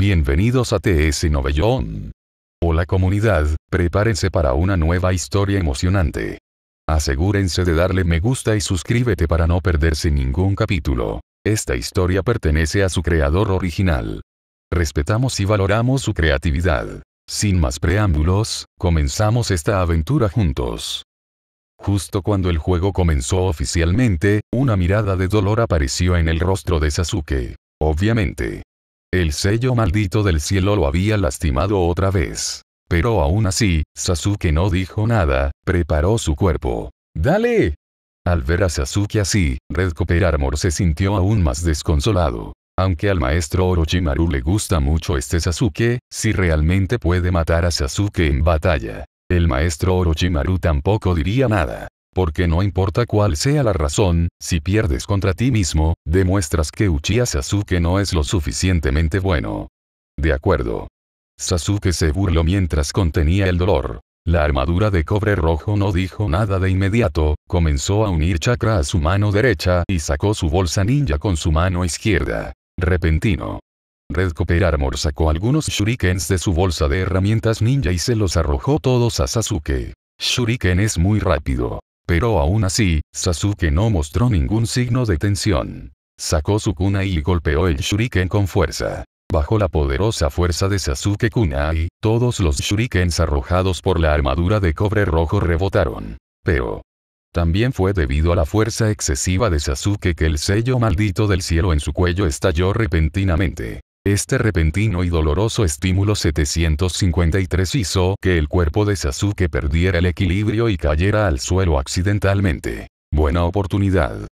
Bienvenidos a TS Novellón. Hola comunidad, prepárense para una nueva historia emocionante. Asegúrense de darle me gusta y suscríbete para no perderse ningún capítulo. Esta historia pertenece a su creador original. Respetamos y valoramos su creatividad. Sin más preámbulos, comenzamos esta aventura juntos. Justo cuando el juego comenzó oficialmente, una mirada de dolor apareció en el rostro de Sasuke. Obviamente, el sello maldito del cielo lo había lastimado otra vez. Pero aún así, Sasuke no dijo nada, preparó su cuerpo. ¡Dale! Al ver a Sasuke así, Red Copper Armor se sintió aún más desconsolado. Aunque al maestro Orochimaru le gusta mucho este Sasuke, si realmente puede matar a Sasuke en batalla. El maestro Orochimaru tampoco diría nada. Porque no importa cuál sea la razón, si pierdes contra ti mismo, demuestras que Uchiha Sasuke no es lo suficientemente bueno. De acuerdo. Sasuke se burló mientras contenía el dolor. La armadura de cobre rojo no dijo nada de inmediato, comenzó a unir chakra a su mano derecha y sacó su bolsa ninja con su mano izquierda. Repentino. Red Copper Armor sacó algunos shurikens de su bolsa de herramientas ninja y se los arrojó todos a Sasuke. Shuriken es muy rápido. Pero aún así, Sasuke no mostró ningún signo de tensión. Sacó su kunai y golpeó el shuriken con fuerza. Bajo la poderosa fuerza de Sasuke Kunai, todos los shurikens arrojados por la armadura de cobre rojo rebotaron. Pero... También fue debido a la fuerza excesiva de Sasuke que el sello maldito del cielo en su cuello estalló repentinamente. Este repentino y doloroso estímulo 753 hizo que el cuerpo de Sasuke perdiera el equilibrio y cayera al suelo accidentalmente. Buena oportunidad.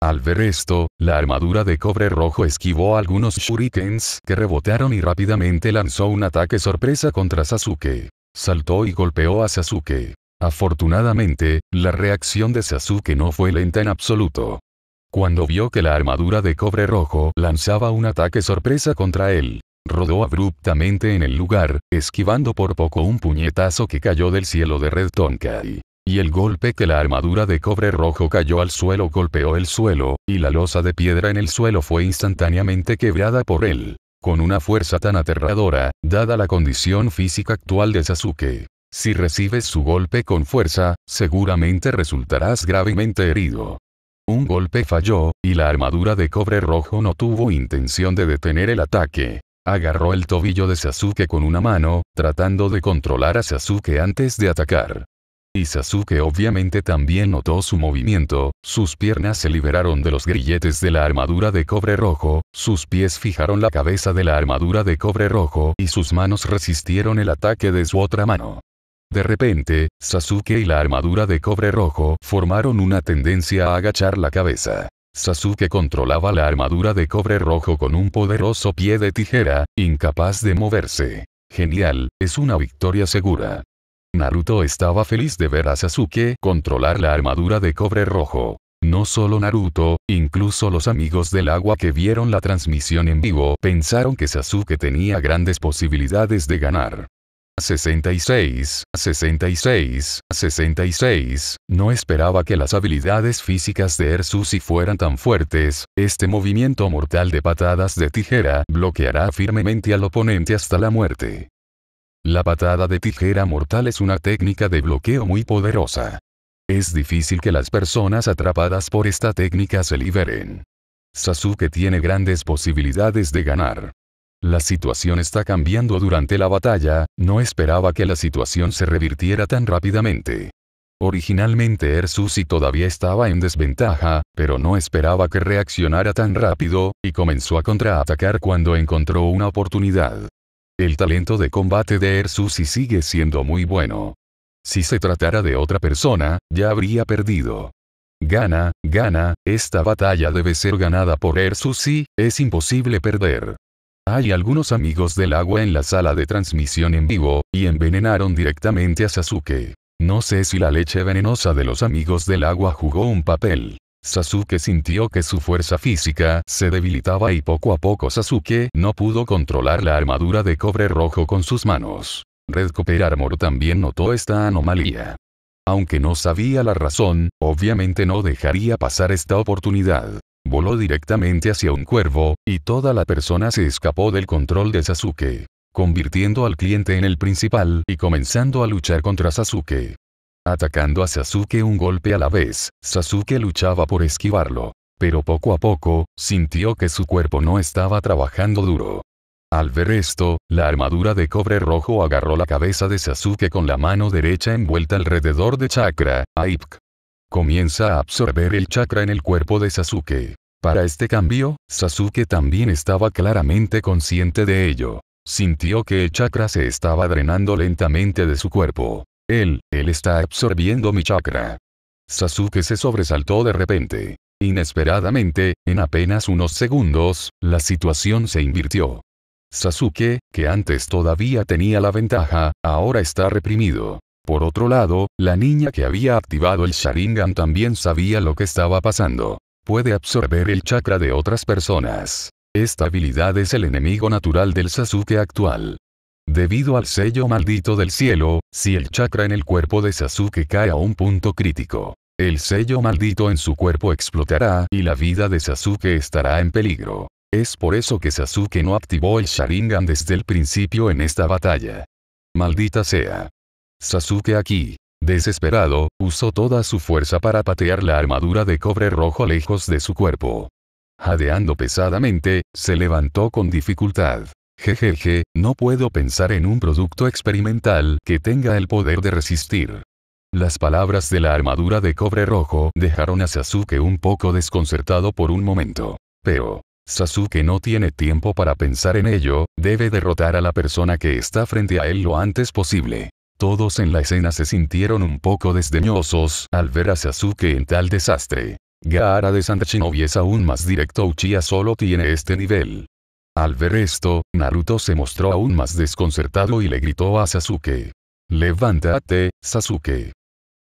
Al ver esto, la armadura de cobre rojo esquivó algunos shurikens que rebotaron y rápidamente lanzó un ataque sorpresa contra Sasuke. Saltó y golpeó a Sasuke. Afortunadamente, la reacción de Sasuke no fue lenta en absoluto. Cuando vio que la armadura de cobre rojo lanzaba un ataque sorpresa contra él, rodó abruptamente en el lugar, esquivando por poco un puñetazo que cayó del cielo de Red Tonkai. Y el golpe que la armadura de cobre rojo cayó al suelo golpeó el suelo, y la losa de piedra en el suelo fue instantáneamente quebrada por él. Con una fuerza tan aterradora, dada la condición física actual de Sasuke. Si recibes su golpe con fuerza, seguramente resultarás gravemente herido. Un golpe falló, y la armadura de cobre rojo no tuvo intención de detener el ataque. Agarró el tobillo de Sasuke con una mano, tratando de controlar a Sasuke antes de atacar. Y Sasuke obviamente también notó su movimiento, sus piernas se liberaron de los grilletes de la armadura de cobre rojo, sus pies fijaron la cabeza de la armadura de cobre rojo y sus manos resistieron el ataque de su otra mano. De repente, Sasuke y la armadura de cobre rojo formaron una tendencia a agachar la cabeza. Sasuke controlaba la armadura de cobre rojo con un poderoso pie de tijera, incapaz de moverse. Genial, es una victoria segura. Naruto estaba feliz de ver a Sasuke controlar la armadura de cobre rojo. No solo Naruto, incluso los amigos del agua que vieron la transmisión en vivo pensaron que Sasuke tenía grandes posibilidades de ganar. 66, 66, 66. No esperaba que las habilidades físicas de Ersusi fueran tan fuertes, este movimiento mortal de patadas de tijera bloqueará firmemente al oponente hasta la muerte. La patada de tijera mortal es una técnica de bloqueo muy poderosa. Es difícil que las personas atrapadas por esta técnica se liberen. Sasuke tiene grandes posibilidades de ganar. La situación está cambiando durante la batalla, no esperaba que la situación se revirtiera tan rápidamente. Originalmente Ersusi todavía estaba en desventaja, pero no esperaba que reaccionara tan rápido, y comenzó a contraatacar cuando encontró una oportunidad. El talento de combate de Ersusi sigue siendo muy bueno. Si se tratara de otra persona, ya habría perdido. Gana, gana, esta batalla debe ser ganada por Ersusi, es imposible perder. Hay algunos amigos del agua en la sala de transmisión en vivo, y envenenaron directamente a Sasuke. No sé si la leche venenosa de los amigos del agua jugó un papel. Sasuke sintió que su fuerza física se debilitaba y poco a poco Sasuke no pudo controlar la armadura de cobre rojo con sus manos. Red Copper Armor también notó esta anomalía. Aunque no sabía la razón, obviamente no dejaría pasar esta oportunidad voló directamente hacia un cuervo, y toda la persona se escapó del control de Sasuke, convirtiendo al cliente en el principal y comenzando a luchar contra Sasuke. Atacando a Sasuke un golpe a la vez, Sasuke luchaba por esquivarlo, pero poco a poco, sintió que su cuerpo no estaba trabajando duro. Al ver esto, la armadura de cobre rojo agarró la cabeza de Sasuke con la mano derecha envuelta alrededor de chakra, Aipk, comienza a absorber el chakra en el cuerpo de Sasuke. Para este cambio, Sasuke también estaba claramente consciente de ello. Sintió que el chakra se estaba drenando lentamente de su cuerpo. Él, él está absorbiendo mi chakra. Sasuke se sobresaltó de repente. Inesperadamente, en apenas unos segundos, la situación se invirtió. Sasuke, que antes todavía tenía la ventaja, ahora está reprimido. Por otro lado, la niña que había activado el Sharingan también sabía lo que estaba pasando. Puede absorber el chakra de otras personas. Esta habilidad es el enemigo natural del Sasuke actual. Debido al sello maldito del cielo, si el chakra en el cuerpo de Sasuke cae a un punto crítico, el sello maldito en su cuerpo explotará y la vida de Sasuke estará en peligro. Es por eso que Sasuke no activó el Sharingan desde el principio en esta batalla. Maldita sea. Sasuke aquí. Desesperado, usó toda su fuerza para patear la armadura de cobre rojo lejos de su cuerpo. Jadeando pesadamente, se levantó con dificultad. Jejeje, no puedo pensar en un producto experimental que tenga el poder de resistir. Las palabras de la armadura de cobre rojo dejaron a Sasuke un poco desconcertado por un momento. Pero, Sasuke no tiene tiempo para pensar en ello, debe derrotar a la persona que está frente a él lo antes posible. Todos en la escena se sintieron un poco desdeñosos al ver a Sasuke en tal desastre. Gaara de Shinobi es aún más directo Uchiha solo tiene este nivel. Al ver esto, Naruto se mostró aún más desconcertado y le gritó a Sasuke. Levántate, Sasuke.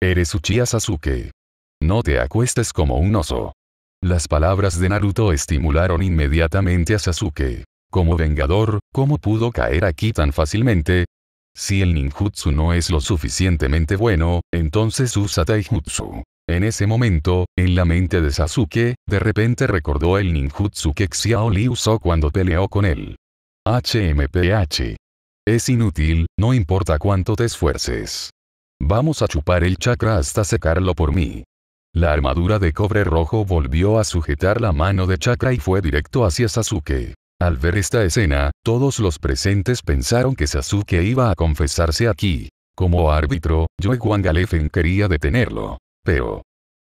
Eres Uchiha Sasuke. No te acuestes como un oso. Las palabras de Naruto estimularon inmediatamente a Sasuke. Como vengador, ¿cómo pudo caer aquí tan fácilmente? Si el ninjutsu no es lo suficientemente bueno, entonces usa taijutsu. En ese momento, en la mente de Sasuke, de repente recordó el ninjutsu que Xiao Li usó cuando peleó con él. HMPH. Es inútil, no importa cuánto te esfuerces. Vamos a chupar el chakra hasta secarlo por mí. La armadura de cobre rojo volvió a sujetar la mano de chakra y fue directo hacia Sasuke. Al ver esta escena, todos los presentes pensaron que Sasuke iba a confesarse aquí. Como árbitro, Joe Wangalefen quería detenerlo. Pero...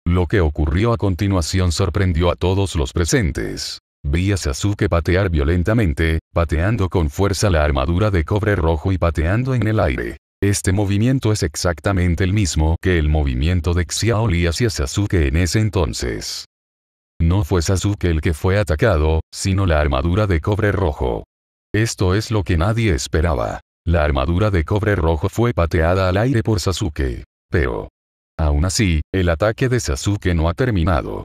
Lo que ocurrió a continuación sorprendió a todos los presentes. Vi a Sasuke patear violentamente, pateando con fuerza la armadura de cobre rojo y pateando en el aire. Este movimiento es exactamente el mismo que el movimiento de Xiaoli hacia Sasuke en ese entonces. No fue Sasuke el que fue atacado, sino la armadura de cobre rojo. Esto es lo que nadie esperaba. La armadura de cobre rojo fue pateada al aire por Sasuke. Pero... Aún así, el ataque de Sasuke no ha terminado.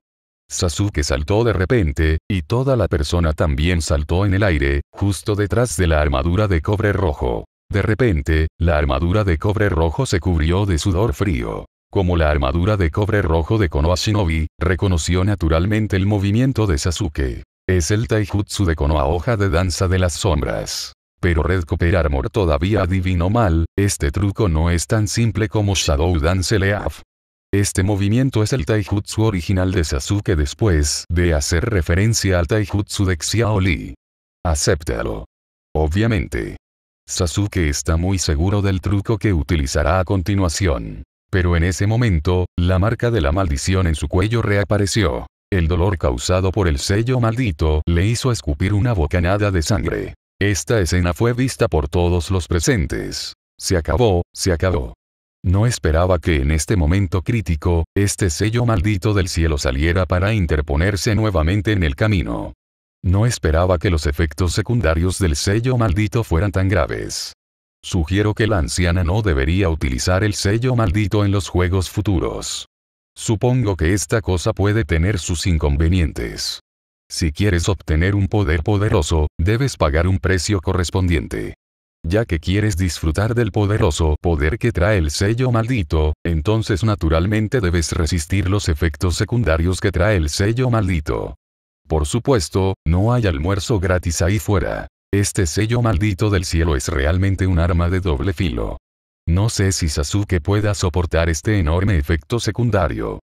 Sasuke saltó de repente, y toda la persona también saltó en el aire, justo detrás de la armadura de cobre rojo. De repente, la armadura de cobre rojo se cubrió de sudor frío. Como la armadura de cobre rojo de Konoha Shinobi, reconoció naturalmente el movimiento de Sasuke. Es el taijutsu de Konoha hoja de danza de las sombras. Pero Red Copper Armor todavía adivinó mal, este truco no es tan simple como Shadow Dance Leaf. Este movimiento es el taijutsu original de Sasuke después de hacer referencia al taijutsu de Xiaoli. Acéptalo. Obviamente. Sasuke está muy seguro del truco que utilizará a continuación. Pero en ese momento, la marca de la maldición en su cuello reapareció. El dolor causado por el sello maldito le hizo escupir una bocanada de sangre. Esta escena fue vista por todos los presentes. Se acabó, se acabó. No esperaba que en este momento crítico, este sello maldito del cielo saliera para interponerse nuevamente en el camino. No esperaba que los efectos secundarios del sello maldito fueran tan graves. Sugiero que la anciana no debería utilizar el sello maldito en los juegos futuros. Supongo que esta cosa puede tener sus inconvenientes. Si quieres obtener un poder poderoso, debes pagar un precio correspondiente. Ya que quieres disfrutar del poderoso poder que trae el sello maldito, entonces naturalmente debes resistir los efectos secundarios que trae el sello maldito. Por supuesto, no hay almuerzo gratis ahí fuera. Este sello maldito del cielo es realmente un arma de doble filo. No sé si Sasuke pueda soportar este enorme efecto secundario.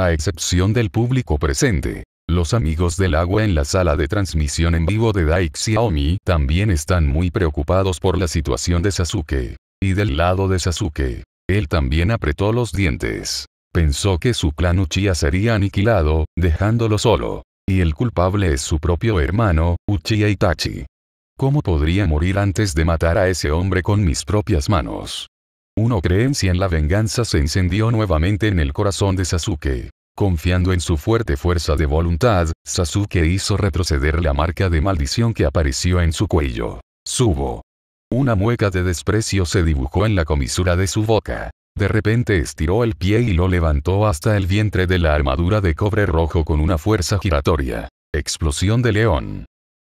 A excepción del público presente, los amigos del agua en la sala de transmisión en vivo de Dai Xiaomi también están muy preocupados por la situación de Sasuke. Y del lado de Sasuke, él también apretó los dientes. Pensó que su clan Uchiha sería aniquilado, dejándolo solo. Y el culpable es su propio hermano, Uchiha Itachi. ¿Cómo podría morir antes de matar a ese hombre con mis propias manos? Una creencia en la venganza se encendió nuevamente en el corazón de Sasuke. Confiando en su fuerte fuerza de voluntad, Sasuke hizo retroceder la marca de maldición que apareció en su cuello. Subo. Una mueca de desprecio se dibujó en la comisura de su boca. De repente estiró el pie y lo levantó hasta el vientre de la armadura de cobre rojo con una fuerza giratoria. Explosión de león.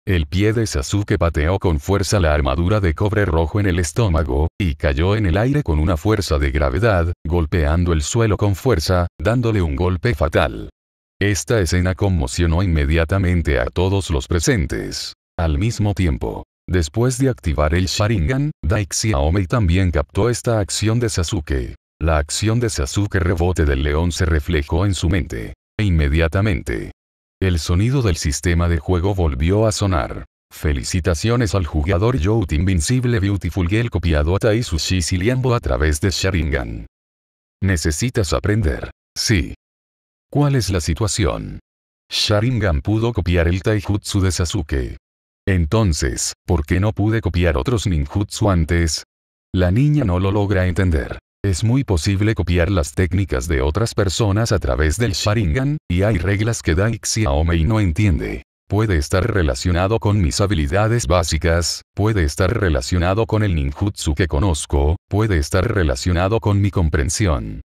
El pie de Sasuke pateó con fuerza la armadura de cobre rojo en el estómago, y cayó en el aire con una fuerza de gravedad, golpeando el suelo con fuerza, dándole un golpe fatal. Esta escena conmocionó inmediatamente a todos los presentes. Al mismo tiempo, después de activar el Sharingan, Daixiaomei también captó esta acción de Sasuke. La acción de Sasuke rebote del león se reflejó en su mente. E inmediatamente, el sonido del sistema de juego volvió a sonar. Felicitaciones al jugador Youth Invincible Beautiful Girl copiado a Taisu Liambo a través de Sharingan. Necesitas aprender. Sí. ¿Cuál es la situación? Sharingan pudo copiar el taijutsu de Sasuke. Entonces, ¿por qué no pude copiar otros ninjutsu antes? La niña no lo logra entender. Es muy posible copiar las técnicas de otras personas a través del Sharingan, y hay reglas que Dai Xiaomei no entiende. Puede estar relacionado con mis habilidades básicas, puede estar relacionado con el ninjutsu que conozco, puede estar relacionado con mi comprensión.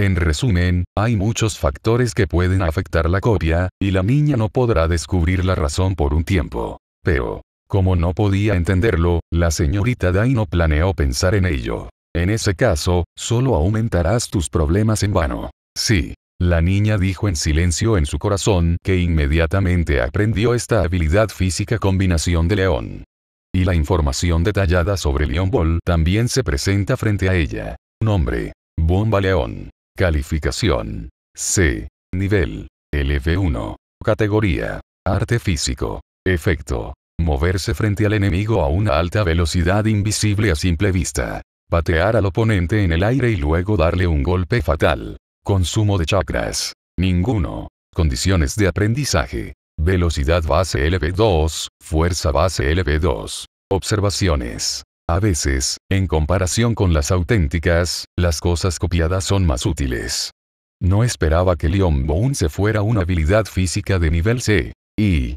En resumen, hay muchos factores que pueden afectar la copia, y la niña no podrá descubrir la razón por un tiempo. Pero, como no podía entenderlo, la señorita Dai no planeó pensar en ello. En ese caso, solo aumentarás tus problemas en vano. Sí. La niña dijo en silencio en su corazón que inmediatamente aprendió esta habilidad física combinación de León. Y la información detallada sobre León Ball también se presenta frente a ella. Nombre. Bomba León. Calificación. C. Nivel. LV1. Categoría. Arte físico. Efecto. Moverse frente al enemigo a una alta velocidad invisible a simple vista. Patear al oponente en el aire y luego darle un golpe fatal. Consumo de chakras. Ninguno. Condiciones de aprendizaje. Velocidad base LB2, fuerza base LB2. Observaciones. A veces, en comparación con las auténticas, las cosas copiadas son más útiles. No esperaba que Leon Boone se fuera una habilidad física de nivel C. Y,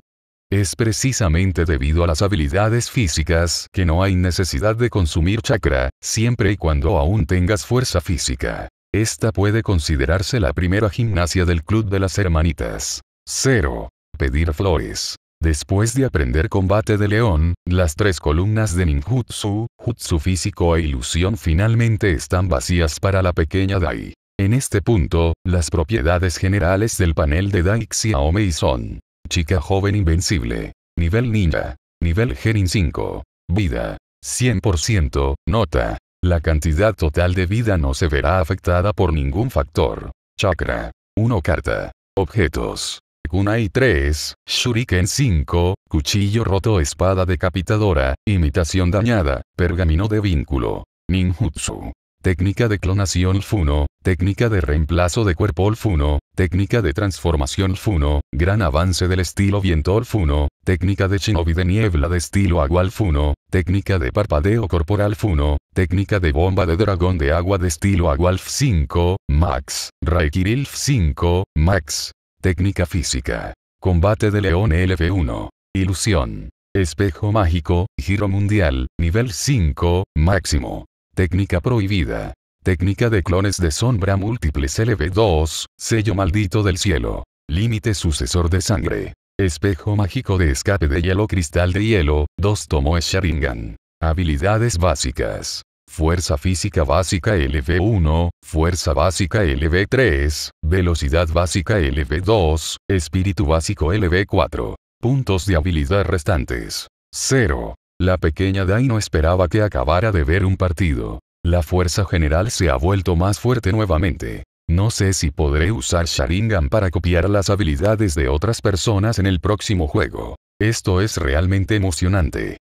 es precisamente debido a las habilidades físicas que no hay necesidad de consumir chakra, siempre y cuando aún tengas fuerza física. Esta puede considerarse la primera gimnasia del Club de las Hermanitas. 0. Pedir flores. Después de aprender combate de león, las tres columnas de ninjutsu, jutsu físico e ilusión finalmente están vacías para la pequeña Dai. En este punto, las propiedades generales del panel de Dai Xiaomi son chica joven invencible. Nivel ninja. Nivel Genin 5. Vida. 100%. Nota. La cantidad total de vida no se verá afectada por ningún factor. Chakra. 1 carta. Objetos. Kunai 3, Shuriken 5, cuchillo roto, espada decapitadora, imitación dañada, pergamino de vínculo, ninjutsu. Técnica de clonación Funo, técnica de reemplazo de cuerpo Funo, Técnica de transformación Funo, gran avance del estilo Vientor Funo, técnica de Shinobi de niebla de estilo Agual Funo, técnica de parpadeo corporal Funo, técnica de bomba de dragón de agua de estilo Agualf 5, Max, Raikirilf 5, Max. Técnica física. Combate de león LF1. Ilusión. Espejo mágico, giro mundial, nivel 5, máximo. Técnica prohibida. Técnica de clones de sombra múltiples lv 2 sello maldito del cielo. Límite sucesor de sangre. Espejo mágico de escape de hielo cristal de hielo, 2 tomo es Sharingan. Habilidades básicas. Fuerza física básica LV1, fuerza básica LV3, velocidad básica LV2, espíritu básico LV4. Puntos de habilidad restantes. 0. La pequeña Daino no esperaba que acabara de ver un partido. La fuerza general se ha vuelto más fuerte nuevamente. No sé si podré usar Sharingan para copiar las habilidades de otras personas en el próximo juego. Esto es realmente emocionante.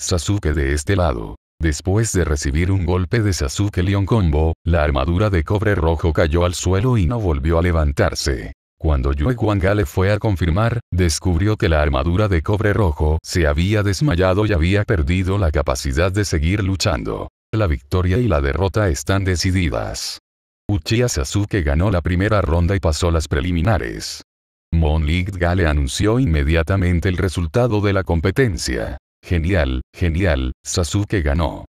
Sasuke de este lado. Después de recibir un golpe de Sasuke Leon Combo, la armadura de cobre rojo cayó al suelo y no volvió a levantarse. Cuando Yue Guangale fue a confirmar, descubrió que la armadura de cobre rojo se había desmayado y había perdido la capacidad de seguir luchando. La victoria y la derrota están decididas. Uchiha Sasuke ganó la primera ronda y pasó las preliminares. Mon Gale anunció inmediatamente el resultado de la competencia. Genial, genial, Sasuke ganó.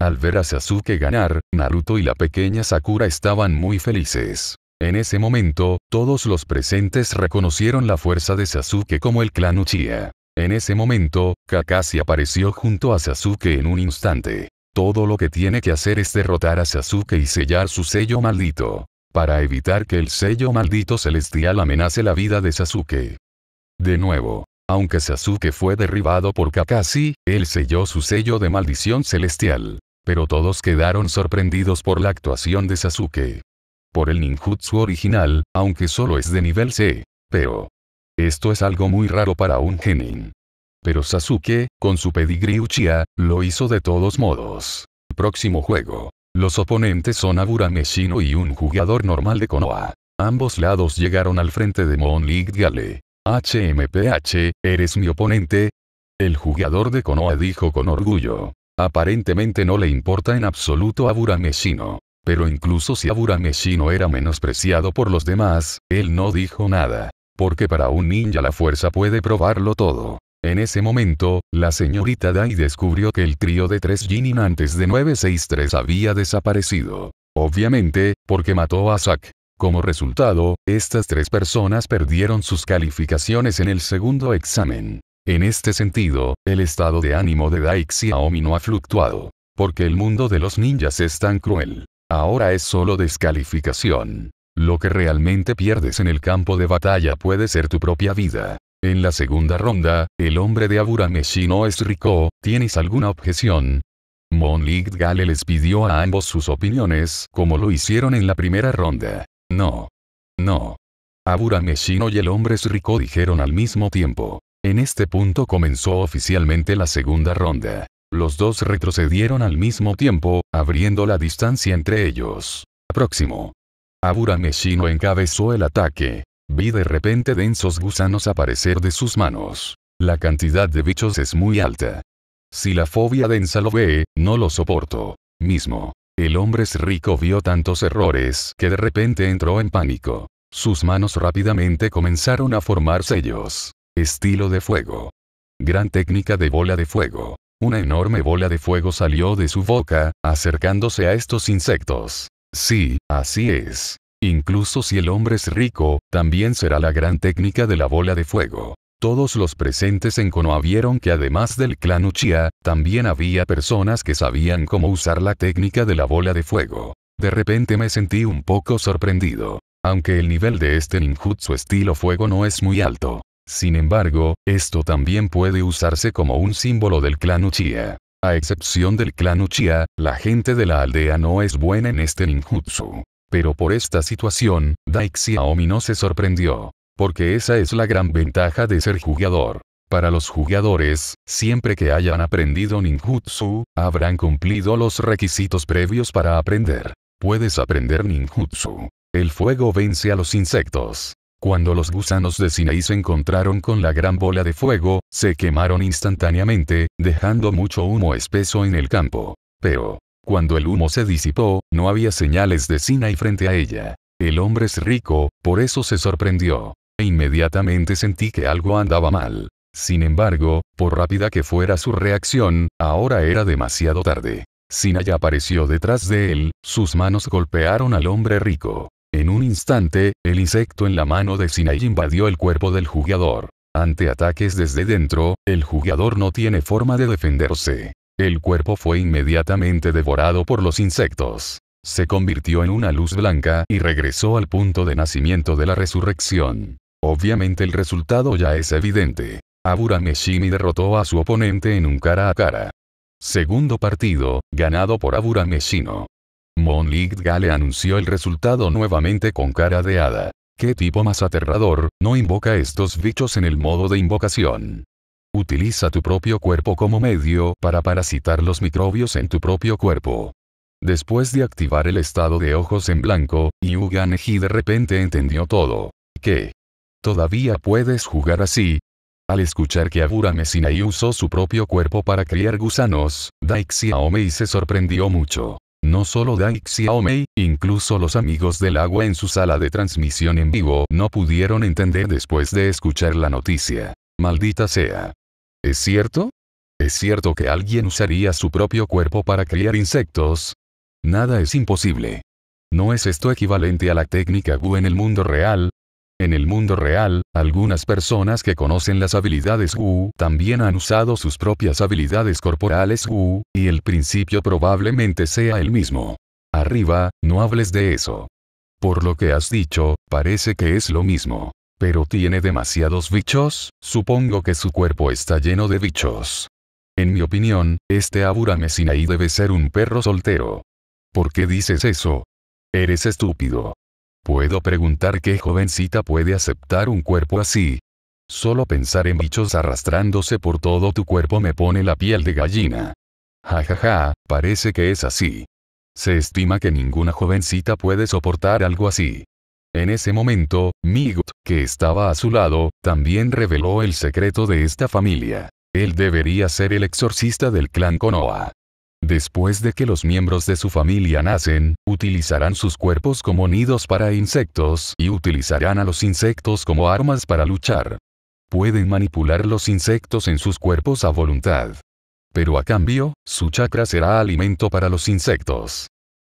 Al ver a Sasuke ganar, Naruto y la pequeña Sakura estaban muy felices. En ese momento, todos los presentes reconocieron la fuerza de Sasuke como el clan Uchiha. En ese momento, Kakashi apareció junto a Sasuke en un instante. Todo lo que tiene que hacer es derrotar a Sasuke y sellar su sello maldito. Para evitar que el sello maldito celestial amenace la vida de Sasuke. De nuevo, aunque Sasuke fue derribado por Kakashi, él selló su sello de maldición celestial. Pero todos quedaron sorprendidos por la actuación de Sasuke. Por el ninjutsu original, aunque solo es de nivel C. Pero... Esto es algo muy raro para un genin. Pero Sasuke, con su pedigree Uchiha, lo hizo de todos modos. Próximo juego. Los oponentes son Abura Meshino y un jugador normal de Konoha. Ambos lados llegaron al frente de Mon League Gale. HMPH, ¿eres mi oponente? El jugador de Konoha dijo con orgullo. Aparentemente no le importa en absoluto a Meshino. Pero incluso si Meshino era menospreciado por los demás, él no dijo nada. Porque para un ninja la fuerza puede probarlo todo. En ese momento, la señorita Dai descubrió que el trío de tres Jinin antes de 963 había desaparecido. Obviamente, porque mató a Zack. Como resultado, estas tres personas perdieron sus calificaciones en el segundo examen. En este sentido, el estado de ánimo de Dai Xiaomi no ha fluctuado. Porque el mundo de los ninjas es tan cruel. Ahora es solo descalificación. Lo que realmente pierdes en el campo de batalla puede ser tu propia vida. En la segunda ronda, el hombre de Aburameshi no es rico, ¿tienes alguna objeción? Monlit Gale les pidió a ambos sus opiniones, como lo hicieron en la primera ronda. No. No. Aburameshino y el hombre es rico dijeron al mismo tiempo. En este punto comenzó oficialmente la segunda ronda. Los dos retrocedieron al mismo tiempo, abriendo la distancia entre ellos. Próximo. Aburameshino encabezó el ataque. Vi de repente densos gusanos aparecer de sus manos. La cantidad de bichos es muy alta. Si la fobia densa lo ve, no lo soporto. Mismo. El hombre es rico vio tantos errores que de repente entró en pánico. Sus manos rápidamente comenzaron a formar sellos. Estilo de fuego. Gran técnica de bola de fuego. Una enorme bola de fuego salió de su boca, acercándose a estos insectos. Sí, así es. Incluso si el hombre es rico, también será la gran técnica de la bola de fuego. Todos los presentes en Konoha vieron que además del clan Uchiha, también había personas que sabían cómo usar la técnica de la bola de fuego. De repente me sentí un poco sorprendido. Aunque el nivel de este ninjutsu estilo fuego no es muy alto. Sin embargo, esto también puede usarse como un símbolo del clan Uchiha. A excepción del clan Uchiha, la gente de la aldea no es buena en este ninjutsu. Pero por esta situación, Dai Aomi no se sorprendió. Porque esa es la gran ventaja de ser jugador. Para los jugadores, siempre que hayan aprendido ninjutsu, habrán cumplido los requisitos previos para aprender. Puedes aprender ninjutsu. El fuego vence a los insectos. Cuando los gusanos de Sinaí se encontraron con la gran bola de fuego, se quemaron instantáneamente, dejando mucho humo espeso en el campo. Pero, cuando el humo se disipó, no había señales de Sinai frente a ella. El hombre es rico, por eso se sorprendió. E inmediatamente sentí que algo andaba mal. Sin embargo, por rápida que fuera su reacción, ahora era demasiado tarde. Sinai apareció detrás de él, sus manos golpearon al hombre rico. En un instante, el insecto en la mano de Sinai invadió el cuerpo del jugador. Ante ataques desde dentro, el jugador no tiene forma de defenderse. El cuerpo fue inmediatamente devorado por los insectos. Se convirtió en una luz blanca y regresó al punto de nacimiento de la resurrección. Obviamente el resultado ya es evidente. Abura Meshimi derrotó a su oponente en un cara a cara. Segundo partido, ganado por Abura Meshino. Mon Gale anunció el resultado nuevamente con cara de hada. ¿Qué tipo más aterrador, no invoca estos bichos en el modo de invocación? Utiliza tu propio cuerpo como medio para parasitar los microbios en tu propio cuerpo. Después de activar el estado de ojos en blanco, Yuga Neji de repente entendió todo. ¿Qué? ¿Todavía puedes jugar así? Al escuchar que Abura Mesinai usó su propio cuerpo para criar gusanos, Daixia Omei se sorprendió mucho. No solo Daixia incluso los amigos del agua en su sala de transmisión en vivo no pudieron entender después de escuchar la noticia. Maldita sea. ¿Es cierto? ¿Es cierto que alguien usaría su propio cuerpo para criar insectos? Nada es imposible. ¿No es esto equivalente a la técnica Wu en el mundo real? En el mundo real, algunas personas que conocen las habilidades Wu también han usado sus propias habilidades corporales Wu, y el principio probablemente sea el mismo. Arriba, no hables de eso. Por lo que has dicho, parece que es lo mismo. Pero tiene demasiados bichos, supongo que su cuerpo está lleno de bichos. En mi opinión, este Abura debe ser un perro soltero. ¿Por qué dices eso? Eres estúpido. Puedo preguntar qué jovencita puede aceptar un cuerpo así. Solo pensar en bichos arrastrándose por todo tu cuerpo me pone la piel de gallina. Ja ja ja, parece que es así. Se estima que ninguna jovencita puede soportar algo así. En ese momento, Migut que estaba a su lado, también reveló el secreto de esta familia. Él debería ser el exorcista del clan Konoha. Después de que los miembros de su familia nacen, utilizarán sus cuerpos como nidos para insectos y utilizarán a los insectos como armas para luchar. Pueden manipular los insectos en sus cuerpos a voluntad. Pero a cambio, su chakra será alimento para los insectos.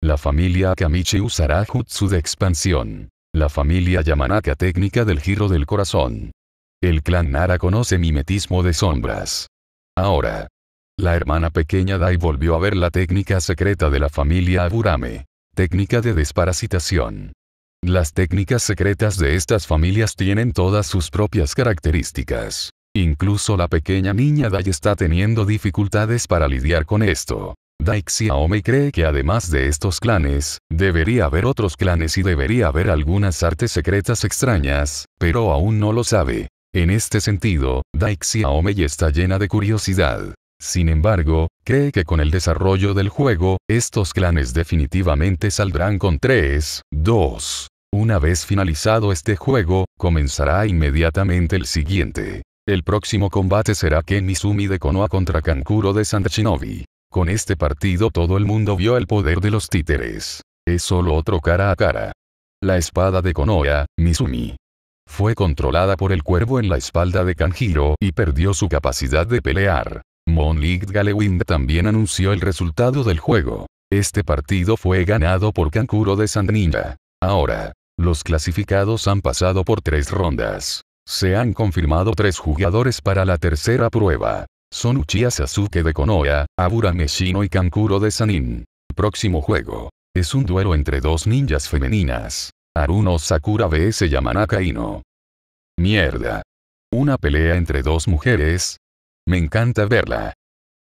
La familia Akamichi usará jutsu de expansión. La familia Yamanaka técnica del giro del corazón. El clan Nara conoce mimetismo de sombras. Ahora. La hermana pequeña Dai volvió a ver la técnica secreta de la familia Aburame. Técnica de desparasitación. Las técnicas secretas de estas familias tienen todas sus propias características. Incluso la pequeña niña Dai está teniendo dificultades para lidiar con esto. Daixi cree que además de estos clanes, debería haber otros clanes y debería haber algunas artes secretas extrañas, pero aún no lo sabe. En este sentido, Daixi Xiaomi está llena de curiosidad. Sin embargo, cree que con el desarrollo del juego, estos clanes definitivamente saldrán con 3, 2. Una vez finalizado este juego, comenzará inmediatamente el siguiente. El próximo combate será Ken Mizumi de Konoha contra Kankuro de Sanchinobi. Con este partido todo el mundo vio el poder de los títeres. Es solo otro cara a cara. La espada de Konoha, Mizumi. Fue controlada por el cuervo en la espalda de Kanjiro y perdió su capacidad de pelear. Mon League Galewind también anunció el resultado del juego. Este partido fue ganado por Kankuro de Ninja. Ahora, los clasificados han pasado por tres rondas. Se han confirmado tres jugadores para la tercera prueba son Uchiha Sasuke de Konoha, Abura Meshino y Kankuro de Sanin. Próximo juego. Es un duelo entre dos ninjas femeninas. Aruno Sakura vs Yamanaka Ino. Mierda. Una pelea entre dos mujeres. Me encanta verla.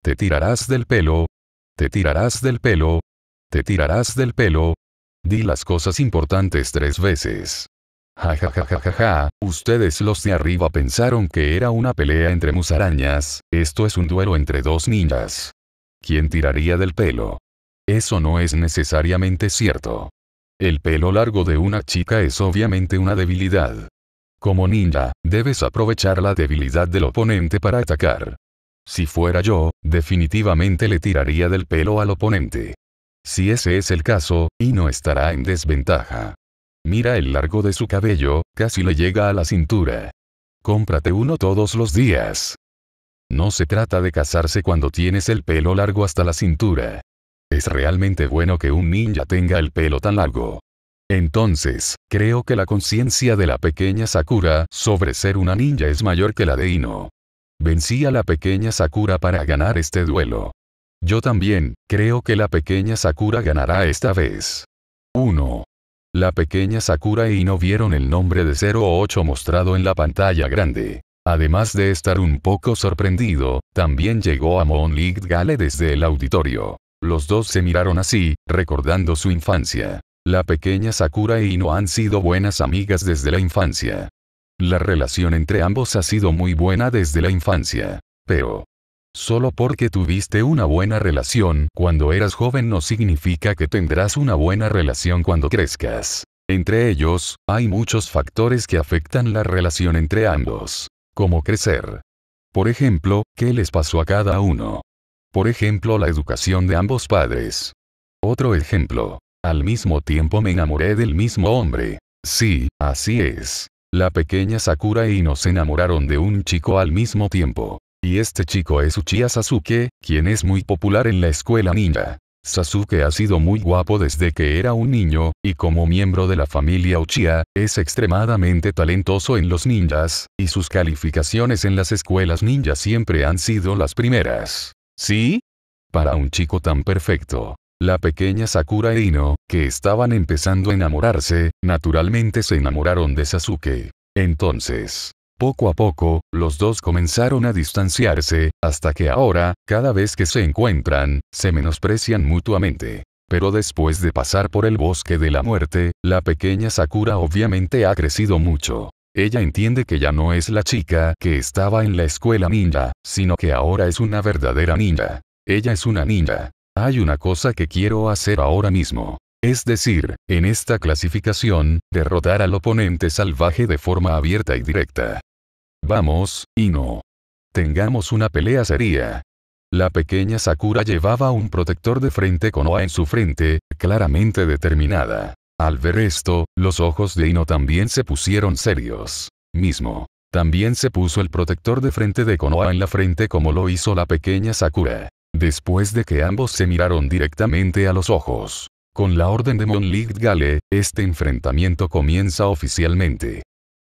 Te tirarás del pelo. Te tirarás del pelo. Te tirarás del pelo. Di las cosas importantes tres veces ja, ustedes los de arriba pensaron que era una pelea entre musarañas, esto es un duelo entre dos ninjas. ¿Quién tiraría del pelo? Eso no es necesariamente cierto. El pelo largo de una chica es obviamente una debilidad. Como ninja, debes aprovechar la debilidad del oponente para atacar. Si fuera yo, definitivamente le tiraría del pelo al oponente. Si ese es el caso, y no estará en desventaja. Mira el largo de su cabello, casi le llega a la cintura. Cómprate uno todos los días. No se trata de casarse cuando tienes el pelo largo hasta la cintura. Es realmente bueno que un ninja tenga el pelo tan largo. Entonces, creo que la conciencia de la pequeña Sakura sobre ser una ninja es mayor que la de Ino. Vencí a la pequeña Sakura para ganar este duelo. Yo también, creo que la pequeña Sakura ganará esta vez. 1. La pequeña Sakura y Ino vieron el nombre de 08 mostrado en la pantalla grande. Además de estar un poco sorprendido, también llegó a Moonlight Gale desde el auditorio. Los dos se miraron así, recordando su infancia. La pequeña Sakura y Ino han sido buenas amigas desde la infancia. La relación entre ambos ha sido muy buena desde la infancia. Pero, Solo porque tuviste una buena relación cuando eras joven no significa que tendrás una buena relación cuando crezcas. Entre ellos, hay muchos factores que afectan la relación entre ambos. Como crecer. Por ejemplo, ¿qué les pasó a cada uno? Por ejemplo, la educación de ambos padres. Otro ejemplo. Al mismo tiempo me enamoré del mismo hombre. Sí, así es. La pequeña Sakura y e nos enamoraron de un chico al mismo tiempo. Y este chico es Uchiha Sasuke, quien es muy popular en la escuela ninja. Sasuke ha sido muy guapo desde que era un niño, y como miembro de la familia Uchiha, es extremadamente talentoso en los ninjas, y sus calificaciones en las escuelas ninja siempre han sido las primeras. ¿Sí? Para un chico tan perfecto. La pequeña Sakura e Ino, que estaban empezando a enamorarse, naturalmente se enamoraron de Sasuke. Entonces, poco a poco, los dos comenzaron a distanciarse, hasta que ahora, cada vez que se encuentran, se menosprecian mutuamente. Pero después de pasar por el bosque de la muerte, la pequeña Sakura obviamente ha crecido mucho. Ella entiende que ya no es la chica que estaba en la escuela ninja, sino que ahora es una verdadera ninja. Ella es una ninja. Hay una cosa que quiero hacer ahora mismo. Es decir, en esta clasificación, derrotar al oponente salvaje de forma abierta y directa. Vamos, Ino. Tengamos una pelea seria. La pequeña Sakura llevaba un protector de frente con en su frente, claramente determinada. Al ver esto, los ojos de Ino también se pusieron serios. Mismo. También se puso el protector de frente de Konoha en la frente como lo hizo la pequeña Sakura. Después de que ambos se miraron directamente a los ojos. Con la orden de Monlight Gale, este enfrentamiento comienza oficialmente.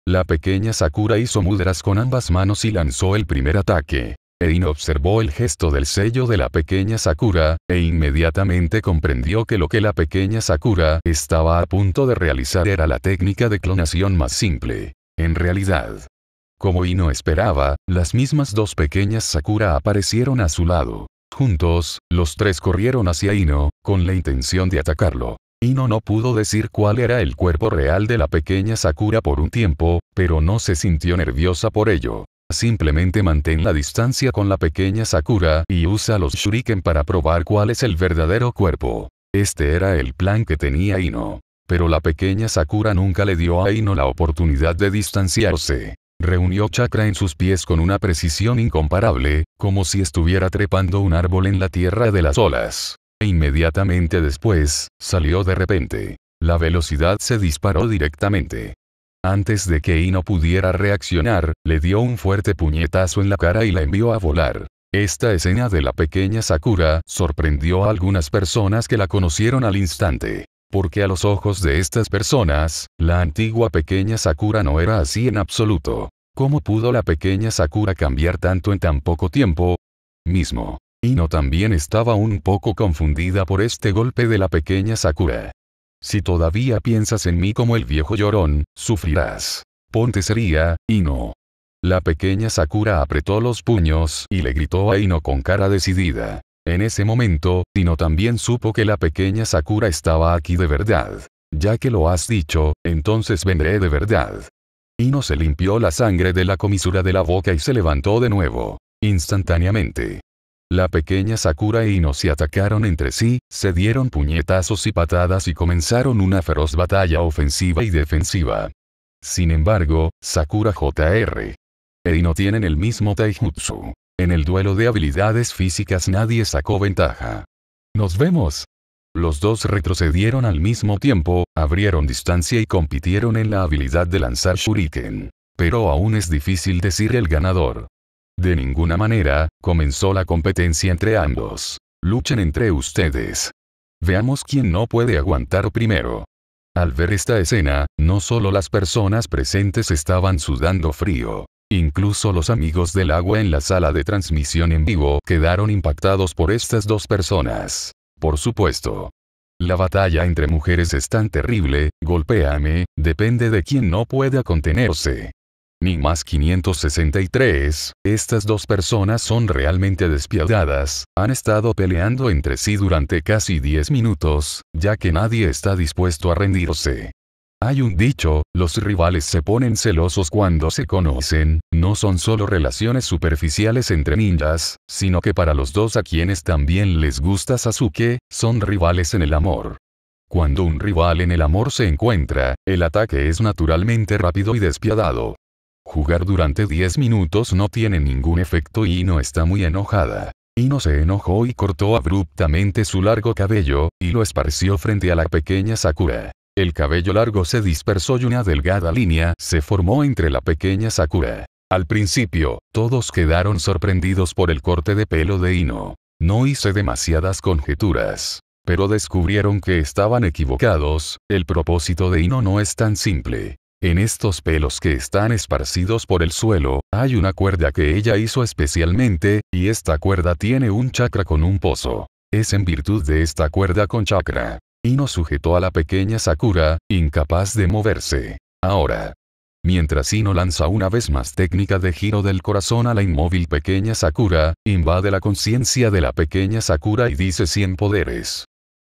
La pequeña Sakura hizo mudras con ambas manos y lanzó el primer ataque. Eino observó el gesto del sello de la pequeña Sakura, e inmediatamente comprendió que lo que la pequeña Sakura estaba a punto de realizar era la técnica de clonación más simple. En realidad, como Ino esperaba, las mismas dos pequeñas Sakura aparecieron a su lado. Juntos, los tres corrieron hacia Ino, con la intención de atacarlo. Ino no pudo decir cuál era el cuerpo real de la pequeña Sakura por un tiempo, pero no se sintió nerviosa por ello. Simplemente mantén la distancia con la pequeña Sakura y usa los shuriken para probar cuál es el verdadero cuerpo. Este era el plan que tenía Ino. Pero la pequeña Sakura nunca le dio a Ino la oportunidad de distanciarse. Reunió chakra en sus pies con una precisión incomparable, como si estuviera trepando un árbol en la tierra de las olas. E inmediatamente después, salió de repente. La velocidad se disparó directamente. Antes de que Ino pudiera reaccionar, le dio un fuerte puñetazo en la cara y la envió a volar. Esta escena de la pequeña Sakura sorprendió a algunas personas que la conocieron al instante. Porque a los ojos de estas personas, la antigua pequeña Sakura no era así en absoluto. ¿Cómo pudo la pequeña Sakura cambiar tanto en tan poco tiempo? Mismo. Ino también estaba un poco confundida por este golpe de la pequeña Sakura. Si todavía piensas en mí como el viejo llorón, sufrirás. Ponte sería, Ino. La pequeña Sakura apretó los puños y le gritó a Ino con cara decidida. En ese momento, Ino también supo que la pequeña Sakura estaba aquí de verdad. Ya que lo has dicho, entonces vendré de verdad. Ino se limpió la sangre de la comisura de la boca y se levantó de nuevo. Instantáneamente. La pequeña Sakura e Ino se atacaron entre sí, se dieron puñetazos y patadas y comenzaron una feroz batalla ofensiva y defensiva. Sin embargo, Sakura Jr. e Ino tienen el mismo taijutsu. En el duelo de habilidades físicas nadie sacó ventaja. ¡Nos vemos! Los dos retrocedieron al mismo tiempo, abrieron distancia y compitieron en la habilidad de lanzar shuriken. Pero aún es difícil decir el ganador. De ninguna manera, comenzó la competencia entre ambos. Luchen entre ustedes. Veamos quién no puede aguantar primero. Al ver esta escena, no solo las personas presentes estaban sudando frío. Incluso los amigos del agua en la sala de transmisión en vivo quedaron impactados por estas dos personas. Por supuesto. La batalla entre mujeres es tan terrible, golpéame, depende de quién no pueda contenerse ni más 563, estas dos personas son realmente despiadadas, han estado peleando entre sí durante casi 10 minutos, ya que nadie está dispuesto a rendirse. Hay un dicho, los rivales se ponen celosos cuando se conocen, no son solo relaciones superficiales entre ninjas, sino que para los dos a quienes también les gusta Sasuke, son rivales en el amor. Cuando un rival en el amor se encuentra, el ataque es naturalmente rápido y despiadado. Jugar durante 10 minutos no tiene ningún efecto y no está muy enojada. Ino se enojó y cortó abruptamente su largo cabello, y lo esparció frente a la pequeña Sakura. El cabello largo se dispersó y una delgada línea se formó entre la pequeña Sakura. Al principio, todos quedaron sorprendidos por el corte de pelo de Ino. No hice demasiadas conjeturas. Pero descubrieron que estaban equivocados, el propósito de Ino no es tan simple. En estos pelos que están esparcidos por el suelo, hay una cuerda que ella hizo especialmente, y esta cuerda tiene un chakra con un pozo. Es en virtud de esta cuerda con chakra. Ino sujetó a la pequeña Sakura, incapaz de moverse. Ahora. Mientras Ino lanza una vez más técnica de giro del corazón a la inmóvil pequeña Sakura, invade la conciencia de la pequeña Sakura y dice 100 poderes.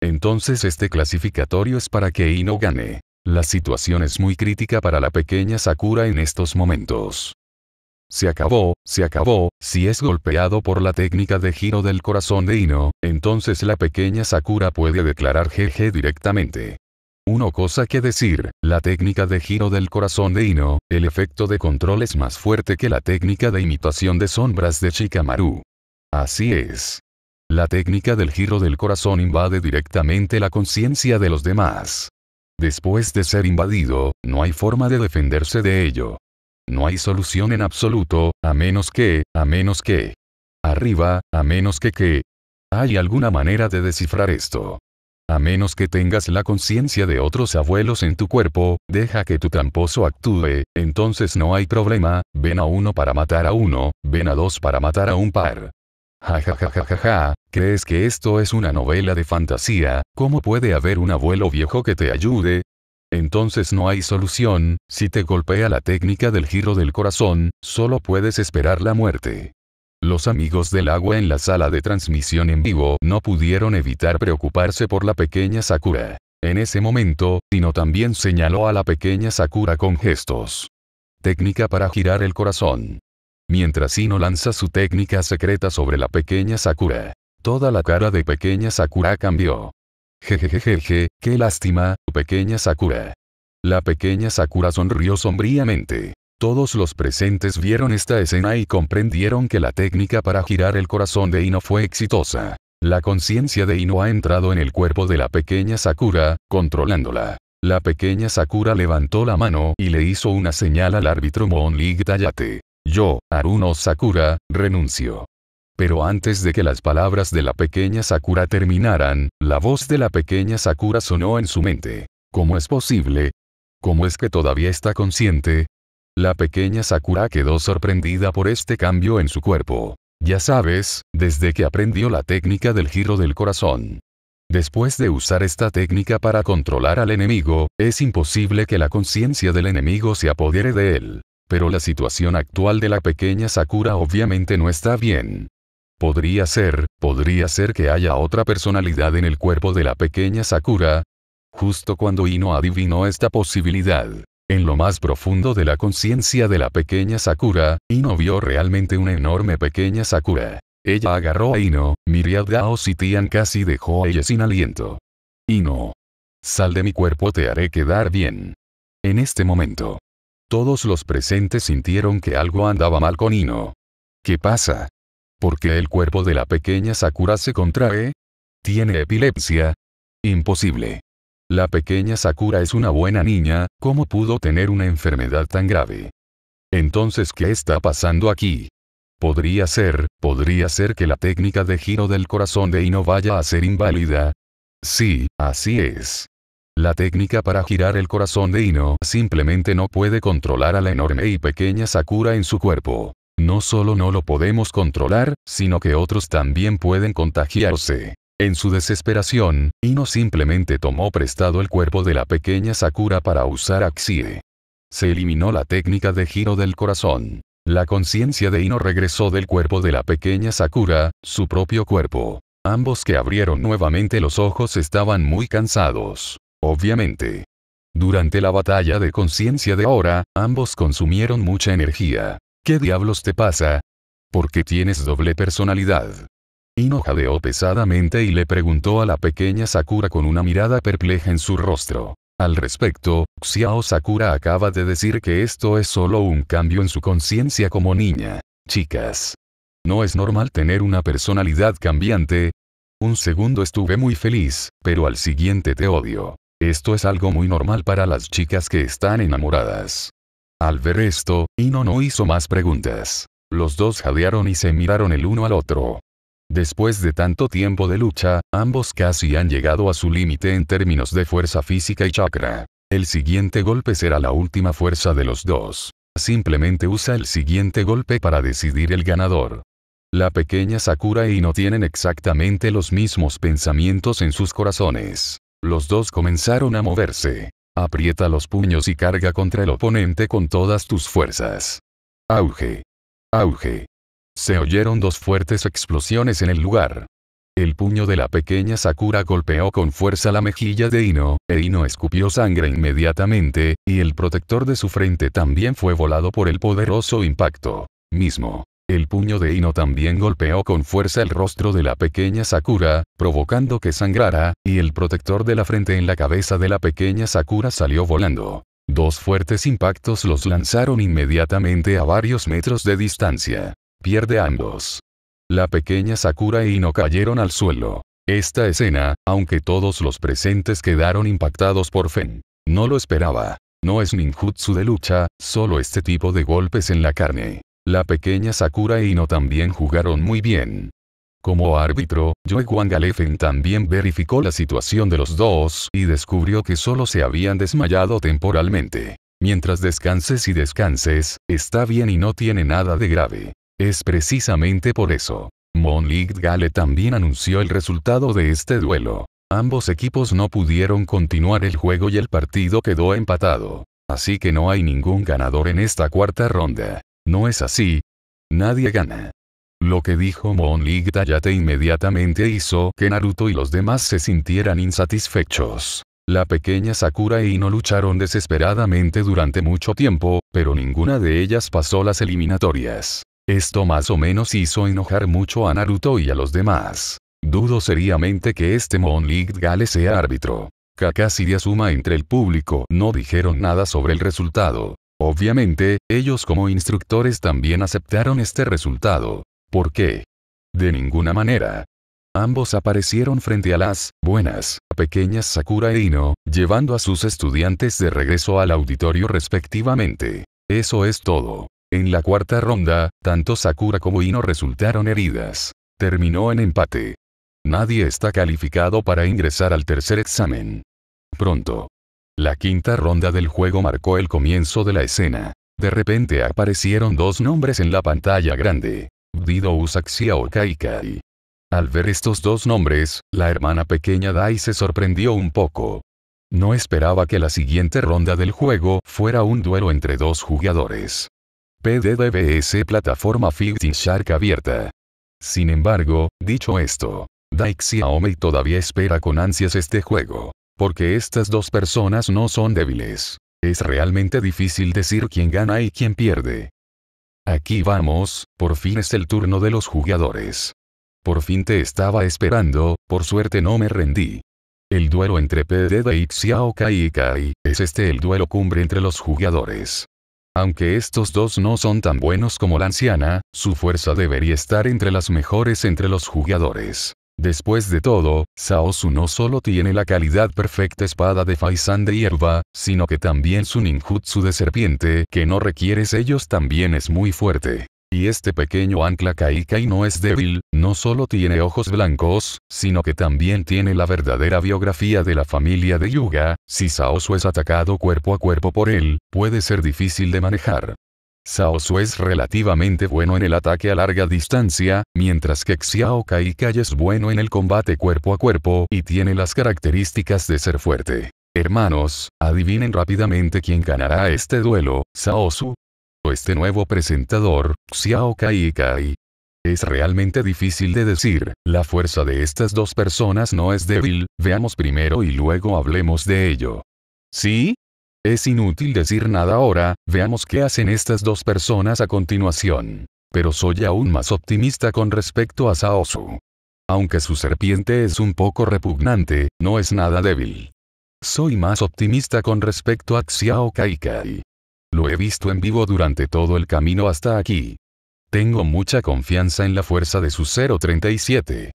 Entonces este clasificatorio es para que Ino gane. La situación es muy crítica para la pequeña Sakura en estos momentos. Se acabó, se acabó, si es golpeado por la técnica de giro del corazón de Ino, entonces la pequeña Sakura puede declarar GG directamente. Una cosa que decir, la técnica de giro del corazón de Ino, el efecto de control es más fuerte que la técnica de imitación de sombras de Shikamaru. Así es. La técnica del giro del corazón invade directamente la conciencia de los demás. Después de ser invadido, no hay forma de defenderse de ello. No hay solución en absoluto, a menos que, a menos que. Arriba, a menos que que. Hay alguna manera de descifrar esto. A menos que tengas la conciencia de otros abuelos en tu cuerpo, deja que tu tramposo actúe, entonces no hay problema, ven a uno para matar a uno, ven a dos para matar a un par. Jajajajaja, ¿crees que esto es una novela de fantasía? ¿Cómo puede haber un abuelo viejo que te ayude? Entonces no hay solución, si te golpea la técnica del giro del corazón, solo puedes esperar la muerte. Los amigos del agua en la sala de transmisión en vivo no pudieron evitar preocuparse por la pequeña Sakura. En ese momento, Tino también señaló a la pequeña Sakura con gestos. Técnica para girar el corazón mientras Ino lanza su técnica secreta sobre la pequeña Sakura. Toda la cara de pequeña Sakura cambió. Jejejejeje, qué lástima, pequeña Sakura. La pequeña Sakura sonrió sombríamente. Todos los presentes vieron esta escena y comprendieron que la técnica para girar el corazón de Ino fue exitosa. La conciencia de Ino ha entrado en el cuerpo de la pequeña Sakura, controlándola. La pequeña Sakura levantó la mano y le hizo una señal al árbitro League Tayate. Yo, Aruno Sakura, renuncio. Pero antes de que las palabras de la pequeña Sakura terminaran, la voz de la pequeña Sakura sonó en su mente. ¿Cómo es posible? ¿Cómo es que todavía está consciente? La pequeña Sakura quedó sorprendida por este cambio en su cuerpo. Ya sabes, desde que aprendió la técnica del giro del corazón. Después de usar esta técnica para controlar al enemigo, es imposible que la conciencia del enemigo se apodere de él. Pero la situación actual de la pequeña Sakura obviamente no está bien. Podría ser, podría ser que haya otra personalidad en el cuerpo de la pequeña Sakura. Justo cuando Ino adivinó esta posibilidad, en lo más profundo de la conciencia de la pequeña Sakura, Ino vio realmente una enorme pequeña Sakura. Ella agarró a Ino, Miriad Gao y casi dejó a ella sin aliento. Ino. Sal de mi cuerpo te haré quedar bien. En este momento, todos los presentes sintieron que algo andaba mal con Ino. ¿Qué pasa? ¿Por qué el cuerpo de la pequeña Sakura se contrae? ¿Tiene epilepsia? Imposible. La pequeña Sakura es una buena niña, ¿cómo pudo tener una enfermedad tan grave? Entonces, ¿qué está pasando aquí? Podría ser, podría ser que la técnica de giro del corazón de Ino vaya a ser inválida. Sí, así es. La técnica para girar el corazón de Ino simplemente no puede controlar a la enorme y pequeña Sakura en su cuerpo. No solo no lo podemos controlar, sino que otros también pueden contagiarse. En su desesperación, Ino simplemente tomó prestado el cuerpo de la pequeña Sakura para usar Axie. Se eliminó la técnica de giro del corazón. La conciencia de Ino regresó del cuerpo de la pequeña Sakura, su propio cuerpo. Ambos que abrieron nuevamente los ojos estaban muy cansados. Obviamente. Durante la batalla de conciencia de ahora, ambos consumieron mucha energía. ¿Qué diablos te pasa? ¿Por qué tienes doble personalidad. Ino jadeó pesadamente y le preguntó a la pequeña Sakura con una mirada perpleja en su rostro. Al respecto, Xiao Sakura acaba de decir que esto es solo un cambio en su conciencia como niña. Chicas. No es normal tener una personalidad cambiante. Un segundo estuve muy feliz, pero al siguiente te odio. Esto es algo muy normal para las chicas que están enamoradas. Al ver esto, Ino no hizo más preguntas. Los dos jadearon y se miraron el uno al otro. Después de tanto tiempo de lucha, ambos casi han llegado a su límite en términos de fuerza física y chakra. El siguiente golpe será la última fuerza de los dos. Simplemente usa el siguiente golpe para decidir el ganador. La pequeña Sakura y e Ino tienen exactamente los mismos pensamientos en sus corazones. Los dos comenzaron a moverse. Aprieta los puños y carga contra el oponente con todas tus fuerzas. Auge. Auge. Se oyeron dos fuertes explosiones en el lugar. El puño de la pequeña Sakura golpeó con fuerza la mejilla de Ino, e Ino escupió sangre inmediatamente, y el protector de su frente también fue volado por el poderoso impacto. Mismo. El puño de Ino también golpeó con fuerza el rostro de la pequeña Sakura, provocando que sangrara, y el protector de la frente en la cabeza de la pequeña Sakura salió volando. Dos fuertes impactos los lanzaron inmediatamente a varios metros de distancia. Pierde ambos. La pequeña Sakura e Ino cayeron al suelo. Esta escena, aunque todos los presentes quedaron impactados por Fen. No lo esperaba. No es ninjutsu de lucha, solo este tipo de golpes en la carne. La pequeña Sakura y e Ino también jugaron muy bien. Como árbitro, Joe Wangalefen también verificó la situación de los dos y descubrió que solo se habían desmayado temporalmente. Mientras descanses y descanses, está bien y no tiene nada de grave. Es precisamente por eso. Monlight Gale también anunció el resultado de este duelo. Ambos equipos no pudieron continuar el juego y el partido quedó empatado. Así que no hay ningún ganador en esta cuarta ronda. No es así. Nadie gana. Lo que dijo Lig Dayate inmediatamente hizo que Naruto y los demás se sintieran insatisfechos. La pequeña Sakura e Ino lucharon desesperadamente durante mucho tiempo, pero ninguna de ellas pasó las eliminatorias. Esto más o menos hizo enojar mucho a Naruto y a los demás. Dudo seriamente que este League Gale sea árbitro. Kakashi y Asuma entre el público no dijeron nada sobre el resultado. Obviamente, ellos como instructores también aceptaron este resultado. ¿Por qué? De ninguna manera. Ambos aparecieron frente a las buenas, pequeñas Sakura e Ino, llevando a sus estudiantes de regreso al auditorio respectivamente. Eso es todo. En la cuarta ronda, tanto Sakura como Ino resultaron heridas. Terminó en empate. Nadie está calificado para ingresar al tercer examen. Pronto. La quinta ronda del juego marcó el comienzo de la escena. De repente aparecieron dos nombres en la pantalla grande. Dido Usaxia o Kai Al ver estos dos nombres, la hermana pequeña Dai se sorprendió un poco. No esperaba que la siguiente ronda del juego fuera un duelo entre dos jugadores. PDDBS Plataforma Fighting Shark abierta. Sin embargo, dicho esto, Dai Xiaomi todavía espera con ansias este juego. Porque estas dos personas no son débiles. Es realmente difícil decir quién gana y quién pierde. Aquí vamos, por fin es el turno de los jugadores. Por fin te estaba esperando, por suerte no me rendí. El duelo entre PDD y Kai y Kai, es este el duelo cumbre entre los jugadores. Aunque estos dos no son tan buenos como la anciana, su fuerza debería estar entre las mejores entre los jugadores. Después de todo, Saosu no solo tiene la calidad perfecta espada de Faisan de hierba, sino que también su ninjutsu de serpiente que no requiere sellos también es muy fuerte. Y este pequeño ancla Kaikai no es débil, no solo tiene ojos blancos, sino que también tiene la verdadera biografía de la familia de Yuga, si Saosu es atacado cuerpo a cuerpo por él, puede ser difícil de manejar. Su es relativamente bueno en el ataque a larga distancia, mientras que Xiao Kai es bueno en el combate cuerpo a cuerpo y tiene las características de ser fuerte. Hermanos, adivinen rápidamente quién ganará este duelo, Su. O este nuevo presentador, Xiao Kai Kai. Es realmente difícil de decir, la fuerza de estas dos personas no es débil, veamos primero y luego hablemos de ello. ¿Sí? Es inútil decir nada ahora, veamos qué hacen estas dos personas a continuación. Pero soy aún más optimista con respecto a Saosu. Aunque su serpiente es un poco repugnante, no es nada débil. Soy más optimista con respecto a Xiao Kaikai. Lo he visto en vivo durante todo el camino hasta aquí. Tengo mucha confianza en la fuerza de su 037.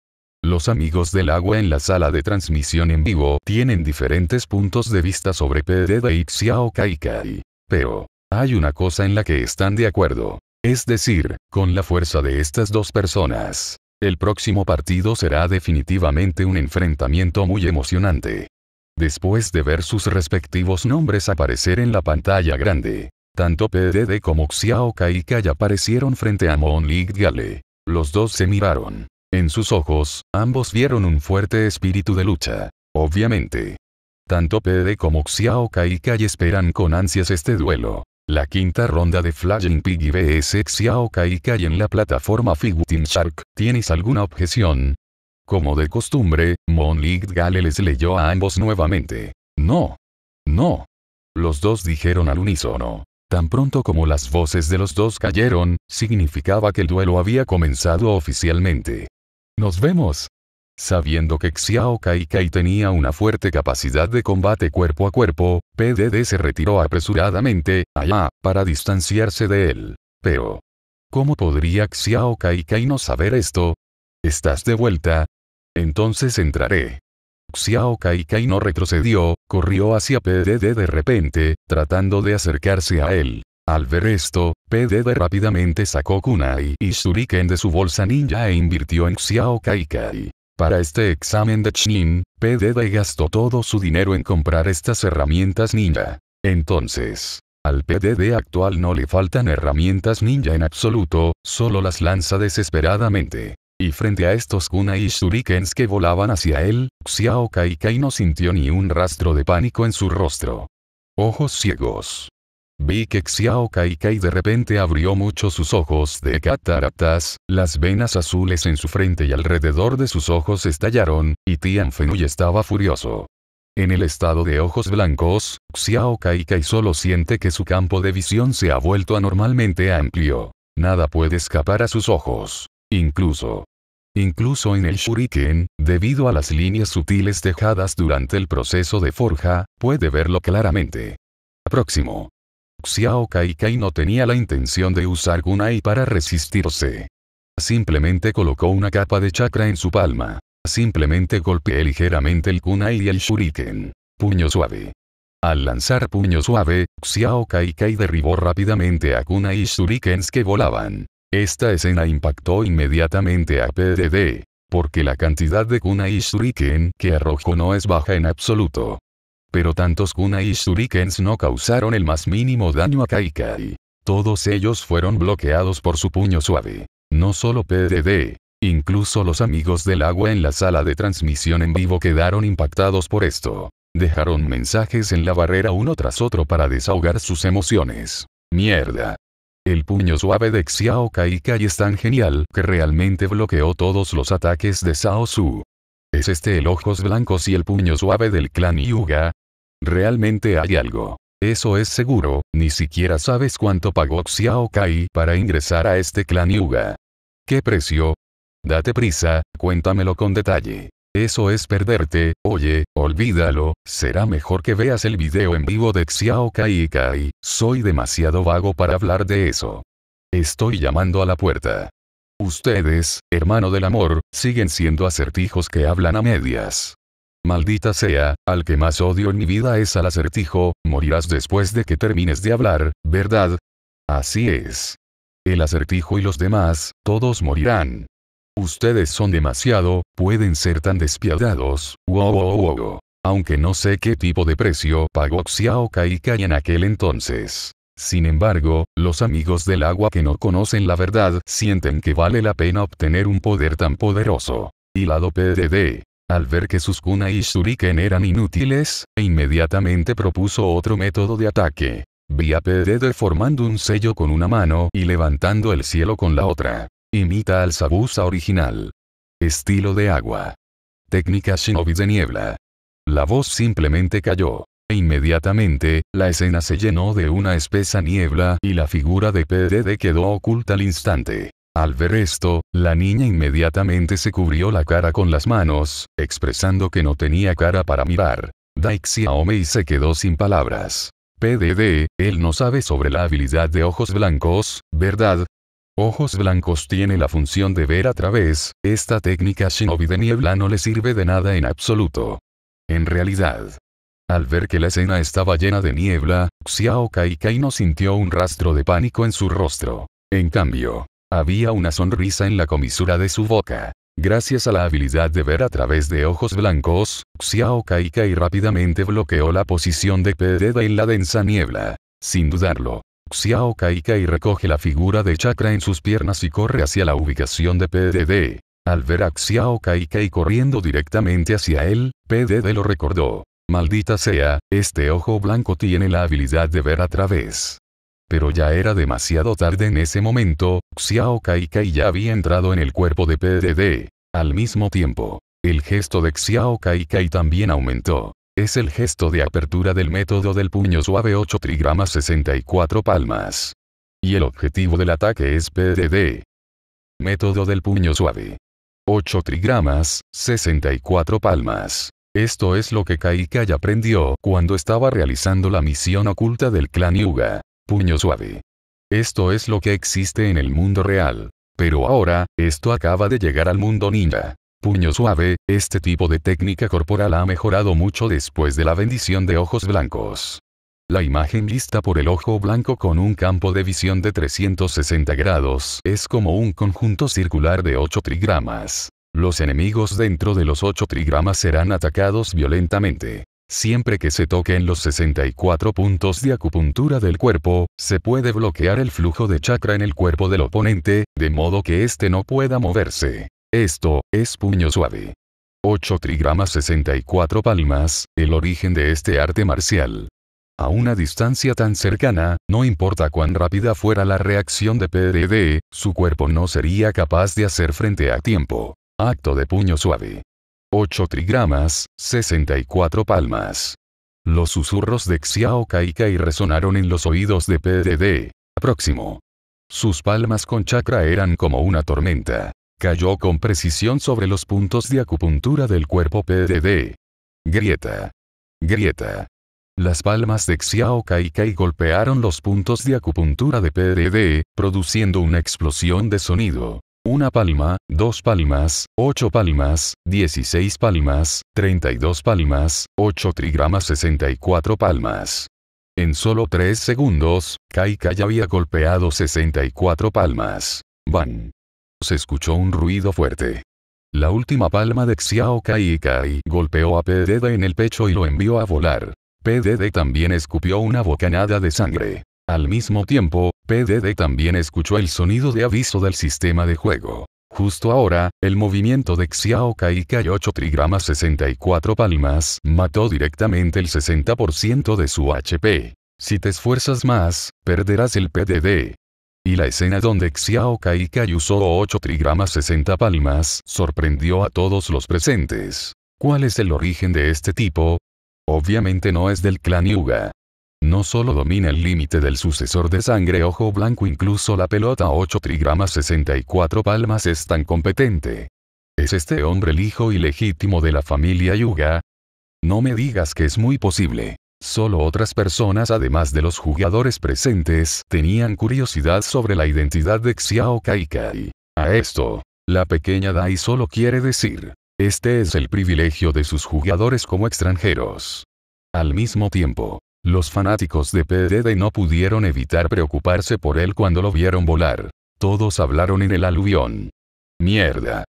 Los amigos del agua en la sala de transmisión en vivo tienen diferentes puntos de vista sobre y de Kai Kai. Pero, hay una cosa en la que están de acuerdo. Es decir, con la fuerza de estas dos personas. El próximo partido será definitivamente un enfrentamiento muy emocionante. Después de ver sus respectivos nombres aparecer en la pantalla grande, tanto PDD como Xiao Kai aparecieron frente a Moon League Gale. Los dos se miraron. En sus ojos, ambos vieron un fuerte espíritu de lucha. Obviamente. Tanto PD como Xiao Kai esperan con ansias este duelo. La quinta ronda de Flying Piggy vs Xiao Kai en la plataforma Figutin Shark. ¿Tienes alguna objeción? Como de costumbre, Mon Lig Gale les leyó a ambos nuevamente. No. No. Los dos dijeron al unísono. Tan pronto como las voces de los dos cayeron, significaba que el duelo había comenzado oficialmente. Nos vemos. Sabiendo que Xiao Kai Kai tenía una fuerte capacidad de combate cuerpo a cuerpo, PDD se retiró apresuradamente, allá, para distanciarse de él. Pero... ¿Cómo podría Xiao Kai Kai no saber esto? ¿Estás de vuelta? Entonces entraré. Xiao Kai Kai no retrocedió, corrió hacia PDD de repente, tratando de acercarse a él. Al ver esto, PDD rápidamente sacó Kunai y Shuriken de su bolsa ninja e invirtió en Xiao Kai Kai. Para este examen de Chin, PDD gastó todo su dinero en comprar estas herramientas ninja. Entonces, al PDD actual no le faltan herramientas ninja en absoluto, solo las lanza desesperadamente. Y frente a estos kunai y shurikens que volaban hacia él, Xiao Kai Kai no sintió ni un rastro de pánico en su rostro. Ojos ciegos. Vi que Xiao Kai de repente abrió mucho sus ojos de cataratas, las venas azules en su frente y alrededor de sus ojos estallaron, y Tian Fenui estaba furioso. En el estado de ojos blancos, Xiao Kai Kai solo siente que su campo de visión se ha vuelto anormalmente amplio. Nada puede escapar a sus ojos. Incluso. Incluso en el shuriken, debido a las líneas sutiles dejadas durante el proceso de forja, puede verlo claramente. Próximo. Xiao Kai no tenía la intención de usar Kunai para resistirse. Simplemente colocó una capa de chakra en su palma. Simplemente golpeé ligeramente el kunai y el shuriken. Puño suave. Al lanzar puño suave, Xiao Kai Kai derribó rápidamente a kunai y shurikens que volaban. Esta escena impactó inmediatamente a PDD, porque la cantidad de kunai y shuriken que arrojó no es baja en absoluto pero tantos Kunai y Shurikens no causaron el más mínimo daño a Kaikai. Todos ellos fueron bloqueados por su puño suave. No solo PDD, incluso los amigos del agua en la sala de transmisión en vivo quedaron impactados por esto. Dejaron mensajes en la barrera uno tras otro para desahogar sus emociones. Mierda. El puño suave de Xiao Kaikai es tan genial que realmente bloqueó todos los ataques de Sao Su. ¿Es este el ojos blancos y el puño suave del clan Yuga? Realmente hay algo. Eso es seguro, ni siquiera sabes cuánto pagó Xiao Kai para ingresar a este clan Yuga. ¿Qué precio? Date prisa, cuéntamelo con detalle. Eso es perderte, oye, olvídalo, será mejor que veas el video en vivo de Xiao Kai Kai, soy demasiado vago para hablar de eso. Estoy llamando a la puerta. Ustedes, hermano del amor, siguen siendo acertijos que hablan a medias. Maldita sea, al que más odio en mi vida es al acertijo, morirás después de que termines de hablar, ¿verdad? Así es. El acertijo y los demás, todos morirán. Ustedes son demasiado, pueden ser tan despiadados, wow, Aunque no sé qué tipo de precio pagó Xiao y Kai en aquel entonces. Sin embargo, los amigos del agua que no conocen la verdad sienten que vale la pena obtener un poder tan poderoso. Y la PDD. Al ver que sus Kuna y Shuriken eran inútiles, e inmediatamente propuso otro método de ataque. Vía PDD formando un sello con una mano y levantando el cielo con la otra. Imita al Sabusa original. Estilo de agua. Técnica Shinobi de niebla. La voz simplemente cayó. E inmediatamente, la escena se llenó de una espesa niebla y la figura de PDD quedó oculta al instante. Al ver esto, la niña inmediatamente se cubrió la cara con las manos, expresando que no tenía cara para mirar. Dai se quedó sin palabras. PDD, él no sabe sobre la habilidad de ojos blancos, ¿verdad? Ojos blancos tiene la función de ver a través, esta técnica shinobi de niebla no le sirve de nada en absoluto. En realidad. Al ver que la escena estaba llena de niebla, Xiao Kai no sintió un rastro de pánico en su rostro. En cambio, había una sonrisa en la comisura de su boca. Gracias a la habilidad de ver a través de ojos blancos, Xiao Kai rápidamente bloqueó la posición de P.D.D. en la densa niebla. Sin dudarlo, Xiao Kai recoge la figura de Chakra en sus piernas y corre hacia la ubicación de PDD. Al ver a Xiao Kai corriendo directamente hacia él, PDD lo recordó. Maldita sea, este ojo blanco tiene la habilidad de ver a través. Pero ya era demasiado tarde en ese momento, Xiao Kai Kai ya había entrado en el cuerpo de PDD. Al mismo tiempo, el gesto de Xiao Kai Kai también aumentó. Es el gesto de apertura del método del puño suave 8 trigramas 64 palmas. Y el objetivo del ataque es PDD. Método del puño suave. 8 trigramas, 64 palmas. Esto es lo que Kaikai aprendió cuando estaba realizando la misión oculta del clan Yuga puño suave. Esto es lo que existe en el mundo real. Pero ahora, esto acaba de llegar al mundo ninja. Puño suave, este tipo de técnica corporal ha mejorado mucho después de la bendición de ojos blancos. La imagen vista por el ojo blanco con un campo de visión de 360 grados es como un conjunto circular de 8 trigramas. Los enemigos dentro de los 8 trigramas serán atacados violentamente. Siempre que se toquen los 64 puntos de acupuntura del cuerpo, se puede bloquear el flujo de chakra en el cuerpo del oponente, de modo que éste no pueda moverse. Esto, es puño suave. 8 trigramas 64 palmas, el origen de este arte marcial. A una distancia tan cercana, no importa cuán rápida fuera la reacción de PDD, su cuerpo no sería capaz de hacer frente a tiempo. Acto de puño suave. 8 trigramas, 64 palmas. Los susurros de Xiao Kai Kai resonaron en los oídos de PDD. Próximo. Sus palmas con chakra eran como una tormenta. Cayó con precisión sobre los puntos de acupuntura del cuerpo PDD. Grieta. Grieta. Las palmas de Xiao Kai Kai golpearon los puntos de acupuntura de PDD, produciendo una explosión de sonido una palma, dos palmas, ocho palmas, dieciséis palmas, treinta y dos palmas, ocho trigramas sesenta y cuatro palmas. En solo tres segundos, Kai Kai había golpeado sesenta y cuatro palmas. ¡Bam! Se escuchó un ruido fuerte. La última palma de Xiao Kai Kai golpeó a PDD en el pecho y lo envió a volar. PDD también escupió una bocanada de sangre. Al mismo tiempo, PDD también escuchó el sonido de aviso del sistema de juego. Justo ahora, el movimiento de Xiao Kai Kai 8 trigramas 64 palmas mató directamente el 60% de su HP. Si te esfuerzas más, perderás el PDD. Y la escena donde Xiao Kai usó 8 trigramas 60 palmas sorprendió a todos los presentes. ¿Cuál es el origen de este tipo? Obviamente no es del clan Yuga. No solo domina el límite del sucesor de sangre ojo blanco incluso la pelota 8 trigramas 64 palmas es tan competente. ¿Es este hombre el hijo ilegítimo de la familia Yuga? No me digas que es muy posible. Solo otras personas además de los jugadores presentes tenían curiosidad sobre la identidad de Xiao Kaikai. A esto, la pequeña Dai solo quiere decir, este es el privilegio de sus jugadores como extranjeros. Al mismo tiempo, los fanáticos de PDD no pudieron evitar preocuparse por él cuando lo vieron volar. Todos hablaron en el aluvión. Mierda.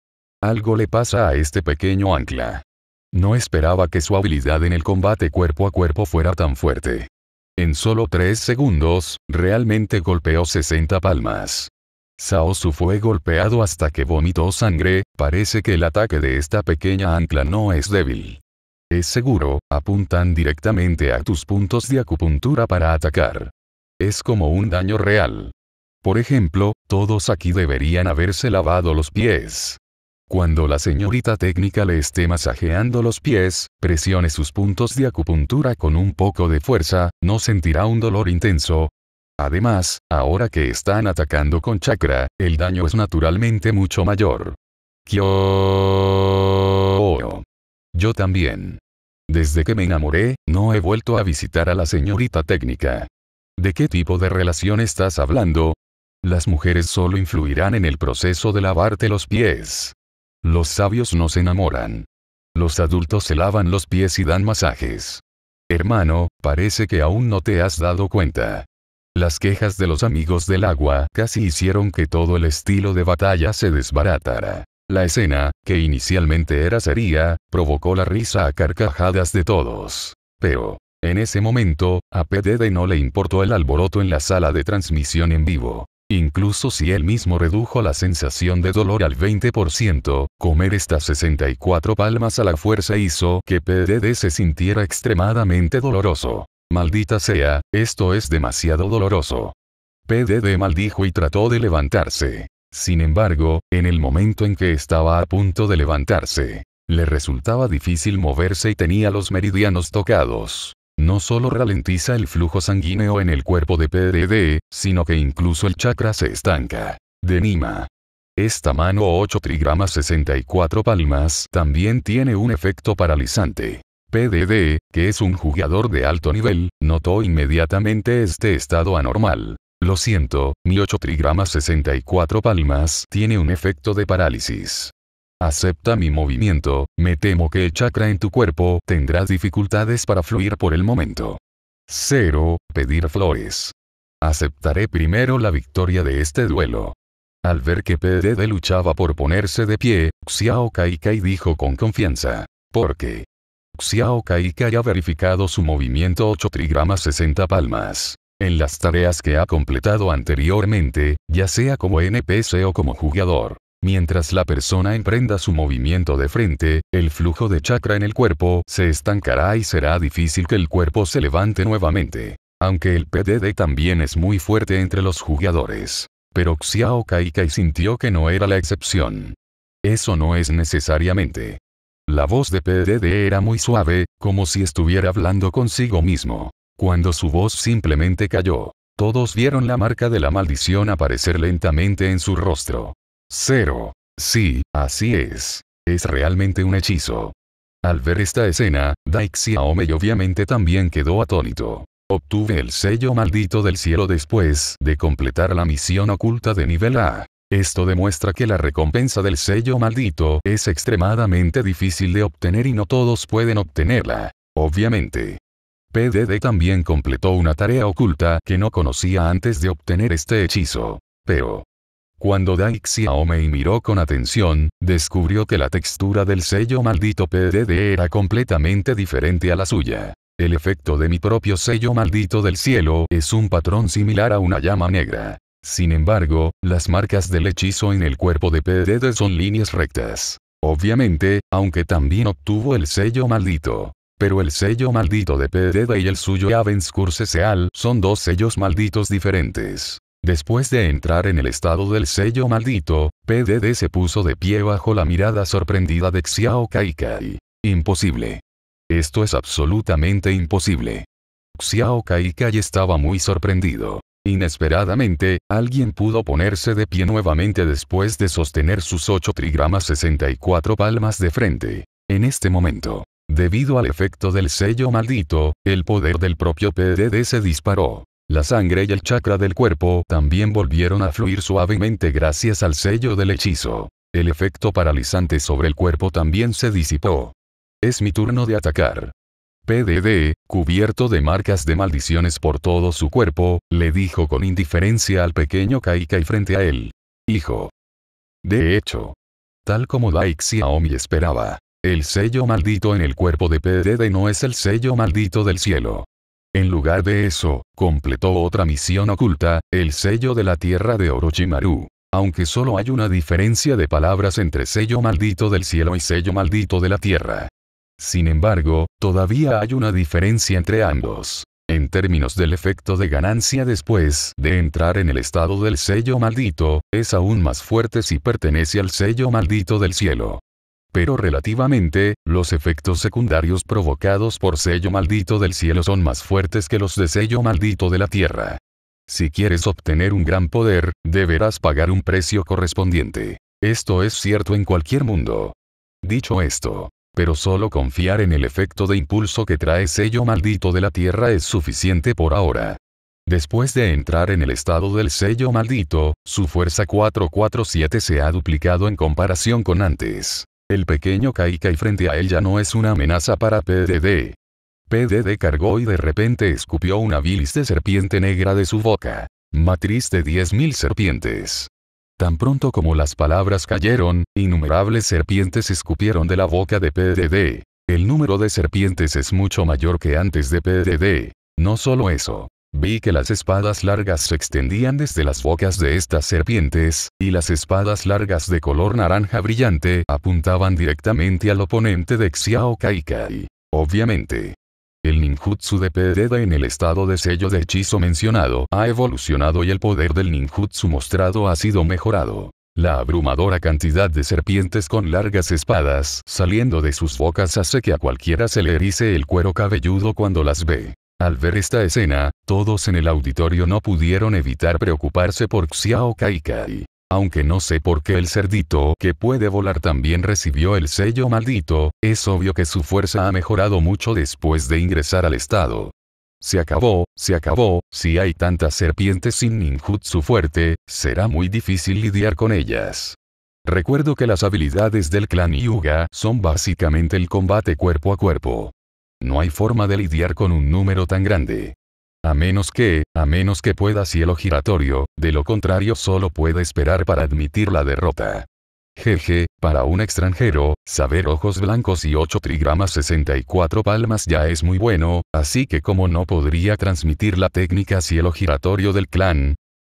Algo le pasa a este pequeño ancla. No esperaba que su habilidad en el combate cuerpo a cuerpo fuera tan fuerte. En solo 3 segundos, realmente golpeó 60 palmas. Saosu fue golpeado hasta que vomitó sangre, parece que el ataque de esta pequeña ancla no es débil es seguro, apuntan directamente a tus puntos de acupuntura para atacar. Es como un daño real. Por ejemplo, todos aquí deberían haberse lavado los pies. Cuando la señorita técnica le esté masajeando los pies, presione sus puntos de acupuntura con un poco de fuerza, no sentirá un dolor intenso. Además, ahora que están atacando con chakra, el daño es naturalmente mucho mayor. Kyo yo también. Desde que me enamoré, no he vuelto a visitar a la señorita técnica. ¿De qué tipo de relación estás hablando? Las mujeres solo influirán en el proceso de lavarte los pies. Los sabios no se enamoran. Los adultos se lavan los pies y dan masajes. Hermano, parece que aún no te has dado cuenta. Las quejas de los amigos del agua casi hicieron que todo el estilo de batalla se desbaratara. La escena, que inicialmente era seria, provocó la risa a carcajadas de todos. Pero, en ese momento, a PDD no le importó el alboroto en la sala de transmisión en vivo. Incluso si él mismo redujo la sensación de dolor al 20%, comer estas 64 palmas a la fuerza hizo que PDD se sintiera extremadamente doloroso. Maldita sea, esto es demasiado doloroso. PDD maldijo y trató de levantarse. Sin embargo, en el momento en que estaba a punto de levantarse, le resultaba difícil moverse y tenía los meridianos tocados. No solo ralentiza el flujo sanguíneo en el cuerpo de PDD, sino que incluso el chakra se estanca. Denima. Esta mano 8 trigramas 64 palmas también tiene un efecto paralizante. PDD, que es un jugador de alto nivel, notó inmediatamente este estado anormal. Lo siento, mi 8 trigramas 64 palmas tiene un efecto de parálisis. Acepta mi movimiento, me temo que el chakra en tu cuerpo tendrá dificultades para fluir por el momento. 0. Pedir flores. Aceptaré primero la victoria de este duelo. Al ver que PDD luchaba por ponerse de pie, Xiao Kai dijo con confianza. Porque. Xiao Kai ha verificado su movimiento 8 trigramas 60 palmas en las tareas que ha completado anteriormente, ya sea como NPC o como jugador. Mientras la persona emprenda su movimiento de frente, el flujo de chakra en el cuerpo se estancará y será difícil que el cuerpo se levante nuevamente. Aunque el PDD también es muy fuerte entre los jugadores. Pero Xiao Kai sintió que no era la excepción. Eso no es necesariamente. La voz de PDD era muy suave, como si estuviera hablando consigo mismo. Cuando su voz simplemente cayó, todos vieron la marca de la maldición aparecer lentamente en su rostro. Cero. Sí, así es. Es realmente un hechizo. Al ver esta escena, Dai obviamente también quedó atónito. Obtuve el sello maldito del cielo después de completar la misión oculta de nivel A. Esto demuestra que la recompensa del sello maldito es extremadamente difícil de obtener y no todos pueden obtenerla. Obviamente. PDD también completó una tarea oculta que no conocía antes de obtener este hechizo. Pero, cuando Daixi Aomei miró con atención, descubrió que la textura del sello maldito PDD era completamente diferente a la suya. El efecto de mi propio sello maldito del cielo es un patrón similar a una llama negra. Sin embargo, las marcas del hechizo en el cuerpo de PDD son líneas rectas. Obviamente, aunque también obtuvo el sello maldito pero el sello maldito de PDD y el suyo SEAL son dos sellos malditos diferentes. Después de entrar en el estado del sello maldito, PDD se puso de pie bajo la mirada sorprendida de Xiao Kai Imposible. Esto es absolutamente imposible. Xiao Kai Kai estaba muy sorprendido. Inesperadamente, alguien pudo ponerse de pie nuevamente después de sostener sus 8 trigramas 64 palmas de frente. En este momento, Debido al efecto del sello maldito, el poder del propio PDD se disparó. La sangre y el chakra del cuerpo también volvieron a fluir suavemente gracias al sello del hechizo. El efecto paralizante sobre el cuerpo también se disipó. Es mi turno de atacar. PDD, cubierto de marcas de maldiciones por todo su cuerpo, le dijo con indiferencia al pequeño y frente a él. Hijo. De hecho. Tal como Daik esperaba, el sello maldito en el cuerpo de PDD no es el sello maldito del cielo. En lugar de eso, completó otra misión oculta, el sello de la tierra de Orochimaru. Aunque solo hay una diferencia de palabras entre sello maldito del cielo y sello maldito de la tierra. Sin embargo, todavía hay una diferencia entre ambos. En términos del efecto de ganancia después de entrar en el estado del sello maldito, es aún más fuerte si pertenece al sello maldito del cielo pero relativamente, los efectos secundarios provocados por sello maldito del cielo son más fuertes que los de sello maldito de la tierra. Si quieres obtener un gran poder, deberás pagar un precio correspondiente. Esto es cierto en cualquier mundo. Dicho esto, pero solo confiar en el efecto de impulso que trae sello maldito de la tierra es suficiente por ahora. Después de entrar en el estado del sello maldito, su fuerza 447 se ha duplicado en comparación con antes. El pequeño Kaikai frente a ella no es una amenaza para PDD. PDD cargó y de repente escupió una bilis de serpiente negra de su boca. Matriz de 10.000 serpientes. Tan pronto como las palabras cayeron, innumerables serpientes escupieron de la boca de PDD. El número de serpientes es mucho mayor que antes de PDD. No solo eso. Vi que las espadas largas se extendían desde las bocas de estas serpientes, y las espadas largas de color naranja brillante apuntaban directamente al oponente de Xiao Kaikai. Obviamente. El ninjutsu de Pededa en el estado de sello de hechizo mencionado ha evolucionado y el poder del ninjutsu mostrado ha sido mejorado. La abrumadora cantidad de serpientes con largas espadas saliendo de sus bocas hace que a cualquiera se le erice el cuero cabelludo cuando las ve. Al ver esta escena, todos en el auditorio no pudieron evitar preocuparse por Xiao Kaikai. Aunque no sé por qué el cerdito que puede volar también recibió el sello maldito, es obvio que su fuerza ha mejorado mucho después de ingresar al estado. Se acabó, se acabó, si hay tantas serpientes sin ninjutsu fuerte, será muy difícil lidiar con ellas. Recuerdo que las habilidades del clan Yuga son básicamente el combate cuerpo a cuerpo. No hay forma de lidiar con un número tan grande. A menos que, a menos que pueda cielo giratorio, de lo contrario solo puede esperar para admitir la derrota. Jeje, para un extranjero, saber ojos blancos y 8 trigramas 64 palmas ya es muy bueno, así que como no podría transmitir la técnica cielo giratorio del clan.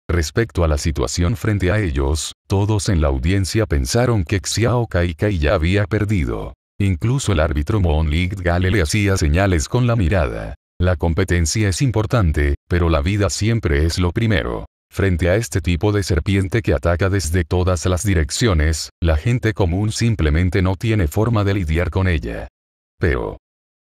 Respecto a la situación frente a ellos, todos en la audiencia pensaron que Xiao Kai Kai ya había perdido. Incluso el árbitro Moon Gale le hacía señales con la mirada. La competencia es importante, pero la vida siempre es lo primero. Frente a este tipo de serpiente que ataca desde todas las direcciones, la gente común simplemente no tiene forma de lidiar con ella. Pero,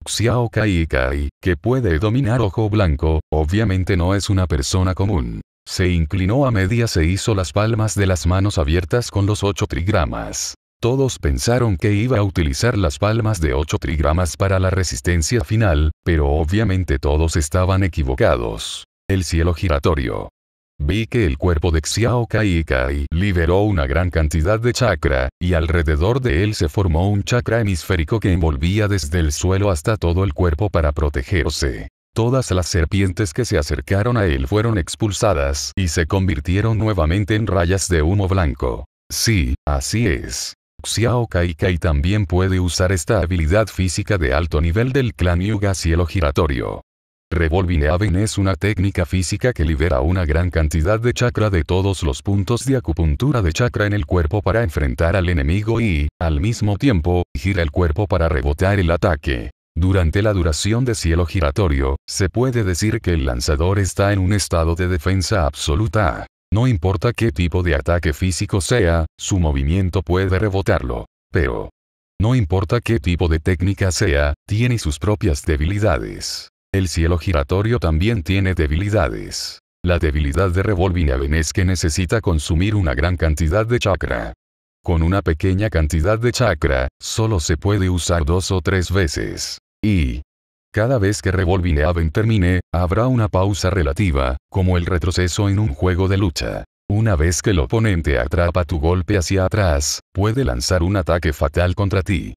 Xiao Kai Kai, que puede dominar ojo blanco, obviamente no es una persona común. Se inclinó a medias se hizo las palmas de las manos abiertas con los ocho trigramas. Todos pensaron que iba a utilizar las palmas de 8 trigramas para la resistencia final, pero obviamente todos estaban equivocados. El cielo giratorio. Vi que el cuerpo de Xiao Kai Kai liberó una gran cantidad de chakra, y alrededor de él se formó un chakra hemisférico que envolvía desde el suelo hasta todo el cuerpo para protegerse. Todas las serpientes que se acercaron a él fueron expulsadas y se convirtieron nuevamente en rayas de humo blanco. Sí, así es. Xiao Kai Kai también puede usar esta habilidad física de alto nivel del clan Yuga Cielo Giratorio. Revolving Aven es una técnica física que libera una gran cantidad de chakra de todos los puntos de acupuntura de chakra en el cuerpo para enfrentar al enemigo y, al mismo tiempo, gira el cuerpo para rebotar el ataque. Durante la duración de cielo giratorio, se puede decir que el lanzador está en un estado de defensa absoluta. No importa qué tipo de ataque físico sea, su movimiento puede rebotarlo. Pero, no importa qué tipo de técnica sea, tiene sus propias debilidades. El cielo giratorio también tiene debilidades. La debilidad de Revolving es que necesita consumir una gran cantidad de chakra. Con una pequeña cantidad de chakra, solo se puede usar dos o tres veces. Y, cada vez que Aven termine, habrá una pausa relativa, como el retroceso en un juego de lucha. Una vez que el oponente atrapa tu golpe hacia atrás, puede lanzar un ataque fatal contra ti.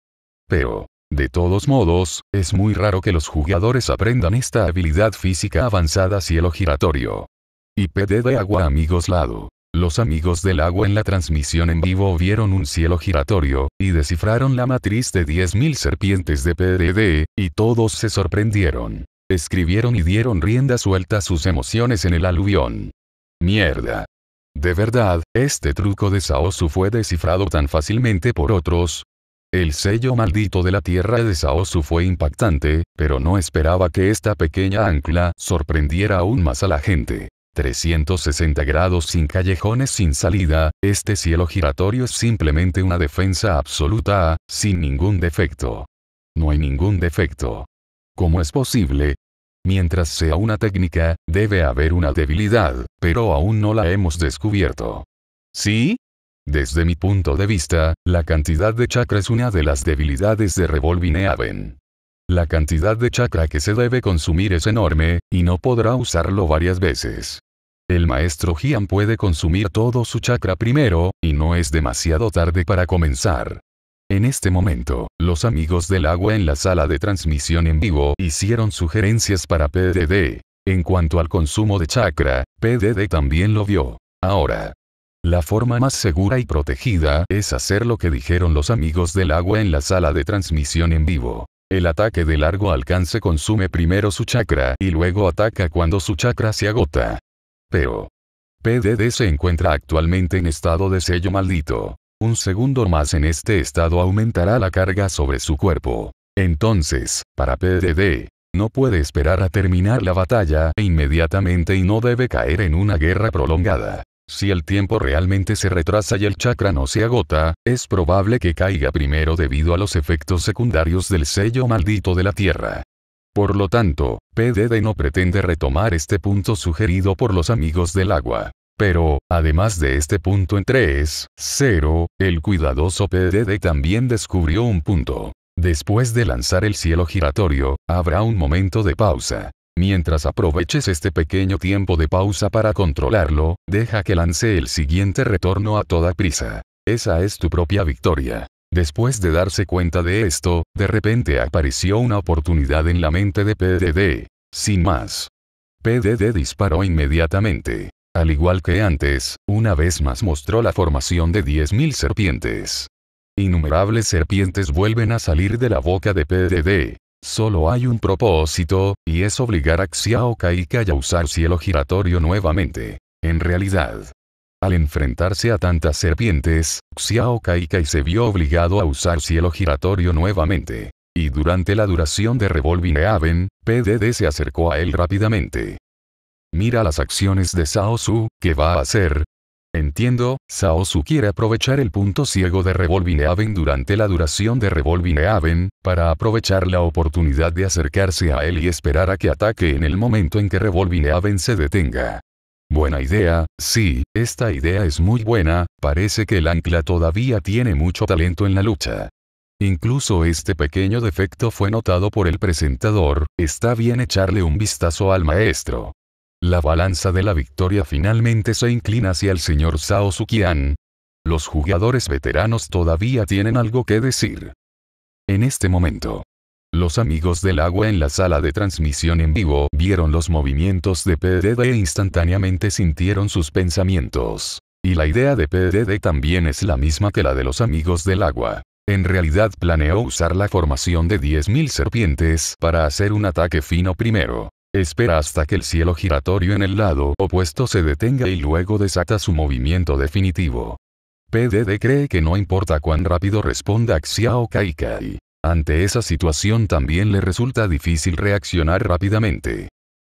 Pero, de todos modos, es muy raro que los jugadores aprendan esta habilidad física avanzada cielo giratorio. pd de agua amigos lado. Los amigos del agua en la transmisión en vivo vieron un cielo giratorio, y descifraron la matriz de 10.000 serpientes de PDD, y todos se sorprendieron. Escribieron y dieron rienda suelta a sus emociones en el aluvión. Mierda. De verdad, este truco de Saosu fue descifrado tan fácilmente por otros. El sello maldito de la tierra de Saosu fue impactante, pero no esperaba que esta pequeña ancla sorprendiera aún más a la gente. 360 grados sin callejones sin salida, este cielo giratorio es simplemente una defensa absoluta, sin ningún defecto. No hay ningún defecto. ¿Cómo es posible? Mientras sea una técnica, debe haber una debilidad, pero aún no la hemos descubierto. ¿Sí? Desde mi punto de vista, la cantidad de chakra es una de las debilidades de Revolvine Aven. La cantidad de chakra que se debe consumir es enorme, y no podrá usarlo varias veces. El maestro Gian puede consumir todo su chakra primero, y no es demasiado tarde para comenzar. En este momento, los amigos del agua en la sala de transmisión en vivo hicieron sugerencias para PDD. En cuanto al consumo de chakra, PDD también lo vio. Ahora, la forma más segura y protegida es hacer lo que dijeron los amigos del agua en la sala de transmisión en vivo. El ataque de largo alcance consume primero su chakra y luego ataca cuando su chakra se agota. Pero. PDD se encuentra actualmente en estado de sello maldito. Un segundo más en este estado aumentará la carga sobre su cuerpo. Entonces, para PDD, no puede esperar a terminar la batalla e inmediatamente y no debe caer en una guerra prolongada. Si el tiempo realmente se retrasa y el chakra no se agota, es probable que caiga primero debido a los efectos secundarios del sello maldito de la Tierra. Por lo tanto, PDD no pretende retomar este punto sugerido por los amigos del agua. Pero, además de este punto en 3, 0, el cuidadoso PDD también descubrió un punto. Después de lanzar el cielo giratorio, habrá un momento de pausa. Mientras aproveches este pequeño tiempo de pausa para controlarlo, deja que lance el siguiente retorno a toda prisa. Esa es tu propia victoria. Después de darse cuenta de esto, de repente apareció una oportunidad en la mente de PDD. Sin más. PDD disparó inmediatamente. Al igual que antes, una vez más mostró la formación de 10.000 serpientes. Innumerables serpientes vuelven a salir de la boca de PDD. Solo hay un propósito, y es obligar a Xiao Kai a usar cielo giratorio nuevamente. En realidad, al enfrentarse a tantas serpientes, Xiao Kai se vio obligado a usar cielo giratorio nuevamente. Y durante la duración de Revolving Aven, PDD se acercó a él rápidamente. Mira las acciones de Sao Su, que va a hacer, Entiendo, Saosu quiere aprovechar el punto ciego de Aven durante la duración de Aven, para aprovechar la oportunidad de acercarse a él y esperar a que ataque en el momento en que Aven se detenga. Buena idea, sí, esta idea es muy buena, parece que el ancla todavía tiene mucho talento en la lucha. Incluso este pequeño defecto fue notado por el presentador, está bien echarle un vistazo al maestro. La balanza de la victoria finalmente se inclina hacia el señor Sao Sukian. Los jugadores veteranos todavía tienen algo que decir. En este momento, los amigos del agua en la sala de transmisión en vivo vieron los movimientos de PDD e instantáneamente sintieron sus pensamientos. Y la idea de PDD también es la misma que la de los amigos del agua. En realidad planeó usar la formación de 10.000 serpientes para hacer un ataque fino primero. Espera hasta que el cielo giratorio en el lado opuesto se detenga y luego desata su movimiento definitivo. PDD cree que no importa cuán rápido responda Xiao Kai Kai. Ante esa situación también le resulta difícil reaccionar rápidamente.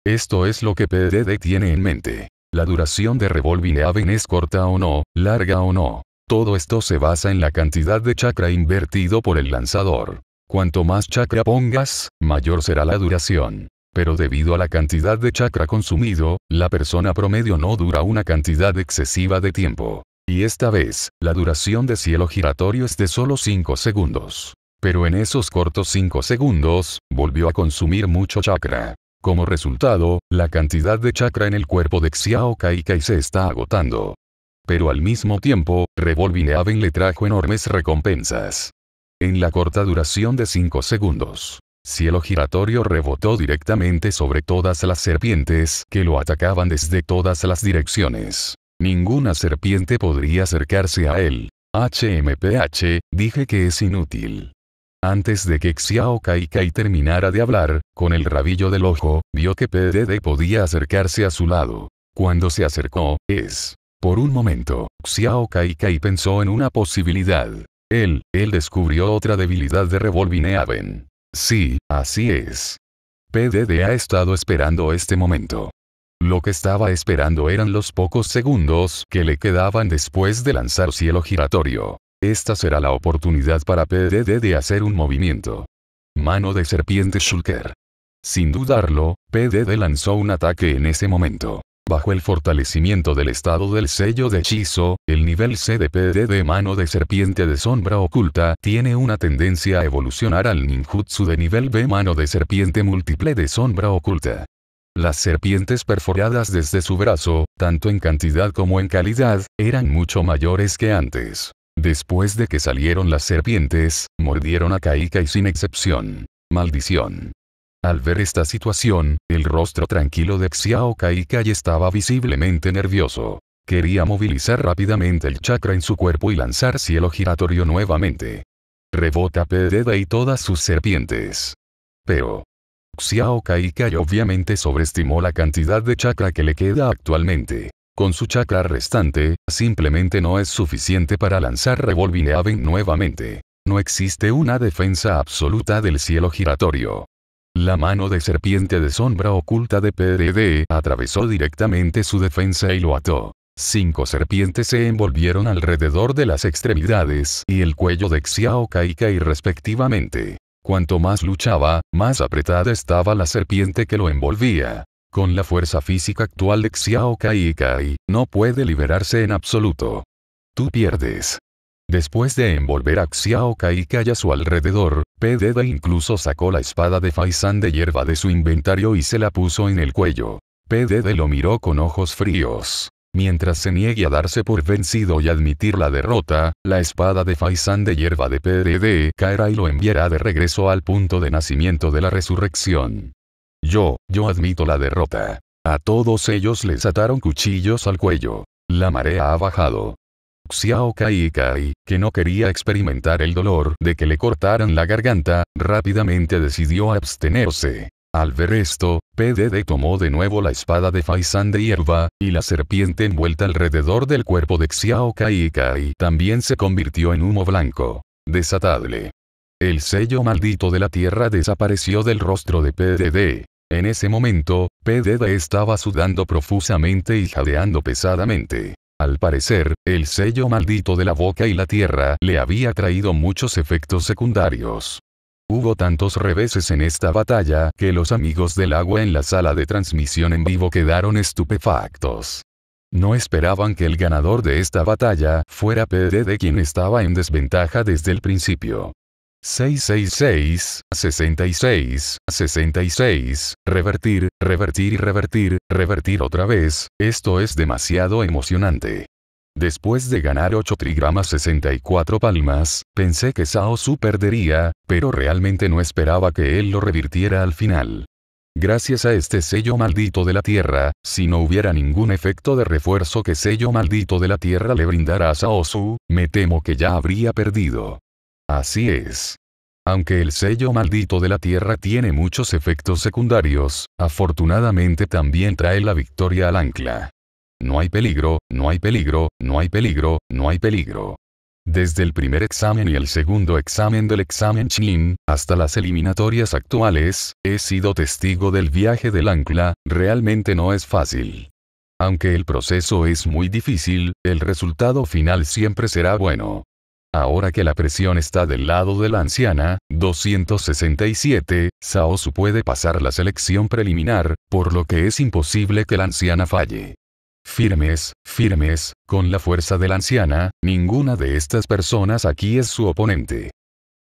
Esto es lo que PDD tiene en mente. La duración de Revolving Aven es corta o no, larga o no. Todo esto se basa en la cantidad de chakra invertido por el lanzador. Cuanto más chakra pongas, mayor será la duración. Pero debido a la cantidad de chakra consumido, la persona promedio no dura una cantidad excesiva de tiempo. Y esta vez, la duración de cielo giratorio es de solo 5 segundos. Pero en esos cortos 5 segundos, volvió a consumir mucho chakra. Como resultado, la cantidad de chakra en el cuerpo de Xiao Kai, Kai se está agotando. Pero al mismo tiempo, Revolvineaven le trajo enormes recompensas. En la corta duración de 5 segundos, Cielo giratorio rebotó directamente sobre todas las serpientes que lo atacaban desde todas las direcciones. Ninguna serpiente podría acercarse a él. HMPH, dije que es inútil. Antes de que Xiao Kai Kai terminara de hablar, con el rabillo del ojo, vio que PDD podía acercarse a su lado. Cuando se acercó, es. Por un momento, Xiao Kai Kai pensó en una posibilidad. Él, él descubrió otra debilidad de Revolving Aven. Sí, así es. PDD ha estado esperando este momento. Lo que estaba esperando eran los pocos segundos que le quedaban después de lanzar cielo giratorio. Esta será la oportunidad para PDD de hacer un movimiento. Mano de serpiente Shulker. Sin dudarlo, PDD lanzó un ataque en ese momento. Bajo el fortalecimiento del estado del sello de hechizo, el nivel CDPD de mano de serpiente de sombra oculta tiene una tendencia a evolucionar al ninjutsu de nivel B mano de serpiente múltiple de sombra oculta. Las serpientes perforadas desde su brazo, tanto en cantidad como en calidad, eran mucho mayores que antes. Después de que salieron las serpientes, mordieron a Kaika y sin excepción. Maldición. Al ver esta situación, el rostro tranquilo de Xiao Kai estaba visiblemente nervioso. Quería movilizar rápidamente el chakra en su cuerpo y lanzar cielo giratorio nuevamente. Rebota Pededa y todas sus serpientes. Pero. Xiao Kai obviamente sobreestimó la cantidad de chakra que le queda actualmente. Con su chakra restante, simplemente no es suficiente para lanzar revolvineaven nuevamente. No existe una defensa absoluta del cielo giratorio. La mano de serpiente de sombra oculta de PDD atravesó directamente su defensa y lo ató. Cinco serpientes se envolvieron alrededor de las extremidades y el cuello de Xiao Kai respectivamente. Cuanto más luchaba, más apretada estaba la serpiente que lo envolvía. Con la fuerza física actual de Xiao no puede liberarse en absoluto. Tú pierdes. Después de envolver a Xiao Kai Kai a su alrededor, PDD incluso sacó la espada de Faisan de hierba de su inventario y se la puso en el cuello. PDD lo miró con ojos fríos. Mientras se niegue a darse por vencido y admitir la derrota, la espada de Faisan de hierba de PDD caerá y lo enviará de regreso al punto de nacimiento de la resurrección. Yo, yo admito la derrota. A todos ellos les ataron cuchillos al cuello. La marea ha bajado. Xiao Kai Kai, que no quería experimentar el dolor de que le cortaran la garganta, rápidamente decidió abstenerse. Al ver esto, PDD tomó de nuevo la espada de Faisan de hierba, y la serpiente envuelta alrededor del cuerpo de Xiao Kai Kai también se convirtió en humo blanco. Desatable. El sello maldito de la tierra desapareció del rostro de PDD. En ese momento, PDD estaba sudando profusamente y jadeando pesadamente. Al parecer, el sello maldito de la boca y la tierra le había traído muchos efectos secundarios. Hubo tantos reveses en esta batalla que los amigos del agua en la sala de transmisión en vivo quedaron estupefactos. No esperaban que el ganador de esta batalla fuera PD de quien estaba en desventaja desde el principio. 666, 66, 66, revertir, revertir y revertir, revertir otra vez, esto es demasiado emocionante. Después de ganar 8 trigramas 64 palmas, pensé que Sao perdería, pero realmente no esperaba que él lo revirtiera al final. Gracias a este sello maldito de la Tierra, si no hubiera ningún efecto de refuerzo que sello maldito de la Tierra le brindara a Saosu, me temo que ya habría perdido. Así es. Aunque el sello maldito de la Tierra tiene muchos efectos secundarios, afortunadamente también trae la victoria al ancla. No hay peligro, no hay peligro, no hay peligro, no hay peligro. Desde el primer examen y el segundo examen del examen Chin, hasta las eliminatorias actuales, he sido testigo del viaje del ancla, realmente no es fácil. Aunque el proceso es muy difícil, el resultado final siempre será bueno. Ahora que la presión está del lado de la anciana, 267, Saosu puede pasar la selección preliminar, por lo que es imposible que la anciana falle. Firmes, firmes, con la fuerza de la anciana, ninguna de estas personas aquí es su oponente.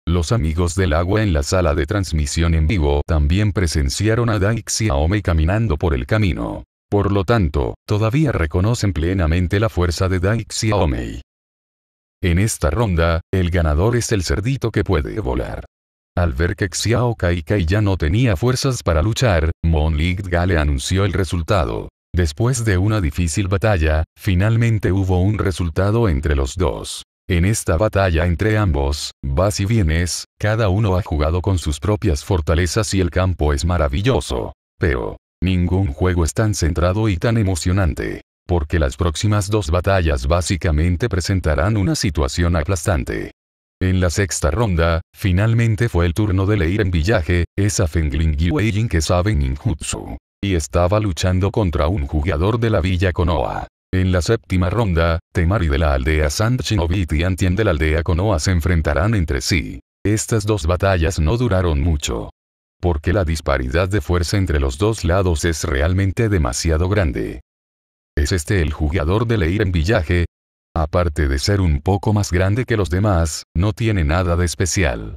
Los amigos del agua en la sala de transmisión en vivo también presenciaron a Daixiaomei caminando por el camino. Por lo tanto, todavía reconocen plenamente la fuerza de Daixiaomei. En esta ronda, el ganador es el cerdito que puede volar. Al ver que Xiao Kai Kai ya no tenía fuerzas para luchar, Mon Ga le anunció el resultado. Después de una difícil batalla, finalmente hubo un resultado entre los dos. En esta batalla entre ambos, vas y vienes, cada uno ha jugado con sus propias fortalezas y el campo es maravilloso. Pero, ningún juego es tan centrado y tan emocionante porque las próximas dos batallas básicamente presentarán una situación aplastante. En la sexta ronda, finalmente fue el turno de en Villaje, esa Fengling Weijin que sabe ninjutsu. Y estaba luchando contra un jugador de la Villa Konoha. En la séptima ronda, Temari de la aldea Sand Shinobi y Antien de la aldea Konoha se enfrentarán entre sí. Estas dos batallas no duraron mucho. Porque la disparidad de fuerza entre los dos lados es realmente demasiado grande. ¿Es este el jugador de Leir en Villaje? Aparte de ser un poco más grande que los demás, no tiene nada de especial.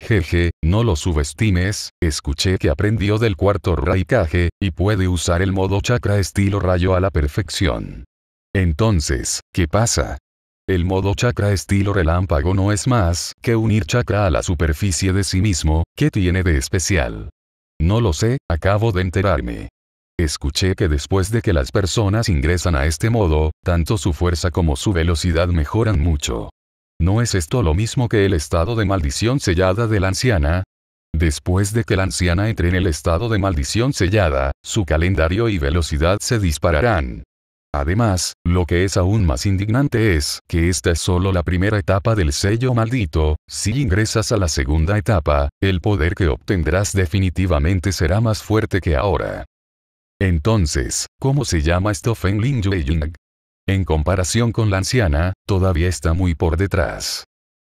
Jeje, no lo subestimes, escuché que aprendió del cuarto Raikage, y puede usar el modo chakra estilo rayo a la perfección. Entonces, ¿qué pasa? El modo chakra estilo relámpago no es más que unir chakra a la superficie de sí mismo, ¿qué tiene de especial? No lo sé, acabo de enterarme. Escuché que después de que las personas ingresan a este modo, tanto su fuerza como su velocidad mejoran mucho. ¿No es esto lo mismo que el estado de maldición sellada de la anciana? Después de que la anciana entre en el estado de maldición sellada, su calendario y velocidad se dispararán. Además, lo que es aún más indignante es que esta es solo la primera etapa del sello maldito, si ingresas a la segunda etapa, el poder que obtendrás definitivamente será más fuerte que ahora. Entonces, ¿cómo se llama esto Feng En comparación con la anciana, todavía está muy por detrás.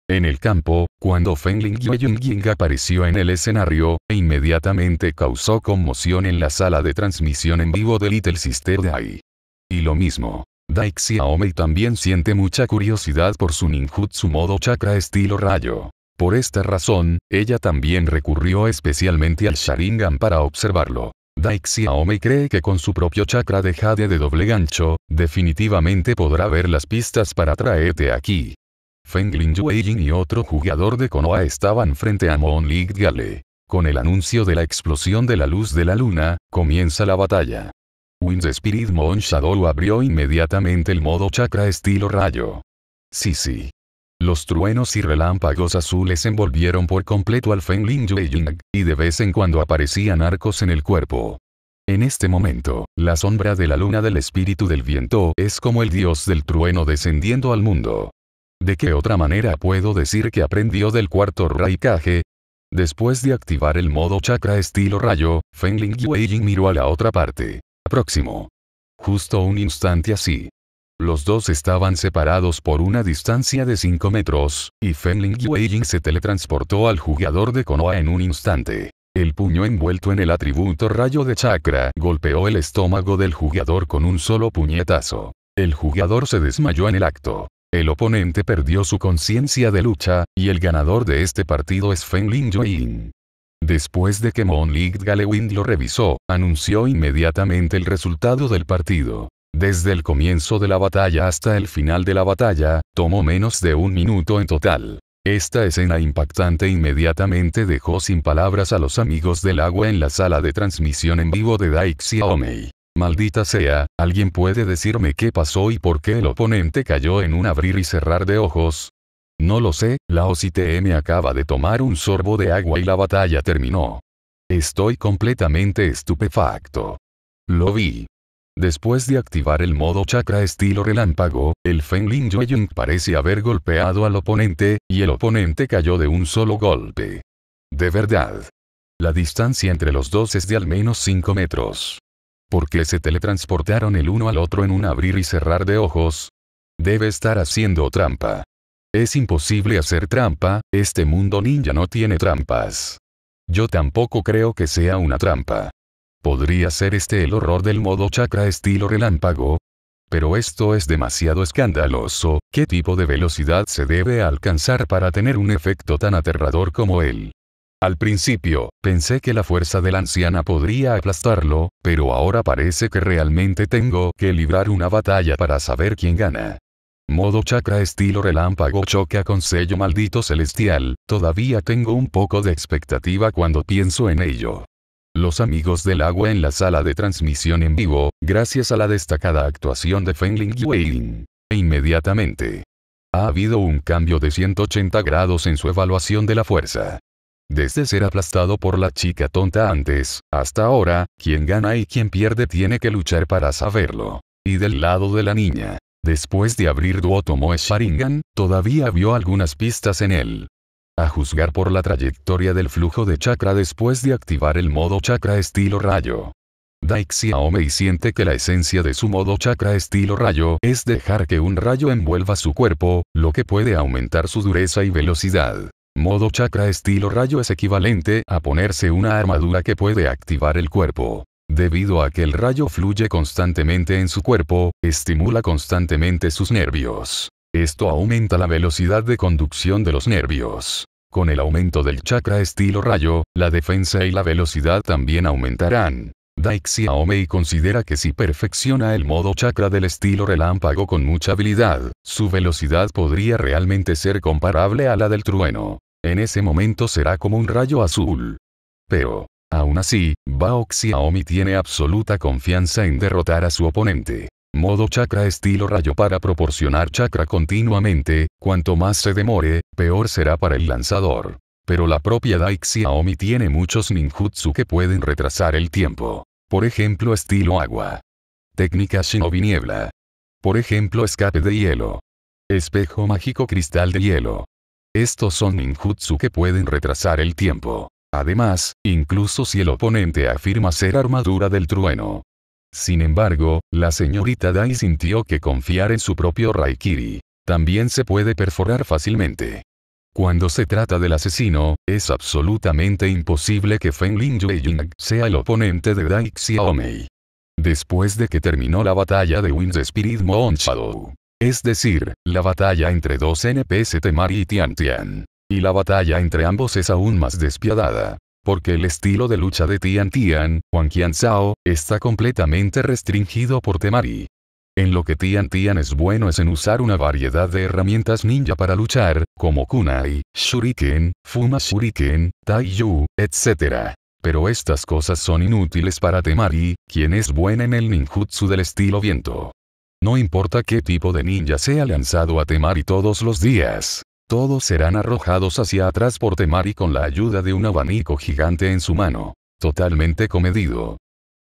En el campo, cuando Fenling Ying apareció en el escenario, e inmediatamente causó conmoción en la sala de transmisión en vivo de Little Sister Dai. Y lo mismo. Dai Xiaomei también siente mucha curiosidad por su ninjutsu modo chakra estilo rayo. Por esta razón, ella también recurrió especialmente al Sharingan para observarlo. Dai Xiaomi cree que con su propio chakra de jade de doble gancho, definitivamente podrá ver las pistas para traerte aquí. Feng Lin y otro jugador de Konoha estaban frente a Mon League Gale. Con el anuncio de la explosión de la luz de la luna, comienza la batalla. Wind Spirit Moon Shadow abrió inmediatamente el modo chakra estilo rayo. Sí sí. Los truenos y relámpagos azules envolvieron por completo al Ling Yueying, y de vez en cuando aparecían arcos en el cuerpo. En este momento, la sombra de la luna del espíritu del viento es como el dios del trueno descendiendo al mundo. ¿De qué otra manera puedo decir que aprendió del cuarto Raikage? Después de activar el modo chakra estilo rayo, Ling Yueying miró a la otra parte. Próximo. Justo un instante así, los dos estaban separados por una distancia de 5 metros, y Fenling Yueying se teletransportó al jugador de Konoha en un instante. El puño envuelto en el atributo rayo de chakra golpeó el estómago del jugador con un solo puñetazo. El jugador se desmayó en el acto. El oponente perdió su conciencia de lucha, y el ganador de este partido es Fenling Yueying. Después de que lig Galewind lo revisó, anunció inmediatamente el resultado del partido. Desde el comienzo de la batalla hasta el final de la batalla, tomó menos de un minuto en total. Esta escena impactante inmediatamente dejó sin palabras a los amigos del agua en la sala de transmisión en vivo de Daixia Omei. Maldita sea, ¿alguien puede decirme qué pasó y por qué el oponente cayó en un abrir y cerrar de ojos? No lo sé, la OCTM acaba de tomar un sorbo de agua y la batalla terminó. Estoy completamente estupefacto. Lo vi. Después de activar el modo chakra estilo relámpago, el Fenlin Yueyun parece haber golpeado al oponente, y el oponente cayó de un solo golpe. De verdad. La distancia entre los dos es de al menos 5 metros. ¿Por qué se teletransportaron el uno al otro en un abrir y cerrar de ojos? Debe estar haciendo trampa. Es imposible hacer trampa, este mundo ninja no tiene trampas. Yo tampoco creo que sea una trampa. ¿Podría ser este el horror del modo chakra estilo relámpago? Pero esto es demasiado escandaloso, ¿qué tipo de velocidad se debe alcanzar para tener un efecto tan aterrador como él? Al principio, pensé que la fuerza de la anciana podría aplastarlo, pero ahora parece que realmente tengo que librar una batalla para saber quién gana. Modo chakra estilo relámpago choca con sello maldito celestial, todavía tengo un poco de expectativa cuando pienso en ello los amigos del agua en la sala de transmisión en vivo, gracias a la destacada actuación de Fenling Yueling. E inmediatamente. Ha habido un cambio de 180 grados en su evaluación de la fuerza. Desde ser aplastado por la chica tonta antes, hasta ahora, quien gana y quien pierde tiene que luchar para saberlo. Y del lado de la niña. Después de abrir Duotomo Sharingan, todavía vio algunas pistas en él. A juzgar por la trayectoria del flujo de chakra después de activar el modo chakra estilo rayo. Dai Xiaomei siente que la esencia de su modo chakra estilo rayo es dejar que un rayo envuelva su cuerpo, lo que puede aumentar su dureza y velocidad. Modo chakra estilo rayo es equivalente a ponerse una armadura que puede activar el cuerpo. Debido a que el rayo fluye constantemente en su cuerpo, estimula constantemente sus nervios. Esto aumenta la velocidad de conducción de los nervios. Con el aumento del chakra estilo rayo, la defensa y la velocidad también aumentarán. Dai considera que si perfecciona el modo chakra del estilo relámpago con mucha habilidad, su velocidad podría realmente ser comparable a la del trueno. En ese momento será como un rayo azul. Pero, aún así, Bao Xiaomi tiene absoluta confianza en derrotar a su oponente. Modo chakra estilo rayo para proporcionar chakra continuamente, cuanto más se demore, peor será para el lanzador. Pero la propia Daik Aomi tiene muchos ninjutsu que pueden retrasar el tiempo. Por ejemplo estilo agua. Técnica shinobi niebla. Por ejemplo escape de hielo. Espejo mágico cristal de hielo. Estos son ninjutsu que pueden retrasar el tiempo. Además, incluso si el oponente afirma ser armadura del trueno, sin embargo, la señorita Dai sintió que confiar en su propio Raikiri también se puede perforar fácilmente. Cuando se trata del asesino, es absolutamente imposible que Feng Lin Yueying sea el oponente de Dai Xiaomei. Después de que terminó la batalla de Wind Spirit Moon Shadow, es decir, la batalla entre dos NPC Temari y Tian Tian, y la batalla entre ambos es aún más despiadada, porque el estilo de lucha de Tian Tian, Juan Qian Zhao, está completamente restringido por Temari. En lo que Tian Tian es bueno es en usar una variedad de herramientas ninja para luchar, como kunai, shuriken, fuma shuriken, Yu, etc. Pero estas cosas son inútiles para Temari, quien es buena en el ninjutsu del estilo viento. No importa qué tipo de ninja sea lanzado a Temari todos los días, todos serán arrojados hacia atrás por Temari con la ayuda de un abanico gigante en su mano. Totalmente comedido.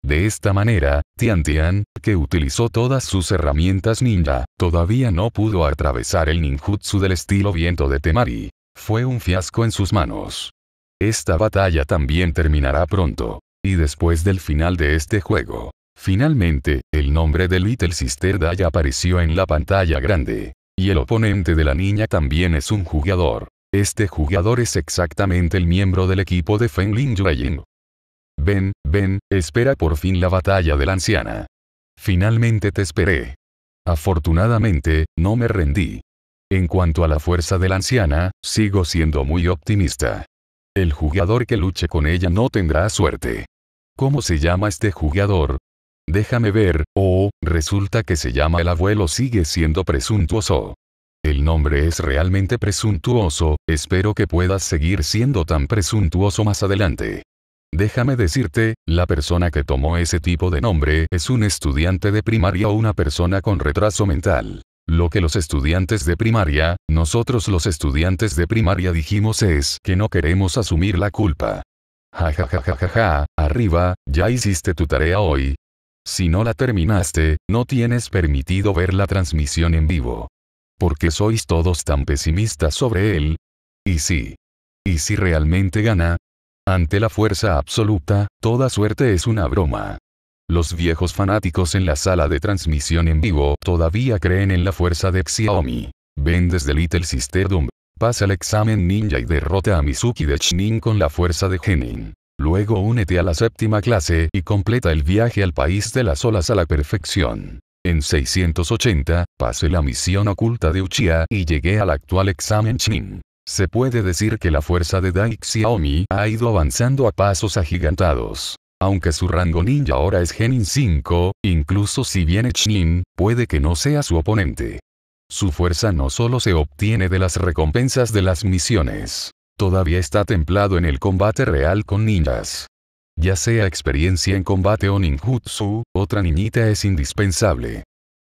De esta manera, Tian Tian, que utilizó todas sus herramientas ninja, todavía no pudo atravesar el ninjutsu del estilo viento de Temari. Fue un fiasco en sus manos. Esta batalla también terminará pronto. Y después del final de este juego. Finalmente, el nombre de Little Sister Day apareció en la pantalla grande. Y el oponente de la niña también es un jugador. Este jugador es exactamente el miembro del equipo de Fenlin Ying. Ven, ven, espera por fin la batalla de la anciana. Finalmente te esperé. Afortunadamente, no me rendí. En cuanto a la fuerza de la anciana, sigo siendo muy optimista. El jugador que luche con ella no tendrá suerte. ¿Cómo se llama este jugador? Déjame ver, oh, resulta que se llama el abuelo sigue siendo presuntuoso. El nombre es realmente presuntuoso, espero que puedas seguir siendo tan presuntuoso más adelante. Déjame decirte, la persona que tomó ese tipo de nombre es un estudiante de primaria o una persona con retraso mental. Lo que los estudiantes de primaria, nosotros los estudiantes de primaria dijimos es que no queremos asumir la culpa. Ja ja ja ja ja arriba, ya hiciste tu tarea hoy, si no la terminaste, no tienes permitido ver la transmisión en vivo. Porque sois todos tan pesimistas sobre él? ¿Y si? ¿Y si realmente gana? Ante la fuerza absoluta, toda suerte es una broma. Los viejos fanáticos en la sala de transmisión en vivo todavía creen en la fuerza de Xiaomi. Ven desde Little Sister Doom. Pasa el examen ninja y derrota a Mizuki de Chnin con la fuerza de Genin. Luego únete a la séptima clase y completa el viaje al país de las olas a la perfección. En 680, pasé la misión oculta de Uchiha y llegué al actual examen Shin. Se puede decir que la fuerza de Dai Xiaomi ha ido avanzando a pasos agigantados. Aunque su rango ninja ahora es Genin 5, incluso si viene Shin, puede que no sea su oponente. Su fuerza no solo se obtiene de las recompensas de las misiones todavía está templado en el combate real con ninjas. Ya sea experiencia en combate o ninjutsu, otra niñita es indispensable.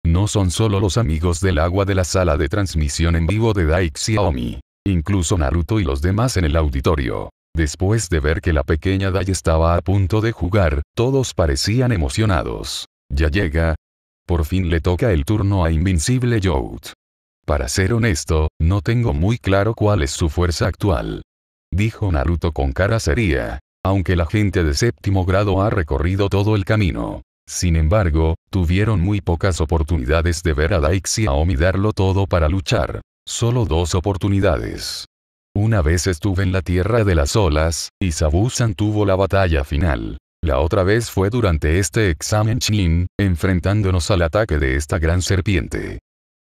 No son solo los amigos del agua de la sala de transmisión en vivo de Dai Xiaomi. Incluso Naruto y los demás en el auditorio. Después de ver que la pequeña Dai estaba a punto de jugar, todos parecían emocionados. Ya llega. Por fin le toca el turno a Invincible Youth. Para ser honesto, no tengo muy claro cuál es su fuerza actual. Dijo Naruto con cara seria. Aunque la gente de séptimo grado ha recorrido todo el camino. Sin embargo, tuvieron muy pocas oportunidades de ver a Daixi o Aomi todo para luchar. Solo dos oportunidades. Una vez estuve en la Tierra de las Olas, y Sabu-san tuvo la batalla final. La otra vez fue durante este examen chin, enfrentándonos al ataque de esta gran serpiente.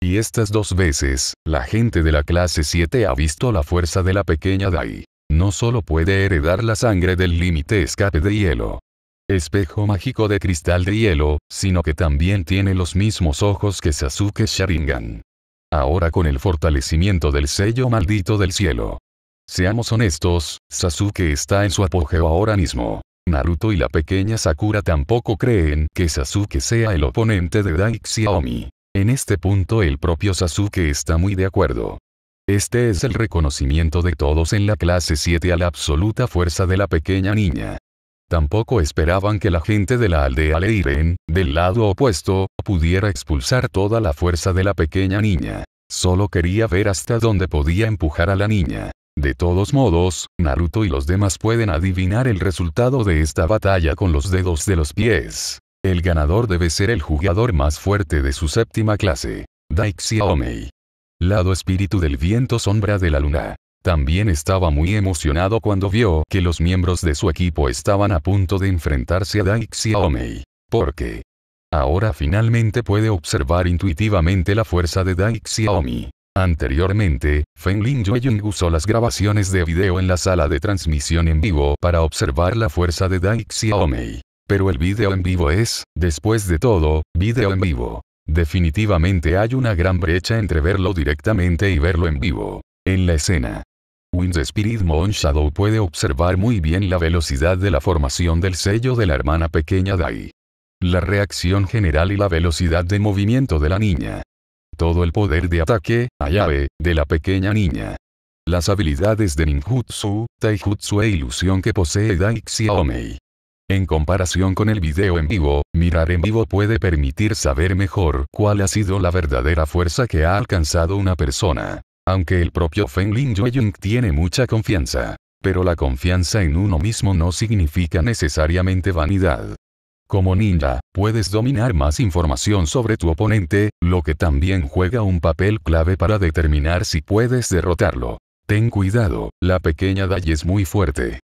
Y estas dos veces, la gente de la clase 7 ha visto la fuerza de la pequeña Dai. No solo puede heredar la sangre del límite escape de hielo, espejo mágico de cristal de hielo, sino que también tiene los mismos ojos que Sasuke Sharingan. Ahora con el fortalecimiento del sello maldito del cielo. Seamos honestos, Sasuke está en su apogeo ahora mismo. Naruto y la pequeña Sakura tampoco creen que Sasuke sea el oponente de Dai Xiaomi. En este punto el propio Sasuke está muy de acuerdo. Este es el reconocimiento de todos en la clase 7 a la absoluta fuerza de la pequeña niña. Tampoco esperaban que la gente de la aldea Leiren, del lado opuesto, pudiera expulsar toda la fuerza de la pequeña niña. Solo quería ver hasta dónde podía empujar a la niña. De todos modos, Naruto y los demás pueden adivinar el resultado de esta batalla con los dedos de los pies. El ganador debe ser el jugador más fuerte de su séptima clase. Daixiaomei. Lado espíritu del viento sombra de la luna. También estaba muy emocionado cuando vio que los miembros de su equipo estaban a punto de enfrentarse a Daixiaomei. ¿Por Porque ahora finalmente puede observar intuitivamente la fuerza de Daixiaomei. Anteriormente, Anteriormente, Lin Yoyun usó las grabaciones de video en la sala de transmisión en vivo para observar la fuerza de Daixiaomei pero el video en vivo es, después de todo, video en vivo. Definitivamente hay una gran brecha entre verlo directamente y verlo en vivo. En la escena. Wind Spirit Moon Shadow puede observar muy bien la velocidad de la formación del sello de la hermana pequeña Dai. La reacción general y la velocidad de movimiento de la niña. Todo el poder de ataque, a llave, de la pequeña niña. Las habilidades de ninjutsu, taijutsu e ilusión que posee Dai Xiaomei. En comparación con el video en vivo, mirar en vivo puede permitir saber mejor cuál ha sido la verdadera fuerza que ha alcanzado una persona. Aunque el propio Feng Lin Ying tiene mucha confianza. Pero la confianza en uno mismo no significa necesariamente vanidad. Como ninja, puedes dominar más información sobre tu oponente, lo que también juega un papel clave para determinar si puedes derrotarlo. Ten cuidado, la pequeña Dai es muy fuerte.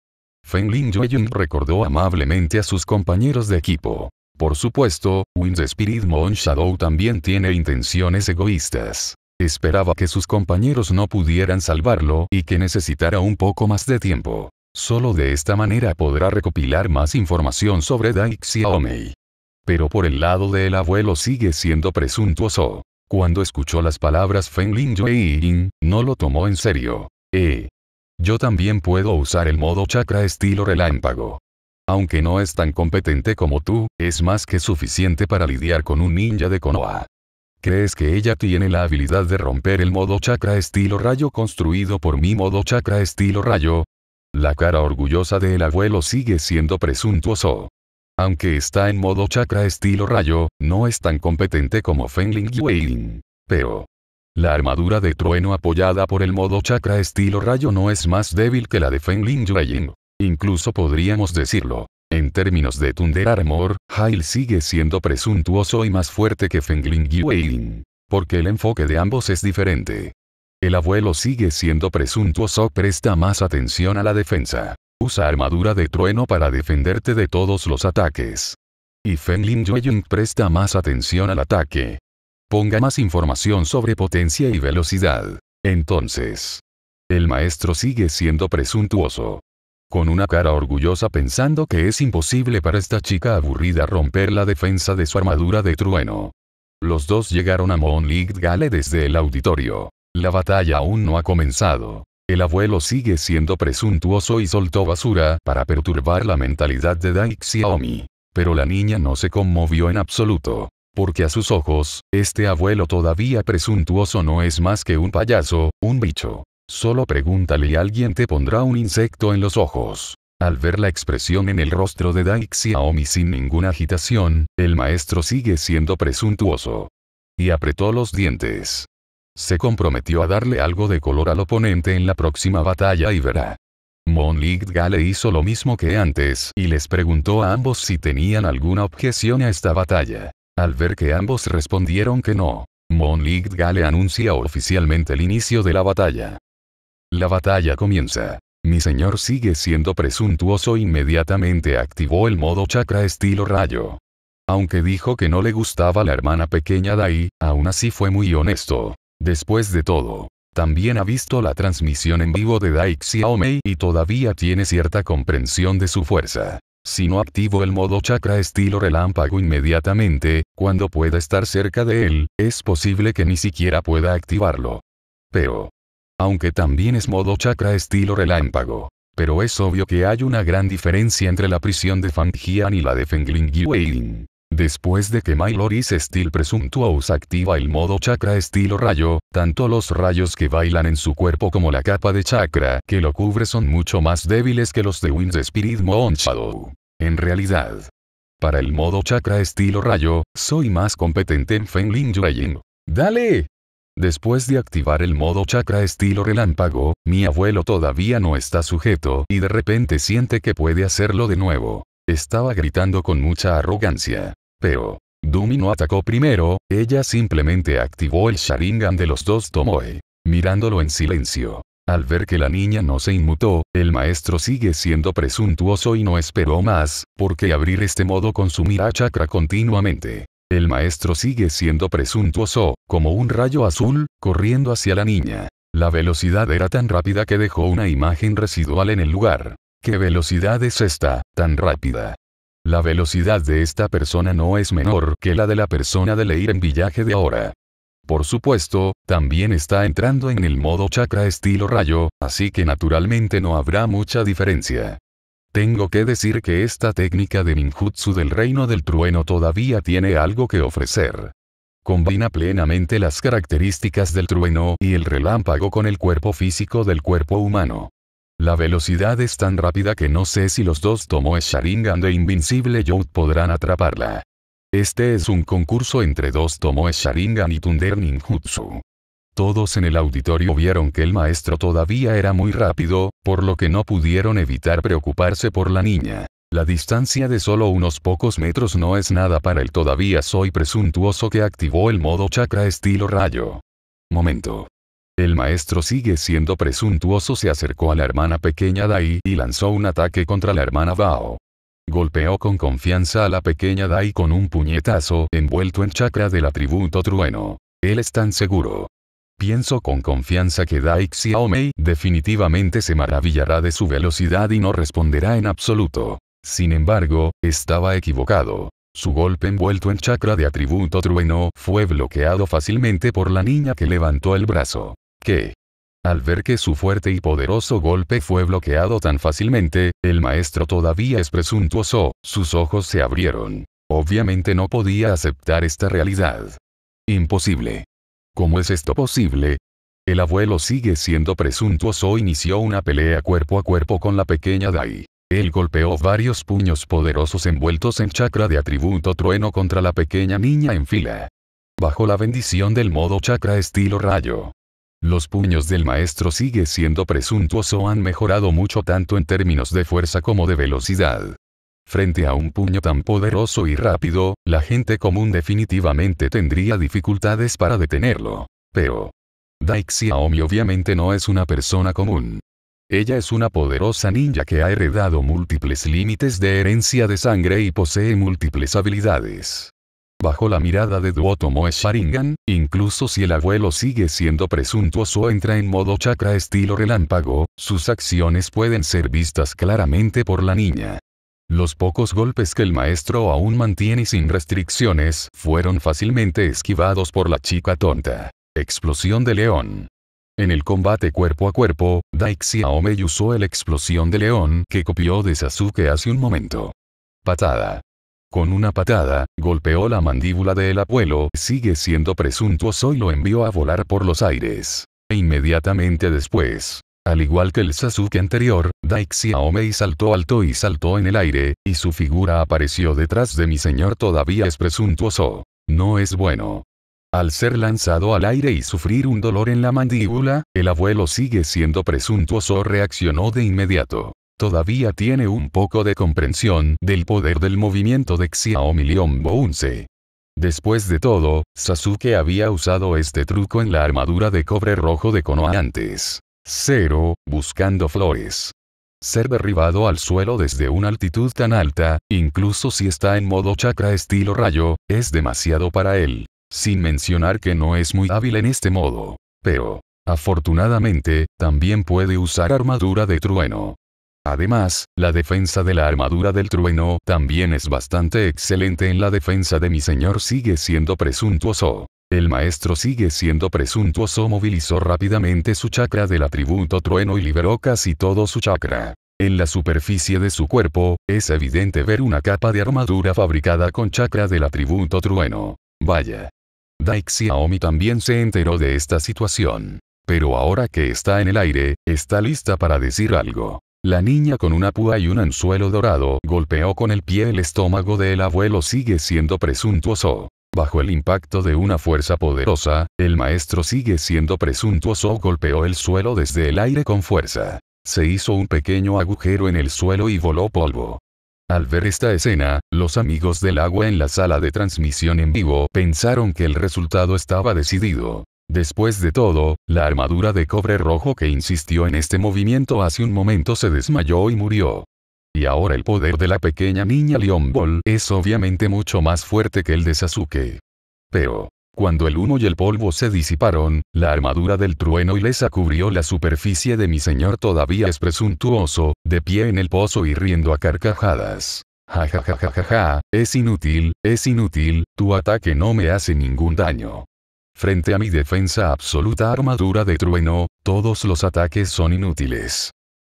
Feng Lin recordó amablemente a sus compañeros de equipo. Por supuesto, Wind Spirit Moon Shadow también tiene intenciones egoístas. Esperaba que sus compañeros no pudieran salvarlo y que necesitara un poco más de tiempo. Solo de esta manera podrá recopilar más información sobre Dai Pero por el lado del abuelo sigue siendo presuntuoso. Cuando escuchó las palabras Feng Lin no lo tomó en serio. Eh, yo también puedo usar el modo chakra estilo relámpago. Aunque no es tan competente como tú, es más que suficiente para lidiar con un ninja de Konoha. ¿Crees que ella tiene la habilidad de romper el modo chakra estilo rayo construido por mi modo chakra estilo rayo? La cara orgullosa del abuelo sigue siendo presuntuoso. Aunque está en modo chakra estilo rayo, no es tan competente como Fenling Ling. Pero, la armadura de trueno apoyada por el modo chakra estilo rayo no es más débil que la de Fenlin Yueying. Incluso podríamos decirlo. En términos de Thunder Armor, Hail sigue siendo presuntuoso y más fuerte que Fengling Yueying. Porque el enfoque de ambos es diferente. El abuelo sigue siendo presuntuoso, presta más atención a la defensa. Usa armadura de trueno para defenderte de todos los ataques. Y Fenlin Yueyun presta más atención al ataque. Ponga más información sobre potencia y velocidad. Entonces, el maestro sigue siendo presuntuoso. Con una cara orgullosa pensando que es imposible para esta chica aburrida romper la defensa de su armadura de trueno. Los dos llegaron a Mon Gale desde el auditorio. La batalla aún no ha comenzado. El abuelo sigue siendo presuntuoso y soltó basura para perturbar la mentalidad de Daixiaomi. Xiaomi. Pero la niña no se conmovió en absoluto porque a sus ojos, este abuelo todavía presuntuoso no es más que un payaso, un bicho. Solo pregúntale y alguien te pondrá un insecto en los ojos. Al ver la expresión en el rostro de Dai Xiaomi sin ninguna agitación, el maestro sigue siendo presuntuoso. Y apretó los dientes. Se comprometió a darle algo de color al oponente en la próxima batalla y verá. Mon Ga le hizo lo mismo que antes y les preguntó a ambos si tenían alguna objeción a esta batalla. Al ver que ambos respondieron que no, Monlightga le anuncia oficialmente el inicio de la batalla. La batalla comienza. Mi señor sigue siendo presuntuoso inmediatamente activó el modo chakra estilo rayo. Aunque dijo que no le gustaba la hermana pequeña Dai, aún así fue muy honesto. Después de todo, también ha visto la transmisión en vivo de Dai Xiaomei y todavía tiene cierta comprensión de su fuerza. Si no activo el modo chakra estilo relámpago inmediatamente, cuando pueda estar cerca de él, es posible que ni siquiera pueda activarlo. Pero. Aunque también es modo chakra estilo relámpago. Pero es obvio que hay una gran diferencia entre la prisión de Fangian y la de Fengling Ling. Después de que My Loris Steel Presumptuous activa el modo chakra estilo rayo, tanto los rayos que bailan en su cuerpo como la capa de chakra que lo cubre son mucho más débiles que los de Wind Spirit Moon Shadow. En realidad, para el modo chakra estilo rayo, soy más competente en Fenling Raying. ¡Dale! Después de activar el modo chakra estilo relámpago, mi abuelo todavía no está sujeto y de repente siente que puede hacerlo de nuevo. Estaba gritando con mucha arrogancia. Pero, Dumi no atacó primero, ella simplemente activó el Sharingan de los dos Tomoe, mirándolo en silencio. Al ver que la niña no se inmutó, el maestro sigue siendo presuntuoso y no esperó más, porque abrir este modo consumirá chakra continuamente. El maestro sigue siendo presuntuoso, como un rayo azul, corriendo hacia la niña. La velocidad era tan rápida que dejó una imagen residual en el lugar. ¿Qué velocidad es esta, tan rápida? La velocidad de esta persona no es menor que la de la persona de Leir en Villaje de ahora. Por supuesto, también está entrando en el modo chakra estilo rayo, así que naturalmente no habrá mucha diferencia. Tengo que decir que esta técnica de ninjutsu del reino del trueno todavía tiene algo que ofrecer. Combina plenamente las características del trueno y el relámpago con el cuerpo físico del cuerpo humano. La velocidad es tan rápida que no sé si los dos Tomoe Sharingan de Invincible Youth podrán atraparla. Este es un concurso entre dos Tomoe Sharingan y Thunder Ninjutsu. Todos en el auditorio vieron que el maestro todavía era muy rápido, por lo que no pudieron evitar preocuparse por la niña. La distancia de solo unos pocos metros no es nada para el todavía soy presuntuoso que activó el modo chakra estilo rayo. Momento. El maestro sigue siendo presuntuoso se acercó a la hermana pequeña Dai y lanzó un ataque contra la hermana Bao. Golpeó con confianza a la pequeña Dai con un puñetazo envuelto en chakra del atributo trueno. Él es tan seguro. Pienso con confianza que Dai Xiaomei definitivamente se maravillará de su velocidad y no responderá en absoluto. Sin embargo, estaba equivocado. Su golpe envuelto en chakra de atributo trueno fue bloqueado fácilmente por la niña que levantó el brazo que, al ver que su fuerte y poderoso golpe fue bloqueado tan fácilmente, el maestro todavía es presuntuoso, sus ojos se abrieron. Obviamente no podía aceptar esta realidad. Imposible. ¿Cómo es esto posible? El abuelo sigue siendo presuntuoso. Inició una pelea cuerpo a cuerpo con la pequeña Dai. Él golpeó varios puños poderosos envueltos en chakra de atributo trueno contra la pequeña niña en fila. Bajo la bendición del modo chakra estilo rayo, los puños del maestro sigue siendo presuntuoso han mejorado mucho tanto en términos de fuerza como de velocidad. Frente a un puño tan poderoso y rápido, la gente común definitivamente tendría dificultades para detenerlo. Pero... Daixiaomi obviamente no es una persona común. Ella es una poderosa ninja que ha heredado múltiples límites de herencia de sangre y posee múltiples habilidades. Bajo la mirada de Duotomo Sharingan, incluso si el abuelo sigue siendo presuntuoso o entra en modo chakra estilo relámpago, sus acciones pueden ser vistas claramente por la niña. Los pocos golpes que el maestro aún mantiene sin restricciones fueron fácilmente esquivados por la chica tonta. Explosión de león. En el combate cuerpo a cuerpo, Daixi usó el explosión de león que copió de Sasuke hace un momento. Patada. Con una patada, golpeó la mandíbula del abuelo, sigue siendo presuntuoso y lo envió a volar por los aires. E inmediatamente después, al igual que el Sasuke anterior, Aomei saltó alto y saltó en el aire, y su figura apareció detrás de mi señor todavía es presuntuoso. No es bueno. Al ser lanzado al aire y sufrir un dolor en la mandíbula, el abuelo sigue siendo presuntuoso reaccionó de inmediato todavía tiene un poco de comprensión del poder del movimiento de Xiaomi Lionbo Bounce. Después de todo, Sasuke había usado este truco en la armadura de cobre rojo de Konoha antes. 0. Buscando flores. Ser derribado al suelo desde una altitud tan alta, incluso si está en modo chakra estilo rayo, es demasiado para él. Sin mencionar que no es muy hábil en este modo. Pero, afortunadamente, también puede usar armadura de trueno. Además, la defensa de la armadura del trueno también es bastante excelente en la defensa de mi señor sigue siendo presuntuoso. El maestro sigue siendo presuntuoso movilizó rápidamente su chakra del atributo trueno y liberó casi todo su chakra. En la superficie de su cuerpo, es evidente ver una capa de armadura fabricada con chakra del atributo trueno. Vaya. Daixiaomi también se enteró de esta situación. Pero ahora que está en el aire, está lista para decir algo. La niña con una púa y un anzuelo dorado golpeó con el pie el estómago del abuelo sigue siendo presuntuoso. Bajo el impacto de una fuerza poderosa, el maestro sigue siendo presuntuoso golpeó el suelo desde el aire con fuerza. Se hizo un pequeño agujero en el suelo y voló polvo. Al ver esta escena, los amigos del agua en la sala de transmisión en vivo pensaron que el resultado estaba decidido. Después de todo, la armadura de cobre rojo que insistió en este movimiento hace un momento se desmayó y murió. Y ahora el poder de la pequeña niña Leon Ball es obviamente mucho más fuerte que el de Sasuke. Pero, cuando el humo y el polvo se disiparon, la armadura del trueno y lesa cubrió la superficie de mi señor todavía es presuntuoso, de pie en el pozo y riendo a carcajadas. Ja ja ja ja ja ja, es inútil, es inútil, tu ataque no me hace ningún daño. Frente a mi defensa absoluta armadura de trueno, todos los ataques son inútiles.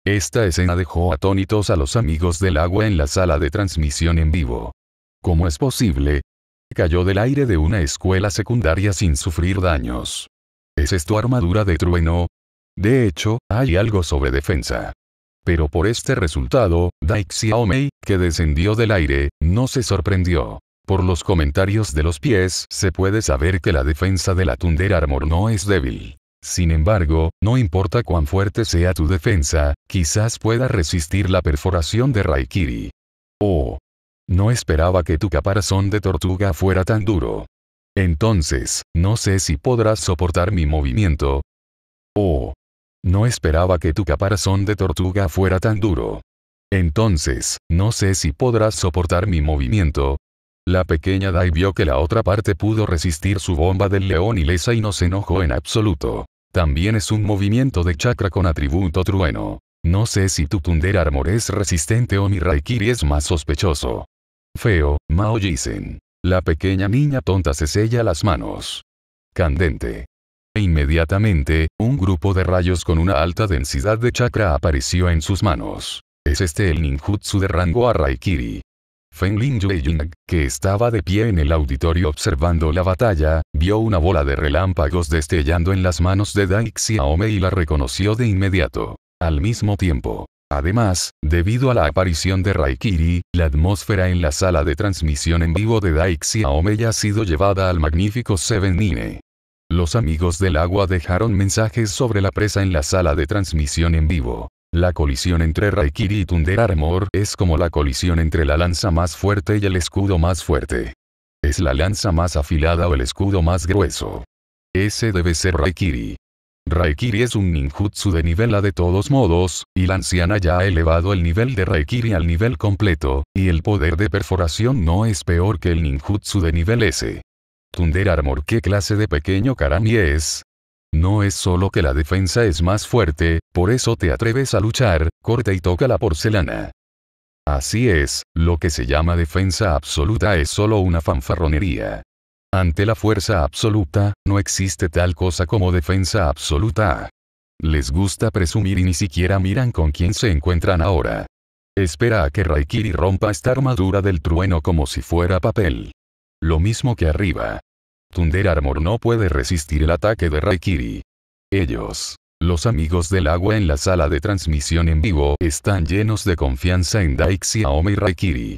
Esta escena dejó atónitos a los amigos del agua en la sala de transmisión en vivo. ¿Cómo es posible? Cayó del aire de una escuela secundaria sin sufrir daños. ¿Es esto armadura de trueno? De hecho, hay algo sobre defensa. Pero por este resultado, Dai Xiaomei, que descendió del aire, no se sorprendió. Por los comentarios de los pies se puede saber que la defensa de la tundera Armor no es débil. Sin embargo, no importa cuán fuerte sea tu defensa, quizás pueda resistir la perforación de Raikiri. Oh. No esperaba que tu caparazón de tortuga fuera tan duro. Entonces, no sé si podrás soportar mi movimiento. Oh. No esperaba que tu caparazón de tortuga fuera tan duro. Entonces, no sé si podrás soportar mi movimiento, la pequeña Dai vio que la otra parte pudo resistir su bomba del león ilesa y no se enojó en absoluto. También es un movimiento de chakra con atributo trueno. No sé si tu Thunder Armor es resistente o mi Raikiri es más sospechoso. Feo, Mao Jisen. La pequeña niña tonta se sella las manos. Candente. E inmediatamente, un grupo de rayos con una alta densidad de chakra apareció en sus manos. ¿Es este el ninjutsu de rango a Raikiri? Yue Yueying, que estaba de pie en el auditorio observando la batalla, vio una bola de relámpagos destellando en las manos de Dai Xiaome y la reconoció de inmediato. Al mismo tiempo, Además, debido a la aparición de Raikiri, la atmósfera en la sala de transmisión en vivo de Dai Xiaome ya ha sido llevada al magnífico Seven Nine. Los amigos del agua dejaron mensajes sobre la presa en la sala de transmisión en vivo. La colisión entre Raikiri y Tunder Armor es como la colisión entre la lanza más fuerte y el escudo más fuerte. Es la lanza más afilada o el escudo más grueso. Ese debe ser Raikiri. Raikiri es un ninjutsu de nivel A de todos modos, y la anciana ya ha elevado el nivel de Raikiri al nivel completo, y el poder de perforación no es peor que el ninjutsu de nivel S. Thunder Armor ¿Qué clase de pequeño karami es? No es solo que la defensa es más fuerte, por eso te atreves a luchar, corta y toca la porcelana. Así es, lo que se llama defensa absoluta es solo una fanfarronería. Ante la fuerza absoluta, no existe tal cosa como defensa absoluta. Les gusta presumir y ni siquiera miran con quién se encuentran ahora. Espera a que Raikiri rompa esta armadura del trueno como si fuera papel. Lo mismo que arriba. Tunder Armor no puede resistir el ataque de Raikiri. Ellos, los amigos del agua en la sala de transmisión en vivo están llenos de confianza en Daixi Raikiri.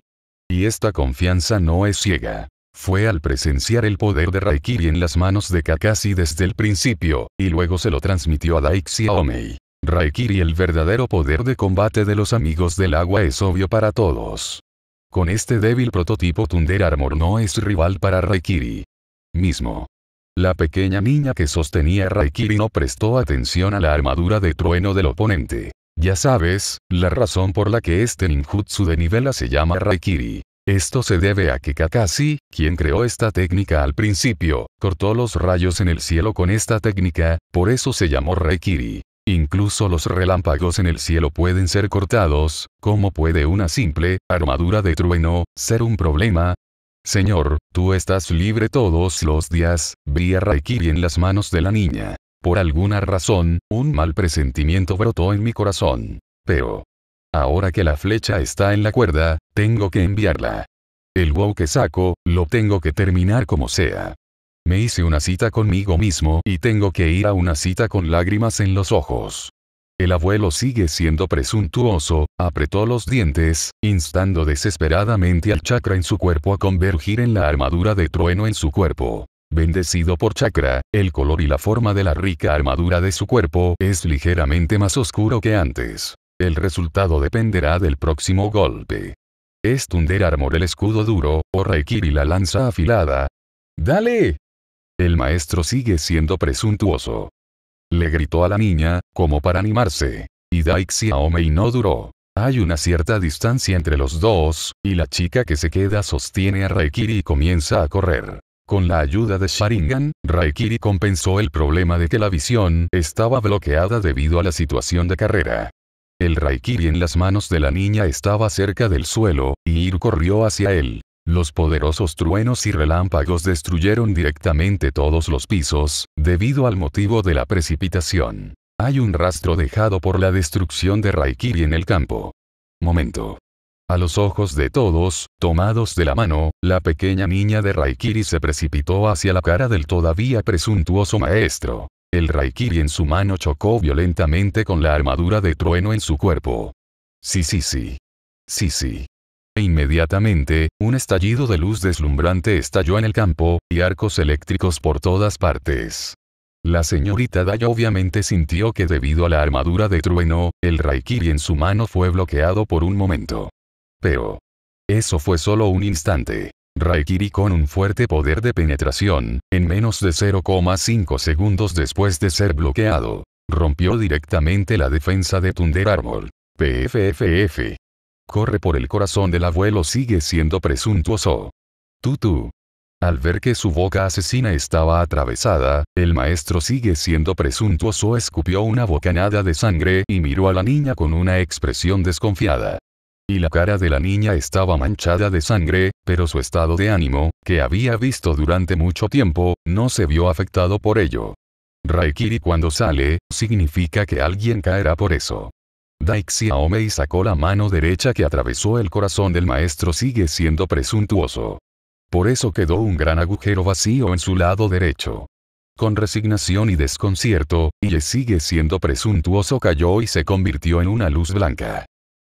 Y esta confianza no es ciega. Fue al presenciar el poder de Raikiri en las manos de Kakashi desde el principio, y luego se lo transmitió a Daixi Aomei. Raikiri el verdadero poder de combate de los amigos del agua es obvio para todos. Con este débil prototipo Tunder Armor no es rival para Raikiri mismo. La pequeña niña que sostenía Raikiri no prestó atención a la armadura de trueno del oponente. Ya sabes, la razón por la que este ninjutsu de nivela se llama Raikiri. Esto se debe a que Kakashi, quien creó esta técnica al principio, cortó los rayos en el cielo con esta técnica, por eso se llamó Raikiri. Incluso los relámpagos en el cielo pueden ser cortados, como puede una simple armadura de trueno ser un problema? Señor, tú estás libre todos los días, vi a Raikiri en las manos de la niña. Por alguna razón, un mal presentimiento brotó en mi corazón. Pero. Ahora que la flecha está en la cuerda, tengo que enviarla. El wow que saco, lo tengo que terminar como sea. Me hice una cita conmigo mismo y tengo que ir a una cita con lágrimas en los ojos. El abuelo sigue siendo presuntuoso, apretó los dientes, instando desesperadamente al chakra en su cuerpo a convergir en la armadura de trueno en su cuerpo. Bendecido por chakra, el color y la forma de la rica armadura de su cuerpo es ligeramente más oscuro que antes. El resultado dependerá del próximo golpe. Es Thunder Armor el escudo duro, o Raikiri la lanza afilada. ¡Dale! El maestro sigue siendo presuntuoso le gritó a la niña, como para animarse. Y Dai Aomei no duró. Hay una cierta distancia entre los dos, y la chica que se queda sostiene a Raikiri y comienza a correr. Con la ayuda de Sharingan, Raikiri compensó el problema de que la visión estaba bloqueada debido a la situación de carrera. El Raikiri en las manos de la niña estaba cerca del suelo, y Ir corrió hacia él. Los poderosos truenos y relámpagos destruyeron directamente todos los pisos, debido al motivo de la precipitación. Hay un rastro dejado por la destrucción de Raikiri en el campo. Momento. A los ojos de todos, tomados de la mano, la pequeña niña de Raikiri se precipitó hacia la cara del todavía presuntuoso maestro. El Raikiri en su mano chocó violentamente con la armadura de trueno en su cuerpo. Sí, sí, sí. Sí, sí. E inmediatamente, un estallido de luz deslumbrante estalló en el campo, y arcos eléctricos por todas partes. La señorita Daya obviamente sintió que debido a la armadura de trueno, el raikiri en su mano fue bloqueado por un momento. Pero... Eso fue solo un instante. Raikiri con un fuerte poder de penetración, en menos de 0,5 segundos después de ser bloqueado, rompió directamente la defensa de Thunder Armor. PFFF corre por el corazón del abuelo sigue siendo presuntuoso. Tutu. Al ver que su boca asesina estaba atravesada, el maestro sigue siendo presuntuoso escupió una bocanada de sangre y miró a la niña con una expresión desconfiada. Y la cara de la niña estaba manchada de sangre, pero su estado de ánimo, que había visto durante mucho tiempo, no se vio afectado por ello. Raikiri cuando sale, significa que alguien caerá por eso. Dai Xiaomei sacó la mano derecha que atravesó el corazón del maestro sigue siendo presuntuoso. Por eso quedó un gran agujero vacío en su lado derecho. Con resignación y desconcierto, y sigue siendo presuntuoso cayó y se convirtió en una luz blanca.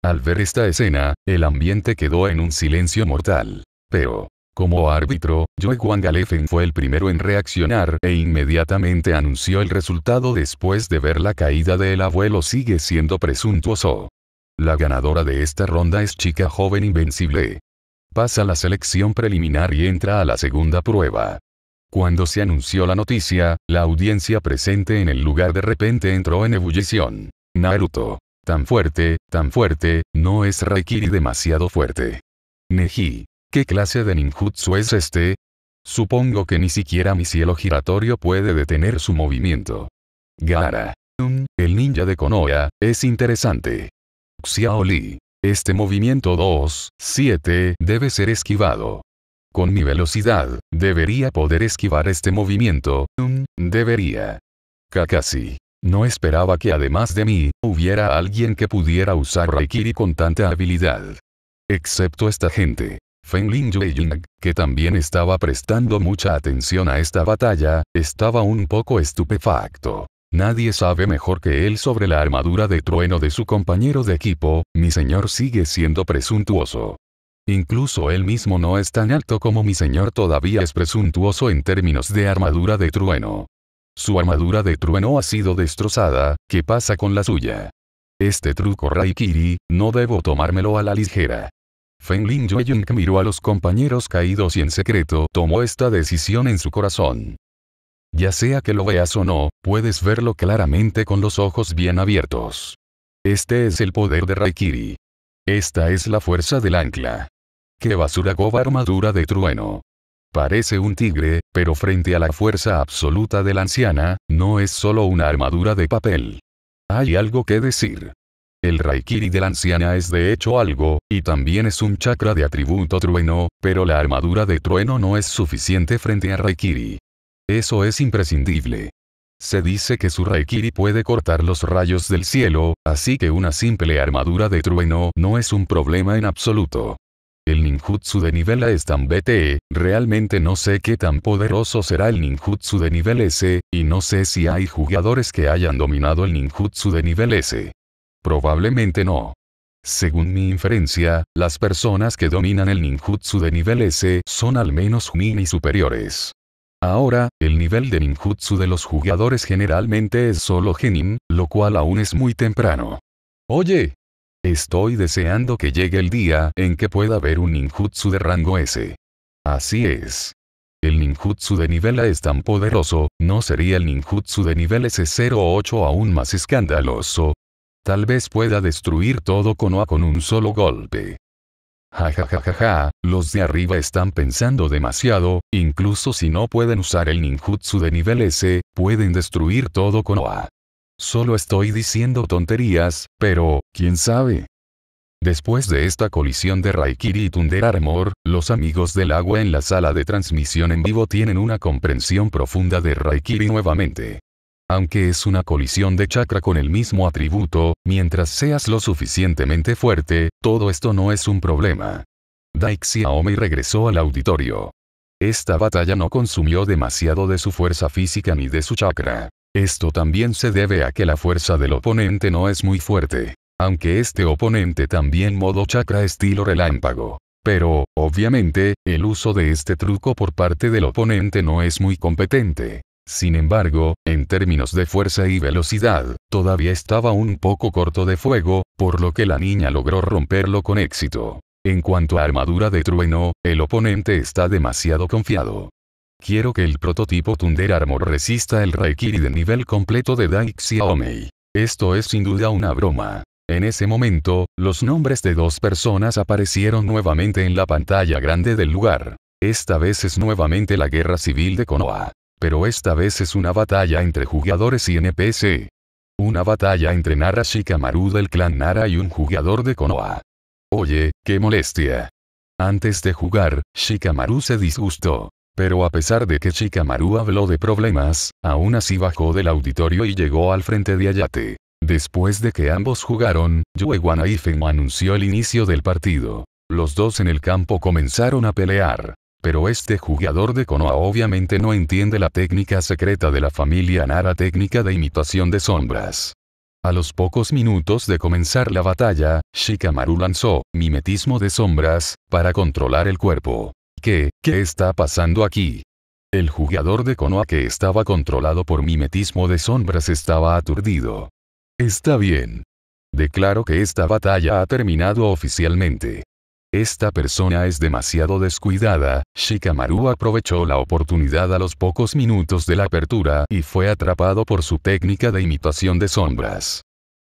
Al ver esta escena, el ambiente quedó en un silencio mortal. Pero, como árbitro, Joe Juan fue el primero en reaccionar e inmediatamente anunció el resultado después de ver la caída del abuelo sigue siendo presuntuoso. La ganadora de esta ronda es chica joven invencible. Pasa la selección preliminar y entra a la segunda prueba. Cuando se anunció la noticia, la audiencia presente en el lugar de repente entró en ebullición. Naruto. Tan fuerte, tan fuerte, no es Raikiri demasiado fuerte. Neji. ¿Qué clase de ninjutsu es este? Supongo que ni siquiera mi cielo giratorio puede detener su movimiento. Gara. Um, el ninja de Konoha, es interesante. Xiaoli. Este movimiento 2, 7, debe ser esquivado. Con mi velocidad, debería poder esquivar este movimiento. Um, debería. Kakashi. No esperaba que además de mí, hubiera alguien que pudiera usar Raikiri con tanta habilidad. Excepto esta gente. Feng Lin que también estaba prestando mucha atención a esta batalla, estaba un poco estupefacto. Nadie sabe mejor que él sobre la armadura de trueno de su compañero de equipo, mi señor sigue siendo presuntuoso. Incluso él mismo no es tan alto como mi señor todavía es presuntuoso en términos de armadura de trueno. Su armadura de trueno ha sido destrozada, ¿qué pasa con la suya? Este truco Raikiri, no debo tomármelo a la ligera. Lin Yueying miró a los compañeros caídos y en secreto tomó esta decisión en su corazón. Ya sea que lo veas o no, puedes verlo claramente con los ojos bien abiertos. Este es el poder de Raikiri. Esta es la fuerza del ancla. ¡Qué basura goba armadura de trueno! Parece un tigre, pero frente a la fuerza absoluta de la anciana, no es solo una armadura de papel. Hay algo que decir. El Raikiri de la anciana es de hecho algo, y también es un chakra de atributo trueno, pero la armadura de trueno no es suficiente frente a Raikiri. Eso es imprescindible. Se dice que su Raikiri puede cortar los rayos del cielo, así que una simple armadura de trueno no es un problema en absoluto. El ninjutsu de nivel A es tan BTE, realmente no sé qué tan poderoso será el ninjutsu de nivel S, y no sé si hay jugadores que hayan dominado el ninjutsu de nivel S. Probablemente no. Según mi inferencia, las personas que dominan el ninjutsu de nivel S son al menos mini superiores. Ahora, el nivel de ninjutsu de los jugadores generalmente es solo genin, lo cual aún es muy temprano. Oye, estoy deseando que llegue el día en que pueda haber un ninjutsu de rango S. Así es. El ninjutsu de nivel A es tan poderoso, no sería el ninjutsu de nivel S08 aún más escandaloso, Tal vez pueda destruir todo Konoha con un solo golpe. Ja ja ja ja ja, los de arriba están pensando demasiado, incluso si no pueden usar el ninjutsu de nivel S, pueden destruir todo Konoha. Solo estoy diciendo tonterías, pero, quién sabe. Después de esta colisión de Raikiri y Thunder Armor, los amigos del agua en la sala de transmisión en vivo tienen una comprensión profunda de Raikiri nuevamente aunque es una colisión de chakra con el mismo atributo, mientras seas lo suficientemente fuerte, todo esto no es un problema. Dai Xiaomi regresó al auditorio. Esta batalla no consumió demasiado de su fuerza física ni de su chakra. Esto también se debe a que la fuerza del oponente no es muy fuerte. Aunque este oponente también modo chakra estilo relámpago. Pero, obviamente, el uso de este truco por parte del oponente no es muy competente. Sin embargo, en términos de fuerza y velocidad, todavía estaba un poco corto de fuego, por lo que la niña logró romperlo con éxito. En cuanto a armadura de trueno, el oponente está demasiado confiado. Quiero que el prototipo Thunder Armor resista el Raikiri de nivel completo de Daixia Omei. Esto es sin duda una broma. En ese momento, los nombres de dos personas aparecieron nuevamente en la pantalla grande del lugar. Esta vez es nuevamente la guerra civil de Konoha. Pero esta vez es una batalla entre jugadores y NPC. Una batalla entre Nara Shikamaru del clan Nara y un jugador de Konoha. Oye, qué molestia. Antes de jugar, Shikamaru se disgustó. Pero a pesar de que Shikamaru habló de problemas, aún así bajó del auditorio y llegó al frente de Ayate. Después de que ambos jugaron, Yue anunció el inicio del partido. Los dos en el campo comenzaron a pelear. Pero este jugador de Konoha obviamente no entiende la técnica secreta de la familia Nara técnica de imitación de sombras. A los pocos minutos de comenzar la batalla, Shikamaru lanzó mimetismo de sombras para controlar el cuerpo. ¿Qué, qué está pasando aquí? El jugador de Konoha que estaba controlado por mimetismo de sombras estaba aturdido. Está bien. Declaro que esta batalla ha terminado oficialmente. Esta persona es demasiado descuidada, Shikamaru aprovechó la oportunidad a los pocos minutos de la apertura y fue atrapado por su técnica de imitación de sombras.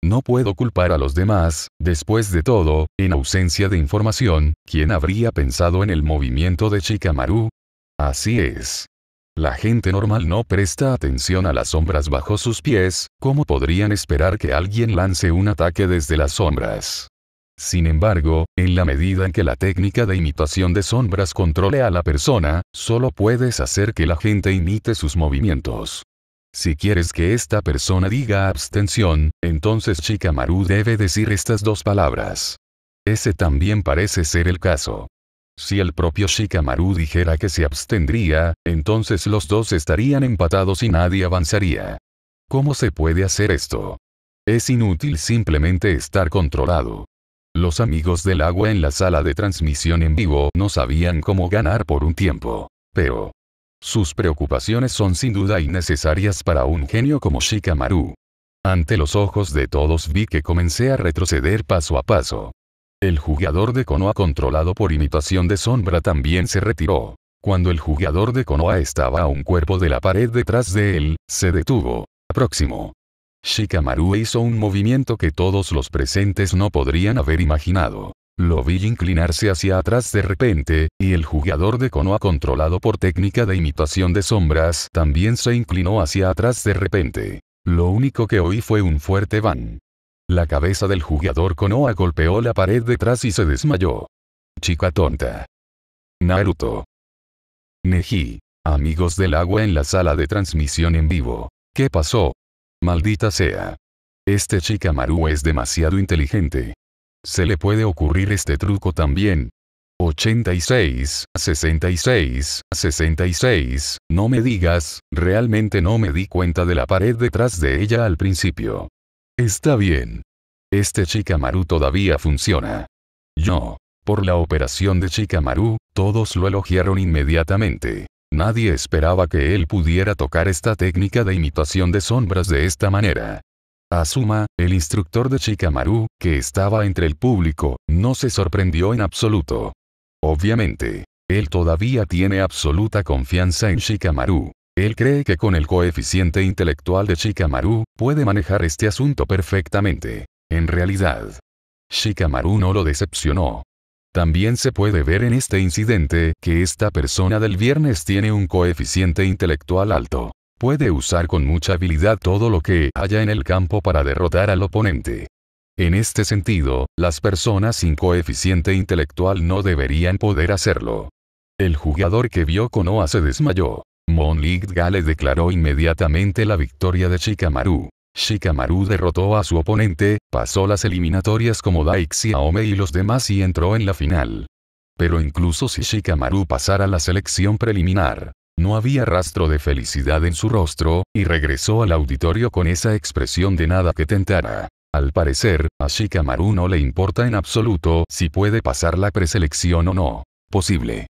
No puedo culpar a los demás, después de todo, en ausencia de información, ¿quién habría pensado en el movimiento de Shikamaru? Así es. La gente normal no presta atención a las sombras bajo sus pies, ¿cómo podrían esperar que alguien lance un ataque desde las sombras? Sin embargo, en la medida en que la técnica de imitación de sombras controle a la persona, solo puedes hacer que la gente imite sus movimientos. Si quieres que esta persona diga abstención, entonces Shikamaru debe decir estas dos palabras. Ese también parece ser el caso. Si el propio Shikamaru dijera que se abstendría, entonces los dos estarían empatados y nadie avanzaría. ¿Cómo se puede hacer esto? Es inútil simplemente estar controlado. Los amigos del agua en la sala de transmisión en vivo no sabían cómo ganar por un tiempo. Pero. Sus preocupaciones son sin duda innecesarias para un genio como Shikamaru. Ante los ojos de todos vi que comencé a retroceder paso a paso. El jugador de Konoha controlado por imitación de sombra también se retiró. Cuando el jugador de Konoha estaba a un cuerpo de la pared detrás de él, se detuvo. Próximo. Shikamaru hizo un movimiento que todos los presentes no podrían haber imaginado. Lo vi inclinarse hacia atrás de repente, y el jugador de Konoha controlado por técnica de imitación de sombras también se inclinó hacia atrás de repente. Lo único que oí fue un fuerte van. La cabeza del jugador Konoha golpeó la pared detrás y se desmayó. Chica tonta. Naruto. Neji. Amigos del agua en la sala de transmisión en vivo. ¿Qué pasó? Maldita sea. Este Maru es demasiado inteligente. Se le puede ocurrir este truco también. 86, 66, 66, no me digas, realmente no me di cuenta de la pared detrás de ella al principio. Está bien. Este Maru todavía funciona. Yo. Por la operación de Maru, todos lo elogiaron inmediatamente. Nadie esperaba que él pudiera tocar esta técnica de imitación de sombras de esta manera. Asuma, el instructor de Shikamaru, que estaba entre el público, no se sorprendió en absoluto. Obviamente, él todavía tiene absoluta confianza en Shikamaru. Él cree que con el coeficiente intelectual de Shikamaru, puede manejar este asunto perfectamente. En realidad, Shikamaru no lo decepcionó. También se puede ver en este incidente que esta persona del viernes tiene un coeficiente intelectual alto. Puede usar con mucha habilidad todo lo que haya en el campo para derrotar al oponente. En este sentido, las personas sin coeficiente intelectual no deberían poder hacerlo. El jugador que vio Konoha se desmayó. Mon Monlig Gale declaró inmediatamente la victoria de Shikamaru. Shikamaru derrotó a su oponente, pasó las eliminatorias como Daixi Aome y los demás y entró en la final. Pero incluso si Shikamaru pasara la selección preliminar, no había rastro de felicidad en su rostro, y regresó al auditorio con esa expresión de nada que tentara. Al parecer, a Shikamaru no le importa en absoluto si puede pasar la preselección o no. Posible.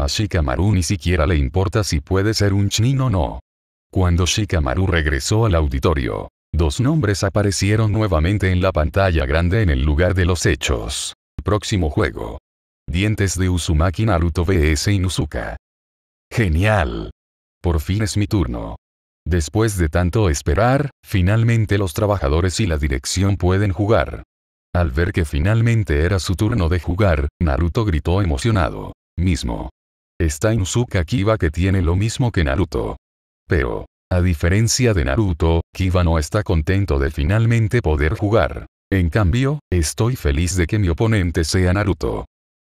A Shikamaru ni siquiera le importa si puede ser un chnin o no. Cuando Shikamaru regresó al auditorio, Dos nombres aparecieron nuevamente en la pantalla grande en el lugar de los hechos. Próximo juego. Dientes de Uzumaki Naruto vs Inuzuka. Genial. Por fin es mi turno. Después de tanto esperar, finalmente los trabajadores y la dirección pueden jugar. Al ver que finalmente era su turno de jugar, Naruto gritó emocionado. Mismo. Está Inuzuka Kiba que tiene lo mismo que Naruto. Pero, a diferencia de Naruto, Kiba no está contento de finalmente poder jugar. En cambio, estoy feliz de que mi oponente sea Naruto.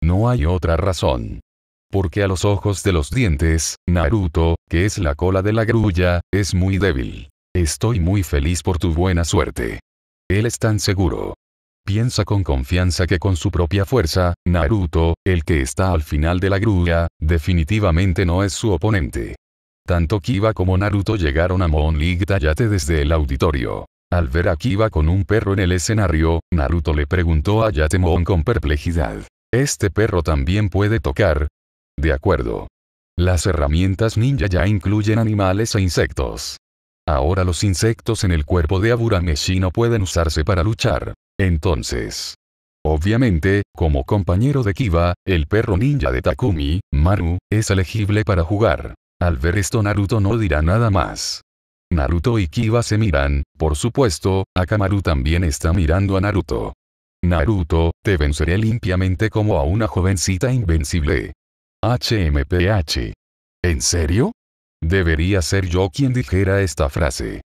No hay otra razón. Porque a los ojos de los dientes, Naruto, que es la cola de la grulla, es muy débil. Estoy muy feliz por tu buena suerte. Él es tan seguro. Piensa con confianza que con su propia fuerza, Naruto, el que está al final de la grulla, definitivamente no es su oponente. Tanto Kiba como Naruto llegaron a Moon League desde el auditorio. Al ver a Kiba con un perro en el escenario, Naruto le preguntó a Mon con perplejidad. ¿Este perro también puede tocar? De acuerdo. Las herramientas ninja ya incluyen animales e insectos. Ahora los insectos en el cuerpo de Aburameshi no pueden usarse para luchar. Entonces. Obviamente, como compañero de Kiba, el perro ninja de Takumi, Maru, es elegible para jugar. Al ver esto Naruto no dirá nada más. Naruto y Kiba se miran, por supuesto, Akamaru también está mirando a Naruto. Naruto, te venceré limpiamente como a una jovencita invencible. HMPH. ¿En serio? Debería ser yo quien dijera esta frase.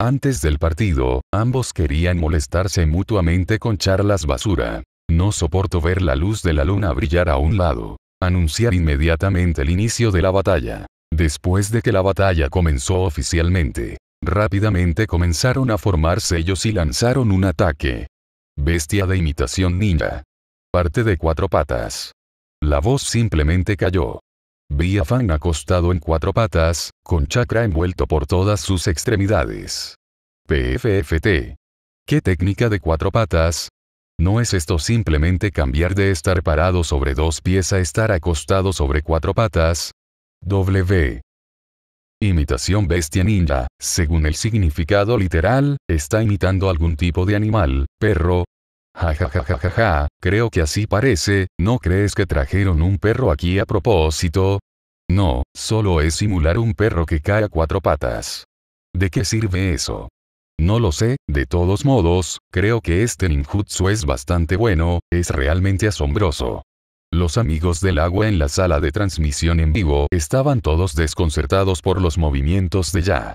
Antes del partido, ambos querían molestarse mutuamente con charlas basura. No soporto ver la luz de la luna brillar a un lado. Anunciar inmediatamente el inicio de la batalla. Después de que la batalla comenzó oficialmente, rápidamente comenzaron a formarse ellos y lanzaron un ataque. Bestia de imitación ninja. Parte de cuatro patas. La voz simplemente cayó. Vi a Fang acostado en cuatro patas, con chakra envuelto por todas sus extremidades. PFFT. ¿Qué técnica de cuatro patas? ¿No es esto simplemente cambiar de estar parado sobre dos pies a estar acostado sobre cuatro patas? W. Imitación bestia ninja, según el significado literal, está imitando algún tipo de animal, perro. Ja ja ja ja ja creo que así parece, ¿no crees que trajeron un perro aquí a propósito? No, solo es simular un perro que cae a cuatro patas. ¿De qué sirve eso? No lo sé, de todos modos, creo que este ninjutsu es bastante bueno, es realmente asombroso. Los amigos del agua en la sala de transmisión en vivo estaban todos desconcertados por los movimientos de Ya.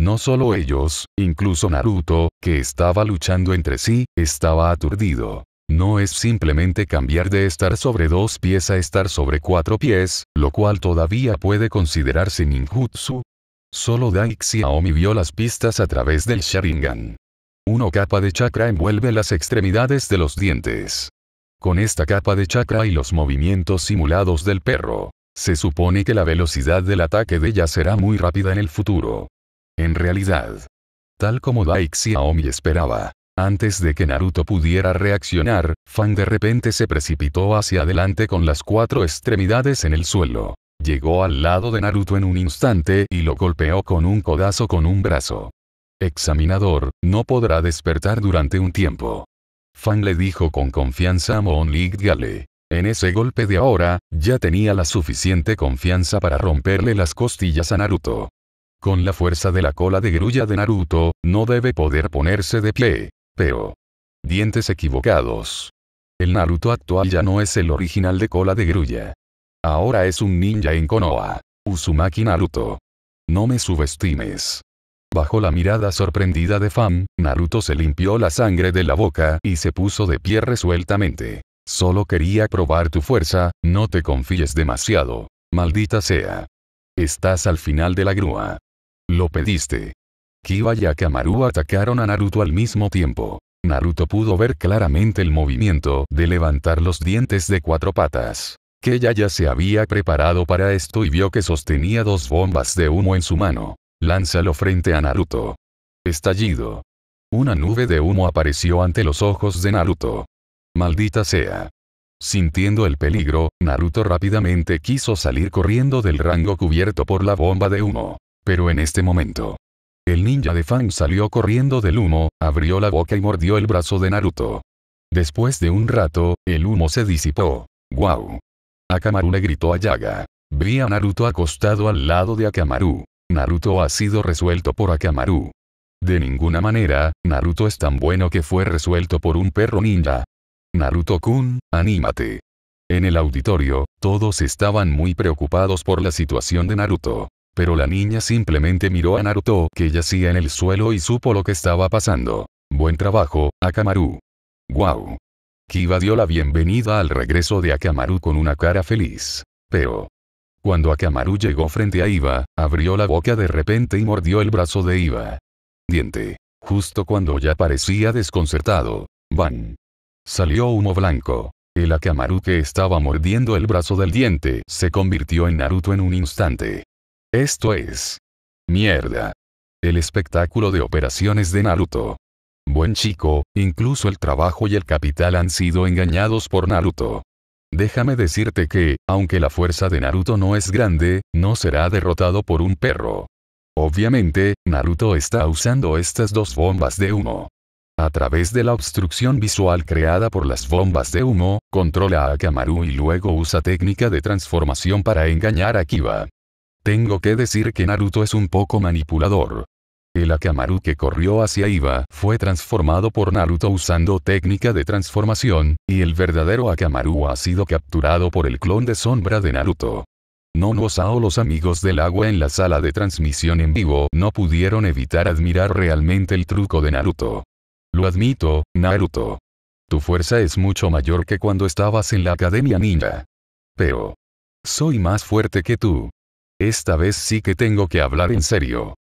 No solo ellos, incluso Naruto, que estaba luchando entre sí, estaba aturdido. No es simplemente cambiar de estar sobre dos pies a estar sobre cuatro pies, lo cual todavía puede considerarse ninjutsu. Solo Dai Xiaomi vio las pistas a través del Sharingan. Una capa de chakra envuelve las extremidades de los dientes. Con esta capa de chakra y los movimientos simulados del perro, se supone que la velocidad del ataque de ella será muy rápida en el futuro. En realidad, tal como Daik Aomi esperaba, antes de que Naruto pudiera reaccionar, Fan de repente se precipitó hacia adelante con las cuatro extremidades en el suelo. Llegó al lado de Naruto en un instante y lo golpeó con un codazo con un brazo. Examinador, no podrá despertar durante un tiempo. Fan le dijo con confianza a Moon Gale. En ese golpe de ahora, ya tenía la suficiente confianza para romperle las costillas a Naruto. Con la fuerza de la cola de grulla de Naruto, no debe poder ponerse de pie. Pero... Dientes equivocados. El Naruto actual ya no es el original de cola de grulla. Ahora es un ninja en Konoha. Uzumaki Naruto. No me subestimes. Bajo la mirada sorprendida de Fam, Naruto se limpió la sangre de la boca y se puso de pie resueltamente. Solo quería probar tu fuerza, no te confíes demasiado. Maldita sea. Estás al final de la grúa. Lo pediste. Kiba y Akamaru atacaron a Naruto al mismo tiempo. Naruto pudo ver claramente el movimiento de levantar los dientes de cuatro patas. ya ya se había preparado para esto y vio que sostenía dos bombas de humo en su mano. Lánzalo frente a Naruto. Estallido. Una nube de humo apareció ante los ojos de Naruto. Maldita sea. Sintiendo el peligro, Naruto rápidamente quiso salir corriendo del rango cubierto por la bomba de humo. Pero en este momento, el ninja de Fang salió corriendo del humo, abrió la boca y mordió el brazo de Naruto. Después de un rato, el humo se disipó. ¡Guau! Akamaru le gritó a Yaga. Vi a Naruto acostado al lado de Akamaru. Naruto ha sido resuelto por Akamaru. De ninguna manera, Naruto es tan bueno que fue resuelto por un perro ninja. Naruto-kun, anímate. En el auditorio, todos estaban muy preocupados por la situación de Naruto. Pero la niña simplemente miró a Naruto que yacía en el suelo y supo lo que estaba pasando. Buen trabajo, Akamaru. Wow. Kiba dio la bienvenida al regreso de Akamaru con una cara feliz. Pero, cuando Akamaru llegó frente a Iva, abrió la boca de repente y mordió el brazo de Iva. Diente. Justo cuando ya parecía desconcertado. Van. Salió humo blanco. El Akamaru que estaba mordiendo el brazo del diente se convirtió en Naruto en un instante. Esto es. Mierda. El espectáculo de operaciones de Naruto. Buen chico, incluso el trabajo y el capital han sido engañados por Naruto. Déjame decirte que, aunque la fuerza de Naruto no es grande, no será derrotado por un perro. Obviamente, Naruto está usando estas dos bombas de humo. A través de la obstrucción visual creada por las bombas de humo, controla a Akamaru y luego usa técnica de transformación para engañar a Kiba. Tengo que decir que Naruto es un poco manipulador. El Akamaru que corrió hacia Iba fue transformado por Naruto usando técnica de transformación, y el verdadero Akamaru ha sido capturado por el clon de sombra de Naruto. Nono Sao los amigos del agua en la sala de transmisión en vivo no pudieron evitar admirar realmente el truco de Naruto. Lo admito, Naruto. Tu fuerza es mucho mayor que cuando estabas en la academia ninja. Pero. Soy más fuerte que tú. Esta vez sí que tengo que hablar en serio.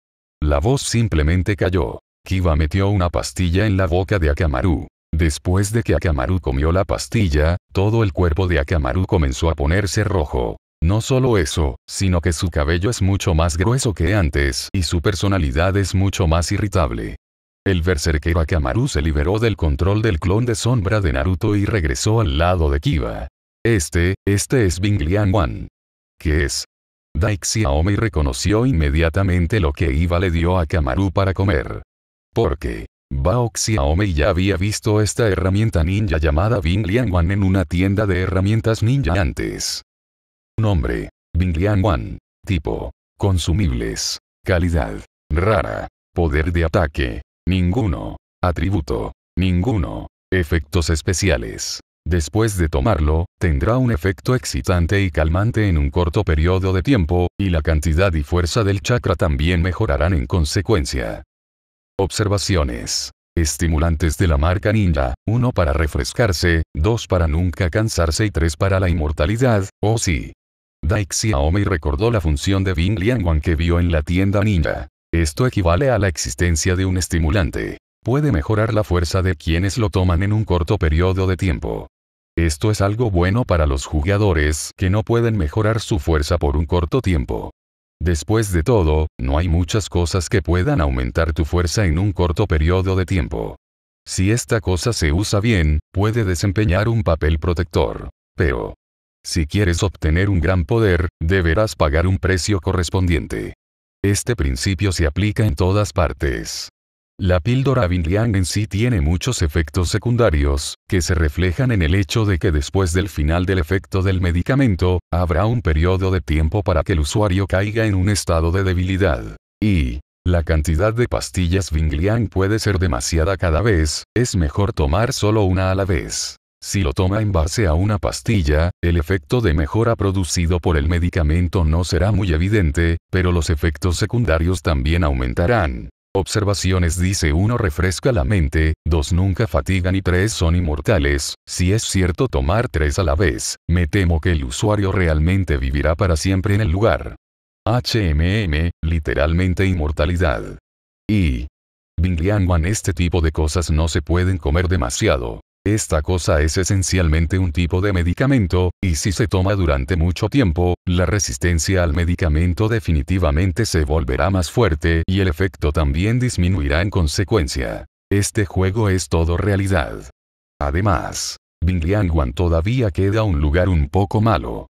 La voz simplemente cayó. Kiba metió una pastilla en la boca de Akamaru. Después de que Akamaru comió la pastilla, todo el cuerpo de Akamaru comenzó a ponerse rojo. No solo eso, sino que su cabello es mucho más grueso que antes y su personalidad es mucho más irritable. El berserker Akamaru se liberó del control del clon de sombra de Naruto y regresó al lado de Kiba. Este, este es Binglian Wan. ¿Qué es? Dai reconoció inmediatamente lo que iba. le dio a Kamaru para comer. Porque, Bao Xiaomi ya había visto esta herramienta ninja llamada Bing Lianwan en una tienda de herramientas ninja antes. Nombre, Bing Lianwan. Tipo, consumibles. Calidad, rara. Poder de ataque, ninguno. Atributo, ninguno. Efectos especiales, Después de tomarlo, tendrá un efecto excitante y calmante en un corto periodo de tiempo, y la cantidad y fuerza del chakra también mejorarán en consecuencia. Observaciones. Estimulantes de la marca Ninja, uno para refrescarse, dos para nunca cansarse y 3 para la inmortalidad, o sí. Daixi Xiaomi recordó la función de Bing Lianguan que vio en la tienda Ninja. Esto equivale a la existencia de un estimulante. Puede mejorar la fuerza de quienes lo toman en un corto periodo de tiempo. Esto es algo bueno para los jugadores que no pueden mejorar su fuerza por un corto tiempo. Después de todo, no hay muchas cosas que puedan aumentar tu fuerza en un corto periodo de tiempo. Si esta cosa se usa bien, puede desempeñar un papel protector. Pero, si quieres obtener un gran poder, deberás pagar un precio correspondiente. Este principio se aplica en todas partes. La píldora Vingliang en sí tiene muchos efectos secundarios, que se reflejan en el hecho de que después del final del efecto del medicamento, habrá un periodo de tiempo para que el usuario caiga en un estado de debilidad. Y, la cantidad de pastillas Vingliang puede ser demasiada cada vez, es mejor tomar solo una a la vez. Si lo toma en base a una pastilla, el efecto de mejora producido por el medicamento no será muy evidente, pero los efectos secundarios también aumentarán observaciones dice uno refresca la mente, dos nunca fatigan y tres son inmortales, si es cierto tomar tres a la vez, me temo que el usuario realmente vivirá para siempre en el lugar. HMM, literalmente inmortalidad. Y. Binglianman este tipo de cosas no se pueden comer demasiado. Esta cosa es esencialmente un tipo de medicamento, y si se toma durante mucho tiempo, la resistencia al medicamento definitivamente se volverá más fuerte y el efecto también disminuirá en consecuencia. Este juego es todo realidad. Además, Bingliangwan todavía queda un lugar un poco malo.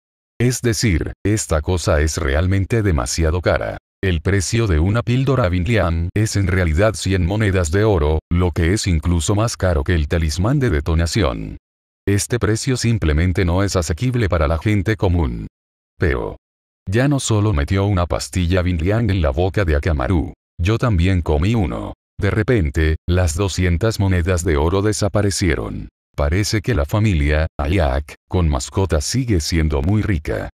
Es decir, esta cosa es realmente demasiado cara. El precio de una píldora Vinlian es en realidad 100 monedas de oro, lo que es incluso más caro que el talismán de detonación. Este precio simplemente no es asequible para la gente común. Pero. Ya no solo metió una pastilla Vinlian en la boca de Akamaru. Yo también comí uno. De repente, las 200 monedas de oro desaparecieron. Parece que la familia, Ayak, con mascotas sigue siendo muy rica.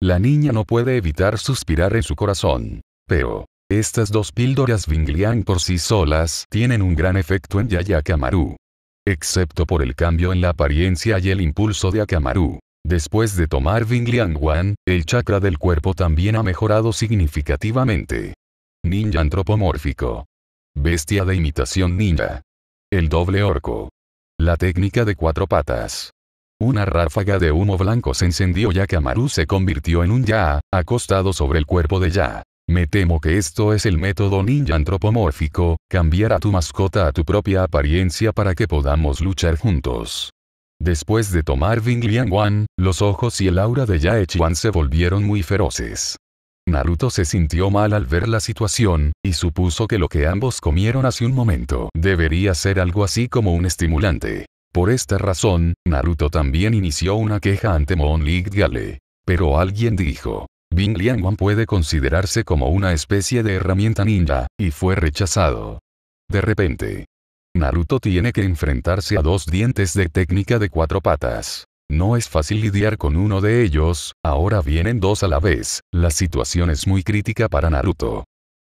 La niña no puede evitar suspirar en su corazón. Pero, estas dos píldoras Vingliang por sí solas tienen un gran efecto en Yaya Kamaru. Excepto por el cambio en la apariencia y el impulso de Akamaru. Después de tomar vingliang Wan, el chakra del cuerpo también ha mejorado significativamente. Ninja antropomórfico. Bestia de imitación ninja. El doble orco. La técnica de cuatro patas. Una ráfaga de humo blanco se encendió y Akamaru se convirtió en un Ya, acostado sobre el cuerpo de Ya. Me temo que esto es el método ninja antropomórfico, cambiar a tu mascota a tu propia apariencia para que podamos luchar juntos. Después de tomar Liang Wan, los ojos y el aura de Yaechuan se volvieron muy feroces. Naruto se sintió mal al ver la situación, y supuso que lo que ambos comieron hace un momento debería ser algo así como un estimulante. Por esta razón, Naruto también inició una queja ante Mon League Gale. Pero alguien dijo, Bing Lianguan puede considerarse como una especie de herramienta ninja, y fue rechazado. De repente, Naruto tiene que enfrentarse a dos dientes de técnica de cuatro patas. No es fácil lidiar con uno de ellos, ahora vienen dos a la vez, la situación es muy crítica para Naruto.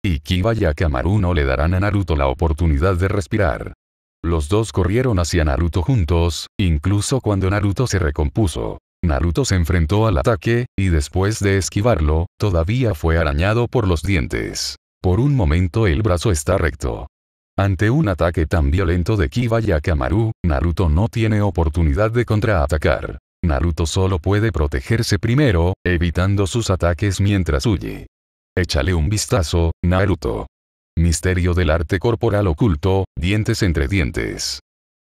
Y Kiba y Akamaru no le darán a Naruto la oportunidad de respirar. Los dos corrieron hacia Naruto juntos, incluso cuando Naruto se recompuso. Naruto se enfrentó al ataque, y después de esquivarlo, todavía fue arañado por los dientes. Por un momento el brazo está recto. Ante un ataque tan violento de Kiba y Akamaru, Naruto no tiene oportunidad de contraatacar. Naruto solo puede protegerse primero, evitando sus ataques mientras huye. Échale un vistazo, Naruto. Misterio del arte corporal oculto, dientes entre dientes.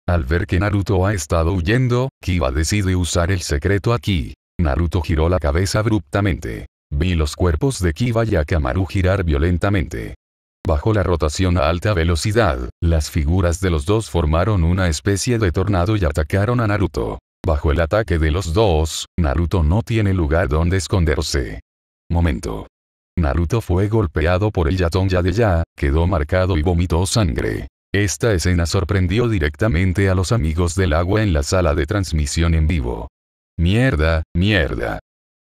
Al ver que Naruto ha estado huyendo, Kiba decide usar el secreto aquí. Naruto giró la cabeza abruptamente. Vi los cuerpos de Kiba y Akamaru girar violentamente. Bajo la rotación a alta velocidad, las figuras de los dos formaron una especie de tornado y atacaron a Naruto. Bajo el ataque de los dos, Naruto no tiene lugar donde esconderse. Momento. Naruto fue golpeado por el de Ya, quedó marcado y vomitó sangre. Esta escena sorprendió directamente a los amigos del agua en la sala de transmisión en vivo. Mierda, mierda.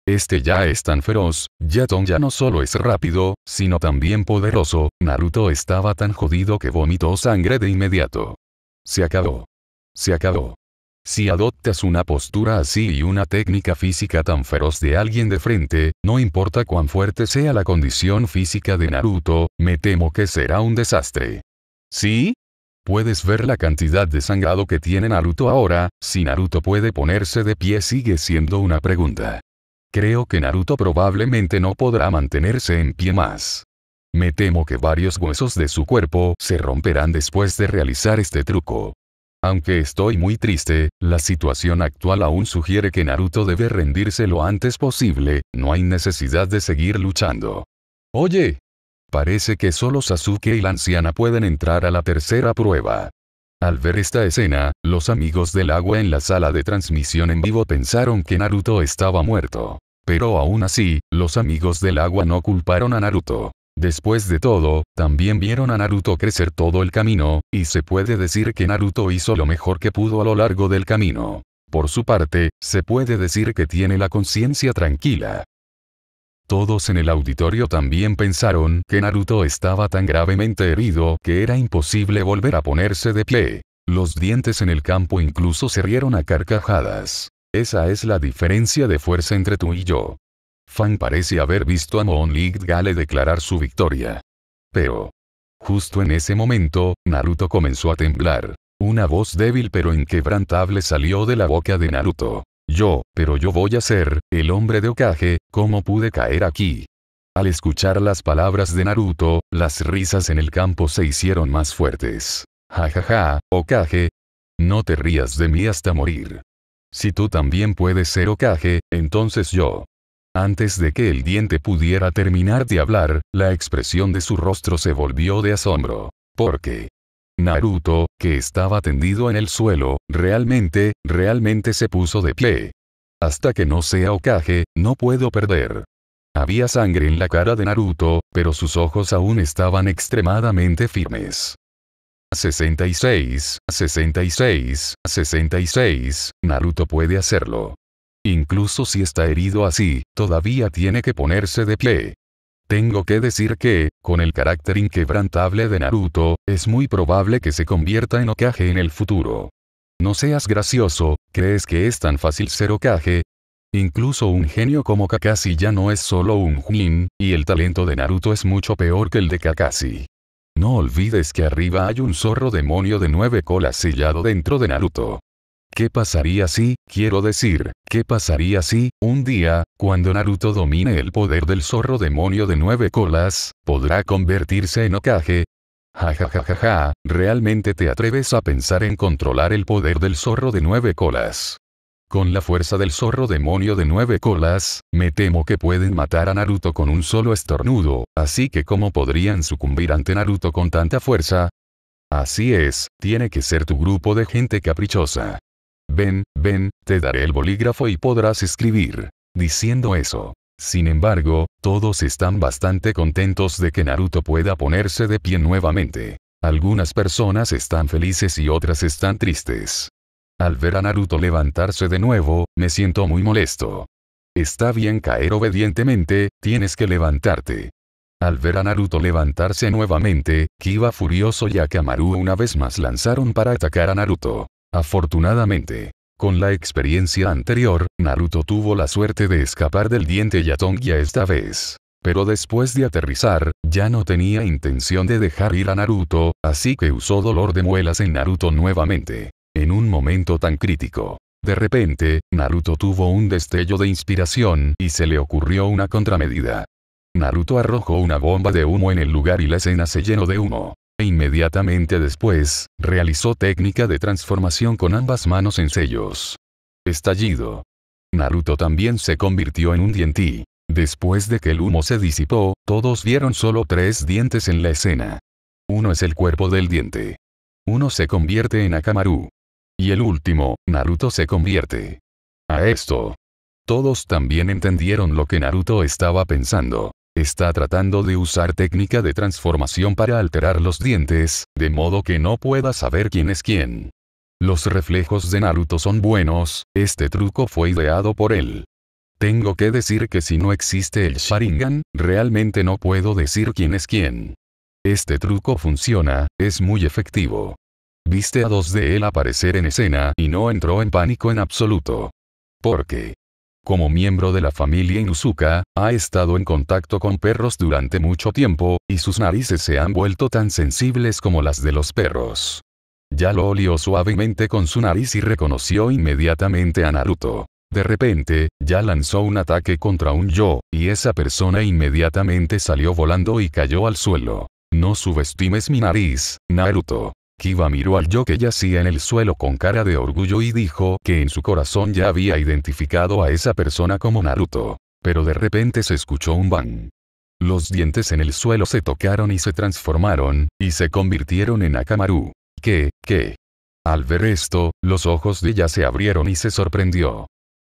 Este ya es tan feroz, Yaton ya no solo es rápido, sino también poderoso, Naruto estaba tan jodido que vomitó sangre de inmediato. Se acabó. Se acabó. Si adoptas una postura así y una técnica física tan feroz de alguien de frente, no importa cuán fuerte sea la condición física de Naruto, me temo que será un desastre. ¿Sí? Puedes ver la cantidad de sangrado que tiene Naruto ahora, si Naruto puede ponerse de pie sigue siendo una pregunta. Creo que Naruto probablemente no podrá mantenerse en pie más. Me temo que varios huesos de su cuerpo se romperán después de realizar este truco. Aunque estoy muy triste, la situación actual aún sugiere que Naruto debe rendirse lo antes posible, no hay necesidad de seguir luchando. Oye, Parece que solo Sasuke y la anciana pueden entrar a la tercera prueba. Al ver esta escena, los amigos del agua en la sala de transmisión en vivo pensaron que Naruto estaba muerto. Pero aún así, los amigos del agua no culparon a Naruto. Después de todo, también vieron a Naruto crecer todo el camino, y se puede decir que Naruto hizo lo mejor que pudo a lo largo del camino. Por su parte, se puede decir que tiene la conciencia tranquila. Todos en el auditorio también pensaron que Naruto estaba tan gravemente herido que era imposible volver a ponerse de pie. Los dientes en el campo incluso se rieron a carcajadas. Esa es la diferencia de fuerza entre tú y yo. Fan parece haber visto a Moon Gale declarar su victoria. Pero. Justo en ese momento, Naruto comenzó a temblar. Una voz débil pero inquebrantable salió de la boca de Naruto. Yo, pero yo voy a ser, el hombre de Okage, ¿cómo pude caer aquí? Al escuchar las palabras de Naruto, las risas en el campo se hicieron más fuertes. Ja ja ja, Okage. No te rías de mí hasta morir. Si tú también puedes ser Okage, entonces yo. Antes de que el diente pudiera terminar de hablar, la expresión de su rostro se volvió de asombro. qué? Naruto, que estaba tendido en el suelo, realmente, realmente se puso de pie. Hasta que no sea Okage, no puedo perder. Había sangre en la cara de Naruto, pero sus ojos aún estaban extremadamente firmes. 66, 66, 66, Naruto puede hacerlo. Incluso si está herido así, todavía tiene que ponerse de pie. Tengo que decir que, con el carácter inquebrantable de Naruto, es muy probable que se convierta en Okage en el futuro. No seas gracioso, ¿crees que es tan fácil ser Okage? Incluso un genio como Kakashi ya no es solo un jin y el talento de Naruto es mucho peor que el de Kakashi. No olvides que arriba hay un zorro demonio de nueve colas sellado dentro de Naruto. ¿Qué pasaría si, quiero decir, qué pasaría si, un día, cuando Naruto domine el poder del zorro demonio de nueve colas, podrá convertirse en Okage? ja, ¿realmente te atreves a pensar en controlar el poder del zorro de nueve colas? Con la fuerza del zorro demonio de nueve colas, me temo que pueden matar a Naruto con un solo estornudo, así que ¿cómo podrían sucumbir ante Naruto con tanta fuerza? Así es, tiene que ser tu grupo de gente caprichosa. Ven, ven, te daré el bolígrafo y podrás escribir. Diciendo eso. Sin embargo, todos están bastante contentos de que Naruto pueda ponerse de pie nuevamente. Algunas personas están felices y otras están tristes. Al ver a Naruto levantarse de nuevo, me siento muy molesto. Está bien caer obedientemente, tienes que levantarte. Al ver a Naruto levantarse nuevamente, Kiba furioso y Akamaru una vez más lanzaron para atacar a Naruto. Afortunadamente, con la experiencia anterior, Naruto tuvo la suerte de escapar del diente ya esta vez. Pero después de aterrizar, ya no tenía intención de dejar ir a Naruto, así que usó dolor de muelas en Naruto nuevamente. En un momento tan crítico. De repente, Naruto tuvo un destello de inspiración y se le ocurrió una contramedida. Naruto arrojó una bomba de humo en el lugar y la escena se llenó de humo e inmediatamente después, realizó técnica de transformación con ambas manos en sellos. Estallido. Naruto también se convirtió en un dientí. Después de que el humo se disipó, todos vieron solo tres dientes en la escena. Uno es el cuerpo del diente. Uno se convierte en Akamaru. Y el último, Naruto se convierte. A esto. Todos también entendieron lo que Naruto estaba pensando. Está tratando de usar técnica de transformación para alterar los dientes, de modo que no pueda saber quién es quién. Los reflejos de Naruto son buenos, este truco fue ideado por él. Tengo que decir que si no existe el Sharingan, realmente no puedo decir quién es quién. Este truco funciona, es muy efectivo. Viste a dos de él aparecer en escena y no entró en pánico en absoluto. qué? Como miembro de la familia Inuzuka, ha estado en contacto con perros durante mucho tiempo, y sus narices se han vuelto tan sensibles como las de los perros. Ya lo olió suavemente con su nariz y reconoció inmediatamente a Naruto. De repente, ya lanzó un ataque contra un yo, y esa persona inmediatamente salió volando y cayó al suelo. No subestimes mi nariz, Naruto. Kiba miró al yo que yacía en el suelo con cara de orgullo y dijo que en su corazón ya había identificado a esa persona como Naruto. Pero de repente se escuchó un bang. Los dientes en el suelo se tocaron y se transformaron, y se convirtieron en Akamaru. ¿Qué, qué? Al ver esto, los ojos de ella se abrieron y se sorprendió.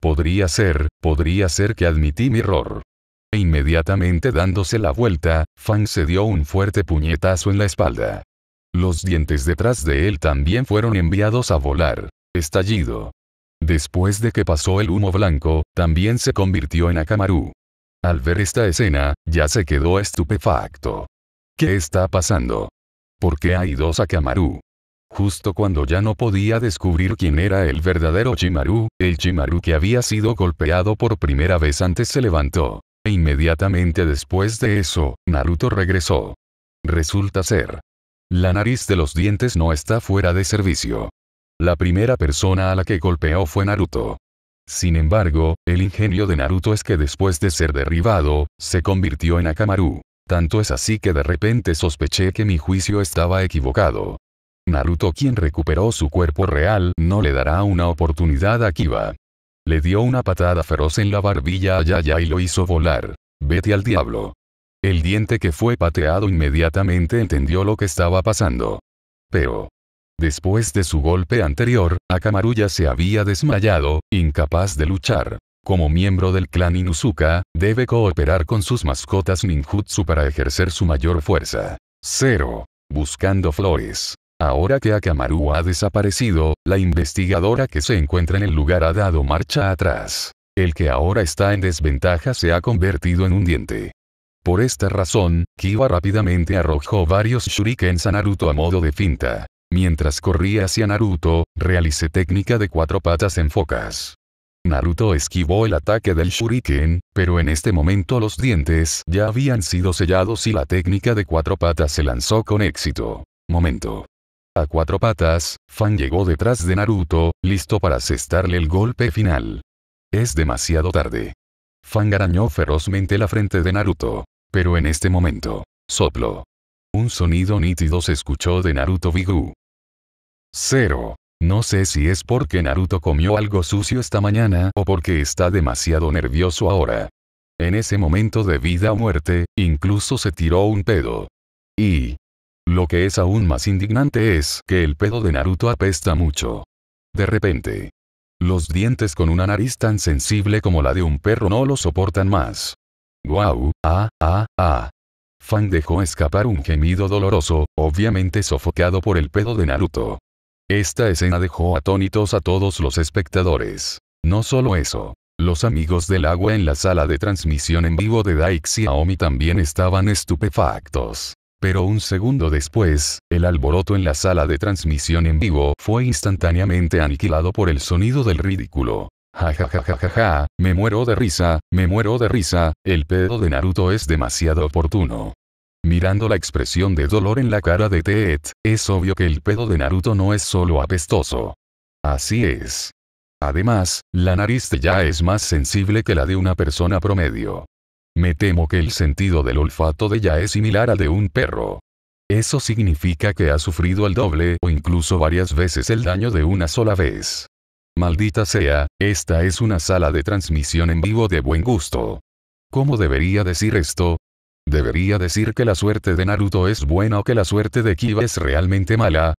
Podría ser, podría ser que admití mi error. E inmediatamente dándose la vuelta, Fang se dio un fuerte puñetazo en la espalda. Los dientes detrás de él también fueron enviados a volar. Estallido. Después de que pasó el humo blanco, también se convirtió en Akamaru. Al ver esta escena, ya se quedó estupefacto. ¿Qué está pasando? ¿Por qué hay dos Akamaru? Justo cuando ya no podía descubrir quién era el verdadero Chimaru, el Chimaru que había sido golpeado por primera vez antes se levantó. E inmediatamente después de eso, Naruto regresó. Resulta ser, la nariz de los dientes no está fuera de servicio. La primera persona a la que golpeó fue Naruto. Sin embargo, el ingenio de Naruto es que después de ser derribado, se convirtió en Akamaru. Tanto es así que de repente sospeché que mi juicio estaba equivocado. Naruto quien recuperó su cuerpo real no le dará una oportunidad a Kiba. Le dio una patada feroz en la barbilla a Yaya y lo hizo volar. Vete al diablo. El diente que fue pateado inmediatamente entendió lo que estaba pasando. Pero, Después de su golpe anterior, Akamaru ya se había desmayado, incapaz de luchar. Como miembro del clan Inuzuka, debe cooperar con sus mascotas ninjutsu para ejercer su mayor fuerza. 0. Buscando flores. Ahora que Akamaru ha desaparecido, la investigadora que se encuentra en el lugar ha dado marcha atrás. El que ahora está en desventaja se ha convertido en un diente. Por esta razón, Kiba rápidamente arrojó varios shurikens a Naruto a modo de finta. Mientras corría hacia Naruto, realicé técnica de cuatro patas en focas. Naruto esquivó el ataque del shuriken, pero en este momento los dientes ya habían sido sellados y la técnica de cuatro patas se lanzó con éxito. Momento. A cuatro patas, Fan llegó detrás de Naruto, listo para asestarle el golpe final. Es demasiado tarde. Fan arañó ferozmente la frente de Naruto. Pero en este momento, soplo. Un sonido nítido se escuchó de Naruto Bigu. Cero. No sé si es porque Naruto comió algo sucio esta mañana o porque está demasiado nervioso ahora. En ese momento de vida o muerte, incluso se tiró un pedo. Y... Lo que es aún más indignante es que el pedo de Naruto apesta mucho. De repente. Los dientes con una nariz tan sensible como la de un perro no lo soportan más. ¡Guau! ¡Ah, ah, ah! Fan dejó escapar un gemido doloroso, obviamente sofocado por el pedo de Naruto. Esta escena dejó atónitos a todos los espectadores. No solo eso. Los amigos del agua en la sala de transmisión en vivo de Daixi Aomi también estaban estupefactos. Pero un segundo después, el alboroto en la sala de transmisión en vivo fue instantáneamente aniquilado por el sonido del ridículo ja, me muero de risa, me muero de risa, el pedo de Naruto es demasiado oportuno. Mirando la expresión de dolor en la cara de Teet, es obvio que el pedo de Naruto no es solo apestoso. Así es. Además, la nariz de ya es más sensible que la de una persona promedio. Me temo que el sentido del olfato de ya es similar al de un perro. Eso significa que ha sufrido el doble o incluso varias veces el daño de una sola vez. Maldita sea, esta es una sala de transmisión en vivo de buen gusto. ¿Cómo debería decir esto? ¿Debería decir que la suerte de Naruto es buena o que la suerte de Kiba es realmente mala?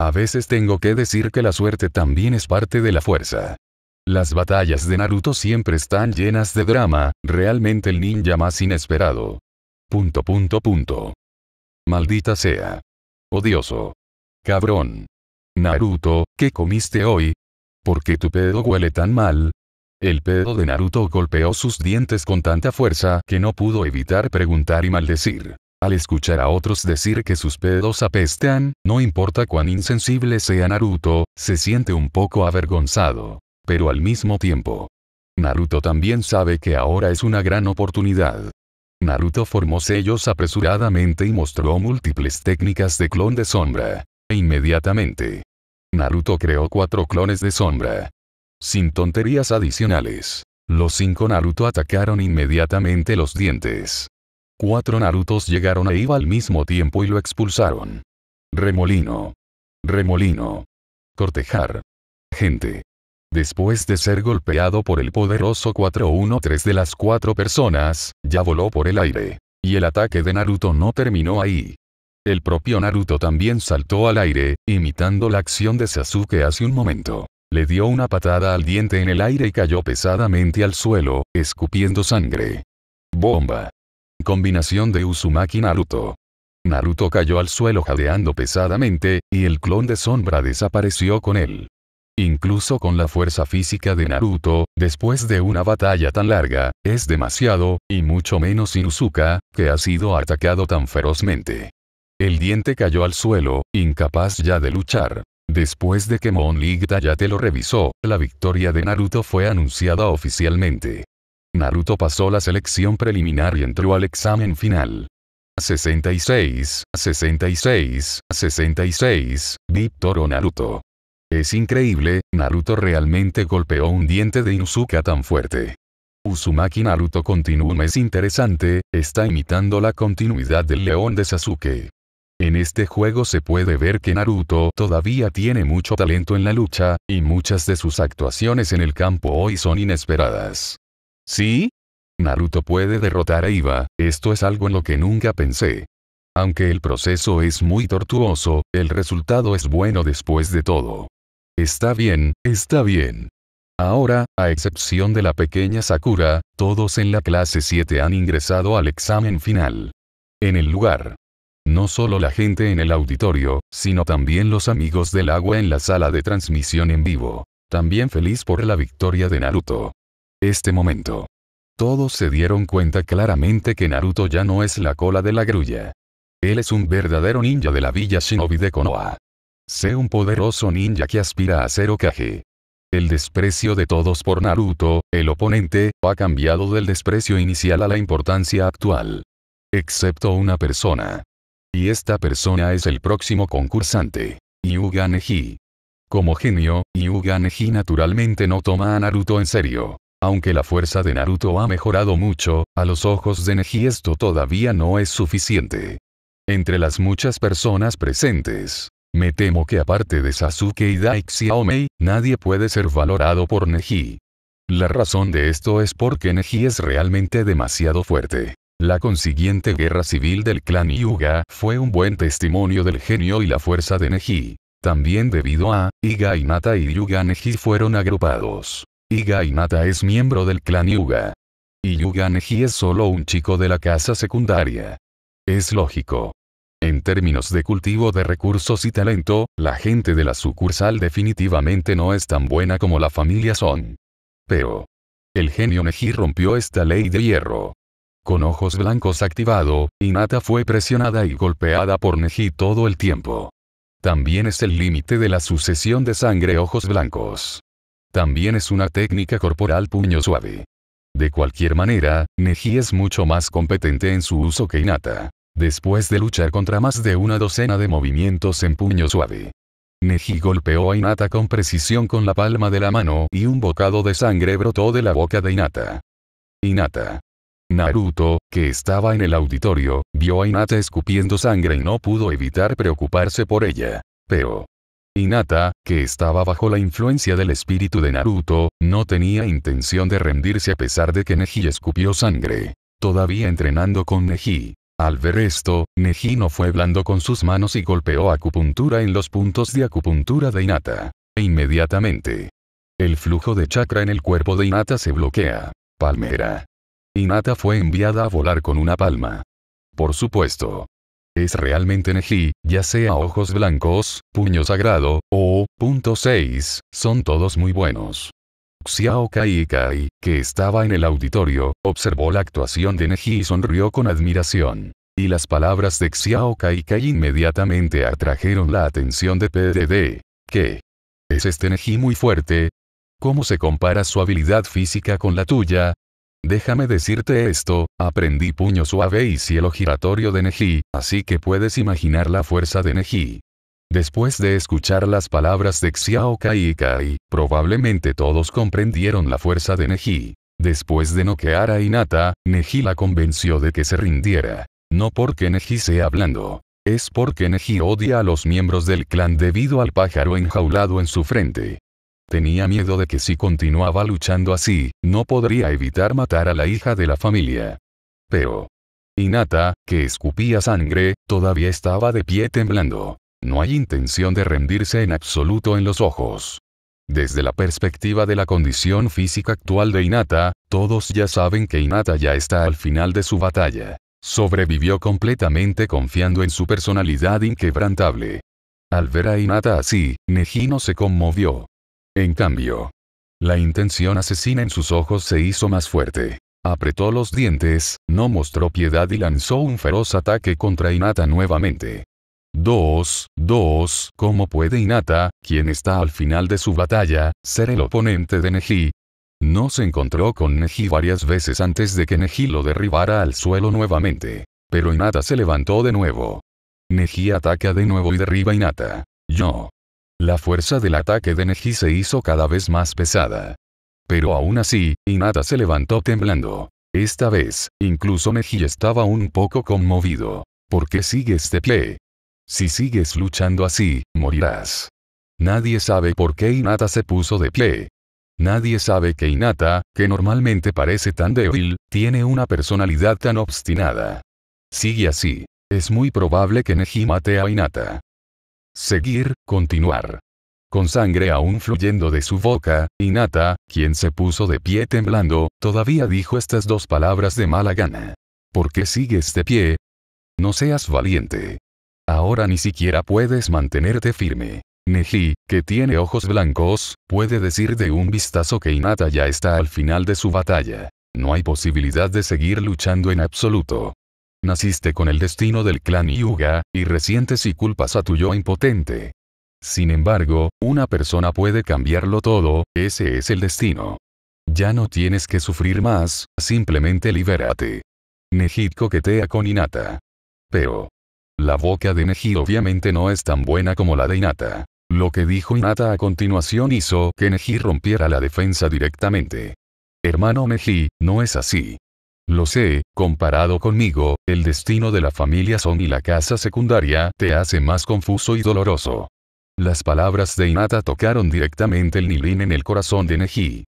A veces tengo que decir que la suerte también es parte de la fuerza. Las batallas de Naruto siempre están llenas de drama, realmente el ninja más inesperado. Punto punto punto. Maldita sea. Odioso. Cabrón. Naruto, ¿qué comiste hoy? ¿Por qué tu pedo huele tan mal? El pedo de Naruto golpeó sus dientes con tanta fuerza que no pudo evitar preguntar y maldecir. Al escuchar a otros decir que sus pedos apestan, no importa cuán insensible sea Naruto, se siente un poco avergonzado. Pero al mismo tiempo, Naruto también sabe que ahora es una gran oportunidad. Naruto formó sellos apresuradamente y mostró múltiples técnicas de clon de sombra. E inmediatamente, Naruto creó cuatro clones de sombra. Sin tonterías adicionales. Los cinco Naruto atacaron inmediatamente los dientes. Cuatro Narutos llegaron a Iba al mismo tiempo y lo expulsaron. Remolino. Remolino. Cortejar. Gente. Después de ser golpeado por el poderoso 413 de las cuatro personas, ya voló por el aire. Y el ataque de Naruto no terminó ahí. El propio Naruto también saltó al aire, imitando la acción de Sasuke hace un momento. Le dio una patada al diente en el aire y cayó pesadamente al suelo, escupiendo sangre. Bomba. Combinación de Uzumaki Naruto. Naruto cayó al suelo jadeando pesadamente, y el clon de sombra desapareció con él. Incluso con la fuerza física de Naruto, después de una batalla tan larga, es demasiado, y mucho menos Inuzuka, que ha sido atacado tan ferozmente. El diente cayó al suelo, incapaz ya de luchar. Después de que Mon ya te lo revisó, la victoria de Naruto fue anunciada oficialmente. Naruto pasó la selección preliminar y entró al examen final. 66, 66, 66, Víctor o Naruto. Es increíble, Naruto realmente golpeó un diente de Inuzuka tan fuerte. Uzumaki Naruto Continuum es interesante, está imitando la continuidad del león de Sasuke. En este juego se puede ver que Naruto todavía tiene mucho talento en la lucha, y muchas de sus actuaciones en el campo hoy son inesperadas. ¿Sí? Naruto puede derrotar a Iva, esto es algo en lo que nunca pensé. Aunque el proceso es muy tortuoso, el resultado es bueno después de todo. Está bien, está bien. Ahora, a excepción de la pequeña Sakura, todos en la clase 7 han ingresado al examen final. En el lugar no solo la gente en el auditorio, sino también los amigos del agua en la sala de transmisión en vivo. También feliz por la victoria de Naruto. Este momento. Todos se dieron cuenta claramente que Naruto ya no es la cola de la grulla. Él es un verdadero ninja de la villa shinobi de Konoha. Sé un poderoso ninja que aspira a ser Okage. El desprecio de todos por Naruto, el oponente, ha cambiado del desprecio inicial a la importancia actual. Excepto una persona. Y esta persona es el próximo concursante. Yuga Neji. Como genio, Yuga Neji naturalmente no toma a Naruto en serio. Aunque la fuerza de Naruto ha mejorado mucho, a los ojos de Neji esto todavía no es suficiente. Entre las muchas personas presentes, me temo que aparte de Sasuke y Daik Aomei, nadie puede ser valorado por Neji. La razón de esto es porque Neji es realmente demasiado fuerte. La consiguiente guerra civil del clan Yuga fue un buen testimonio del genio y la fuerza de Neji. También debido a, Iga Inata y Yuga Neji fueron agrupados. Iga Inata es miembro del clan Yuga. Y Yuga Neji es solo un chico de la casa secundaria. Es lógico. En términos de cultivo de recursos y talento, la gente de la sucursal definitivamente no es tan buena como la familia Son. Pero. El genio Neji rompió esta ley de hierro con ojos blancos activado, Inata fue presionada y golpeada por Neji todo el tiempo. También es el límite de la sucesión de sangre ojos blancos. También es una técnica corporal puño suave. De cualquier manera, Neji es mucho más competente en su uso que Inata. Después de luchar contra más de una docena de movimientos en puño suave, Neji golpeó a Inata con precisión con la palma de la mano y un bocado de sangre brotó de la boca de Inata. Inata. Naruto, que estaba en el auditorio, vio a Inata escupiendo sangre y no pudo evitar preocuparse por ella. Pero... Inata, que estaba bajo la influencia del espíritu de Naruto, no tenía intención de rendirse a pesar de que Neji escupió sangre. Todavía entrenando con Neji. Al ver esto, Neji no fue blando con sus manos y golpeó acupuntura en los puntos de acupuntura de Inata E inmediatamente. El flujo de chakra en el cuerpo de Inata se bloquea. Palmera. Inata fue enviada a volar con una palma. Por supuesto. Es realmente Neji, ya sea ojos blancos, puño sagrado, o, 6, son todos muy buenos. Xiao Kai que estaba en el auditorio, observó la actuación de Neji y sonrió con admiración. Y las palabras de Xiao Kai inmediatamente atrajeron la atención de PDD. ¿Qué? ¿Es este Neji muy fuerte? ¿Cómo se compara su habilidad física con la tuya? Déjame decirte esto, aprendí puño suave y cielo giratorio de Neji, así que puedes imaginar la fuerza de Neji. Después de escuchar las palabras de Xiao Kai y Kai, probablemente todos comprendieron la fuerza de Neji. Después de noquear a Hinata, Neji la convenció de que se rindiera. No porque Neji sea hablando, Es porque Neji odia a los miembros del clan debido al pájaro enjaulado en su frente. Tenía miedo de que si continuaba luchando así, no podría evitar matar a la hija de la familia. Pero... Inata, que escupía sangre, todavía estaba de pie temblando. No hay intención de rendirse en absoluto en los ojos. Desde la perspectiva de la condición física actual de Inata, todos ya saben que Inata ya está al final de su batalla. Sobrevivió completamente confiando en su personalidad inquebrantable. Al ver a Inata así, no se conmovió. En cambio, la intención asesina en sus ojos se hizo más fuerte. Apretó los dientes, no mostró piedad y lanzó un feroz ataque contra Inata nuevamente. 2, 2, ¿cómo puede Inata, quien está al final de su batalla, ser el oponente de Neji? No se encontró con Neji varias veces antes de que Neji lo derribara al suelo nuevamente. Pero Inata se levantó de nuevo. Neji ataca de nuevo y derriba a Inata. Yo. La fuerza del ataque de Neji se hizo cada vez más pesada. Pero aún así, Inata se levantó temblando. Esta vez, incluso Neji estaba un poco conmovido. ¿Por qué sigues de este pie? Si sigues luchando así, morirás. Nadie sabe por qué Inata se puso de pie. Nadie sabe que Inata, que normalmente parece tan débil, tiene una personalidad tan obstinada. Sigue así. Es muy probable que Neji mate a Inata seguir, continuar. Con sangre aún fluyendo de su boca, Inata, quien se puso de pie temblando, todavía dijo estas dos palabras de mala gana. ¿Por qué sigues de pie? No seas valiente. Ahora ni siquiera puedes mantenerte firme. Neji, que tiene ojos blancos, puede decir de un vistazo que Inata ya está al final de su batalla. No hay posibilidad de seguir luchando en absoluto. Naciste con el destino del clan Yuga, y resientes y culpas a tu yo impotente. Sin embargo, una persona puede cambiarlo todo, ese es el destino. Ya no tienes que sufrir más, simplemente libérate. Neji coquetea con Inata. Pero. La boca de Neji obviamente no es tan buena como la de Inata. Lo que dijo Inata a continuación hizo que Neji rompiera la defensa directamente. Hermano Neji, no es así. Lo sé, comparado conmigo, el destino de la familia Son y la casa secundaria te hace más confuso y doloroso. Las palabras de Inata tocaron directamente el Nilin en el corazón de Neji.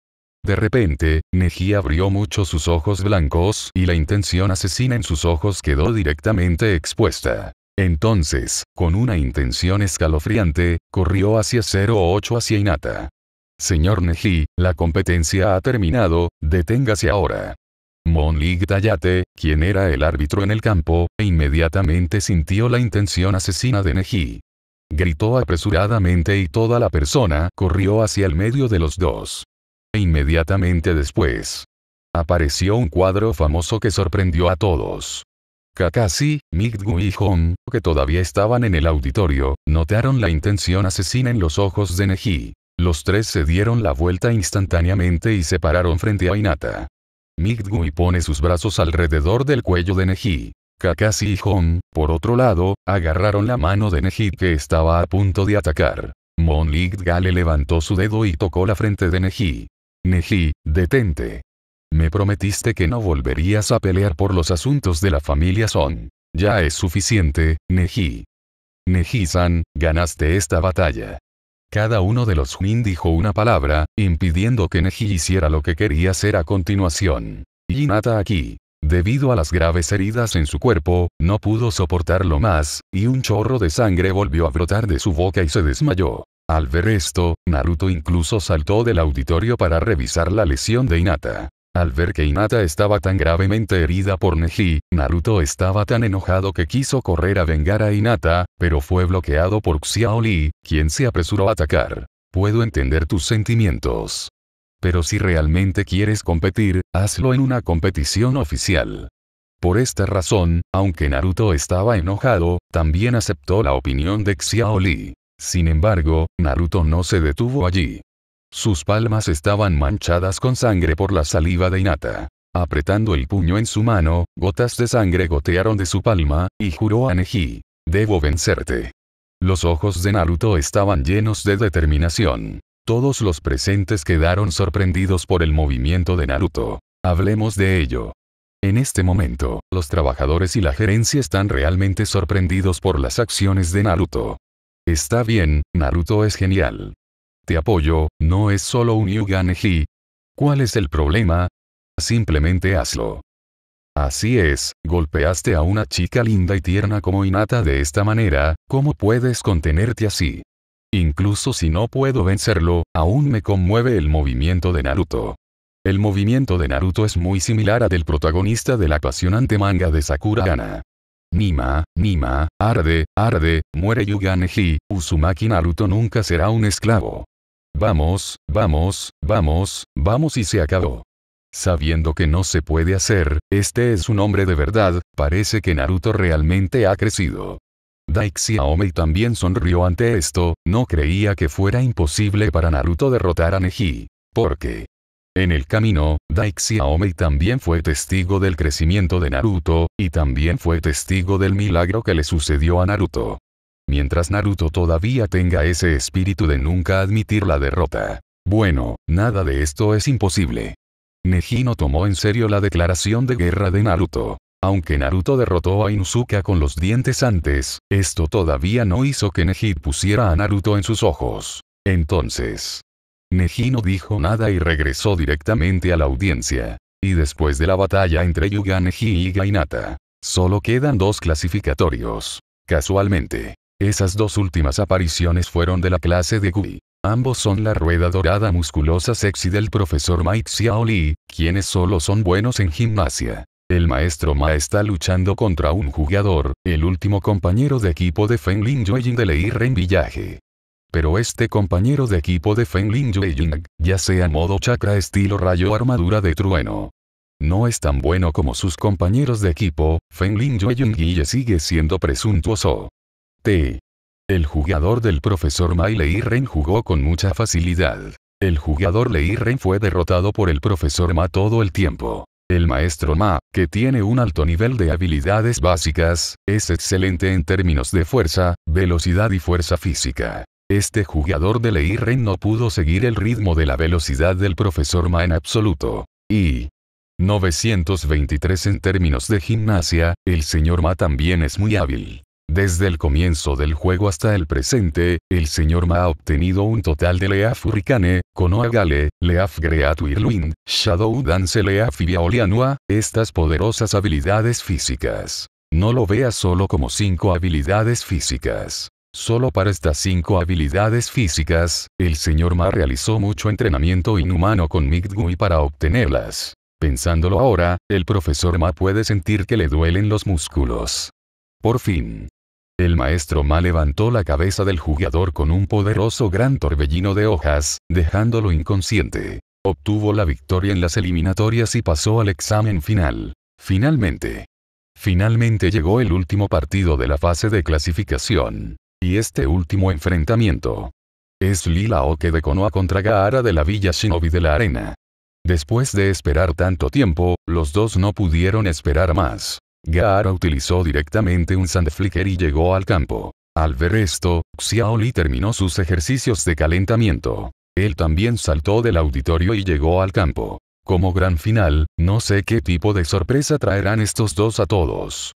De repente, Neji abrió mucho sus ojos blancos y la intención asesina en sus ojos quedó directamente expuesta. Entonces, con una intención escalofriante, corrió hacia 08 hacia Inata. Señor Neji, la competencia ha terminado, deténgase ahora. Monlig Dayate, quien era el árbitro en el campo, e inmediatamente sintió la intención asesina de Neji. Gritó apresuradamente y toda la persona corrió hacia el medio de los dos. E inmediatamente después, apareció un cuadro famoso que sorprendió a todos. Kakashi, Migu y Hon, que todavía estaban en el auditorio, notaron la intención asesina en los ojos de Neji. Los tres se dieron la vuelta instantáneamente y se pararon frente a Inata y pone sus brazos alrededor del cuello de Neji. Kakashi y Hon, por otro lado, agarraron la mano de Neji que estaba a punto de atacar. Mon le levantó su dedo y tocó la frente de Neji. Neji, detente. Me prometiste que no volverías a pelear por los asuntos de la familia Son. Ya es suficiente, Neji. Neji-san, ganaste esta batalla. Cada uno de los Jin dijo una palabra, impidiendo que Neji hiciera lo que quería hacer a continuación. Hinata aquí. Debido a las graves heridas en su cuerpo, no pudo soportarlo más, y un chorro de sangre volvió a brotar de su boca y se desmayó. Al ver esto, Naruto incluso saltó del auditorio para revisar la lesión de Hinata. Al ver que Inata estaba tan gravemente herida por Neji, Naruto estaba tan enojado que quiso correr a vengar a Inata, pero fue bloqueado por Xiaoli, quien se apresuró a atacar. Puedo entender tus sentimientos. Pero si realmente quieres competir, hazlo en una competición oficial. Por esta razón, aunque Naruto estaba enojado, también aceptó la opinión de Xiaoli. Sin embargo, Naruto no se detuvo allí. Sus palmas estaban manchadas con sangre por la saliva de Inata. Apretando el puño en su mano, gotas de sangre gotearon de su palma, y juró a Neji. Debo vencerte. Los ojos de Naruto estaban llenos de determinación. Todos los presentes quedaron sorprendidos por el movimiento de Naruto. Hablemos de ello. En este momento, los trabajadores y la gerencia están realmente sorprendidos por las acciones de Naruto. Está bien, Naruto es genial. Te apoyo, no es solo un yuganeji? ¿Cuál es el problema? Simplemente hazlo. Así es, golpeaste a una chica linda y tierna como Inata de esta manera, ¿cómo puedes contenerte así? Incluso si no puedo vencerlo, aún me conmueve el movimiento de Naruto. El movimiento de Naruto es muy similar al del protagonista de la apasionante manga de Sakura Hana. Nima, Nima, arde, arde, muere yuganeji, Uzumaki Naruto nunca será un esclavo. Vamos, vamos, vamos, vamos y se acabó. Sabiendo que no se puede hacer, este es un hombre de verdad, parece que Naruto realmente ha crecido. Daixi Aomei también sonrió ante esto, no creía que fuera imposible para Naruto derrotar a Neji. Porque, en el camino, Daixi Aomei también fue testigo del crecimiento de Naruto, y también fue testigo del milagro que le sucedió a Naruto mientras Naruto todavía tenga ese espíritu de nunca admitir la derrota. Bueno, nada de esto es imposible. Neji no tomó en serio la declaración de guerra de Naruto. Aunque Naruto derrotó a Inuzuka con los dientes antes, esto todavía no hizo que Neji pusiera a Naruto en sus ojos. Entonces, Neji no dijo nada y regresó directamente a la audiencia. Y después de la batalla entre Yuga Neji y Gainata, solo quedan dos clasificatorios. Casualmente, esas dos últimas apariciones fueron de la clase de Gui. Ambos son la rueda dorada musculosa sexy del profesor Mike Xiaoli, quienes solo son buenos en gimnasia. El maestro Ma está luchando contra un jugador, el último compañero de equipo de Feng Lin Yueying de Leir en Villaje. Pero este compañero de equipo de Feng Lin Yueying, ya sea modo chakra estilo rayo armadura de trueno. No es tan bueno como sus compañeros de equipo, Feng Lin Yueying y sigue siendo presuntuoso. Este. El jugador del profesor Miley e. Ren jugó con mucha facilidad. El jugador Lei e. Ren fue derrotado por el profesor Ma todo el tiempo. El maestro Ma, que tiene un alto nivel de habilidades básicas, es excelente en términos de fuerza, velocidad y fuerza física. Este jugador de Lei Ren no pudo seguir el ritmo de la velocidad del profesor Ma en absoluto. Y 923 en términos de gimnasia, el señor Ma también es muy hábil. Desde el comienzo del juego hasta el presente, el señor Ma ha obtenido un total de Leaf Hurricane, Konoha Gale, Leaf Great Whirlwind, Shadow Dance Leaf y Biaolianua, estas poderosas habilidades físicas. No lo vea solo como 5 habilidades físicas. Solo para estas cinco habilidades físicas, el señor Ma realizó mucho entrenamiento inhumano con Migdgui para obtenerlas. Pensándolo ahora, el profesor Ma puede sentir que le duelen los músculos. Por fin, el maestro Ma levantó la cabeza del jugador con un poderoso gran torbellino de hojas, dejándolo inconsciente. Obtuvo la victoria en las eliminatorias y pasó al examen final. Finalmente. Finalmente llegó el último partido de la fase de clasificación. Y este último enfrentamiento. Es Lila que de Konoha contra Gaara de la Villa Shinobi de la Arena. Después de esperar tanto tiempo, los dos no pudieron esperar más. Gaara utilizó directamente un sandflicker y llegó al campo. Al ver esto, Xiaoli terminó sus ejercicios de calentamiento. Él también saltó del auditorio y llegó al campo. Como gran final, no sé qué tipo de sorpresa traerán estos dos a todos.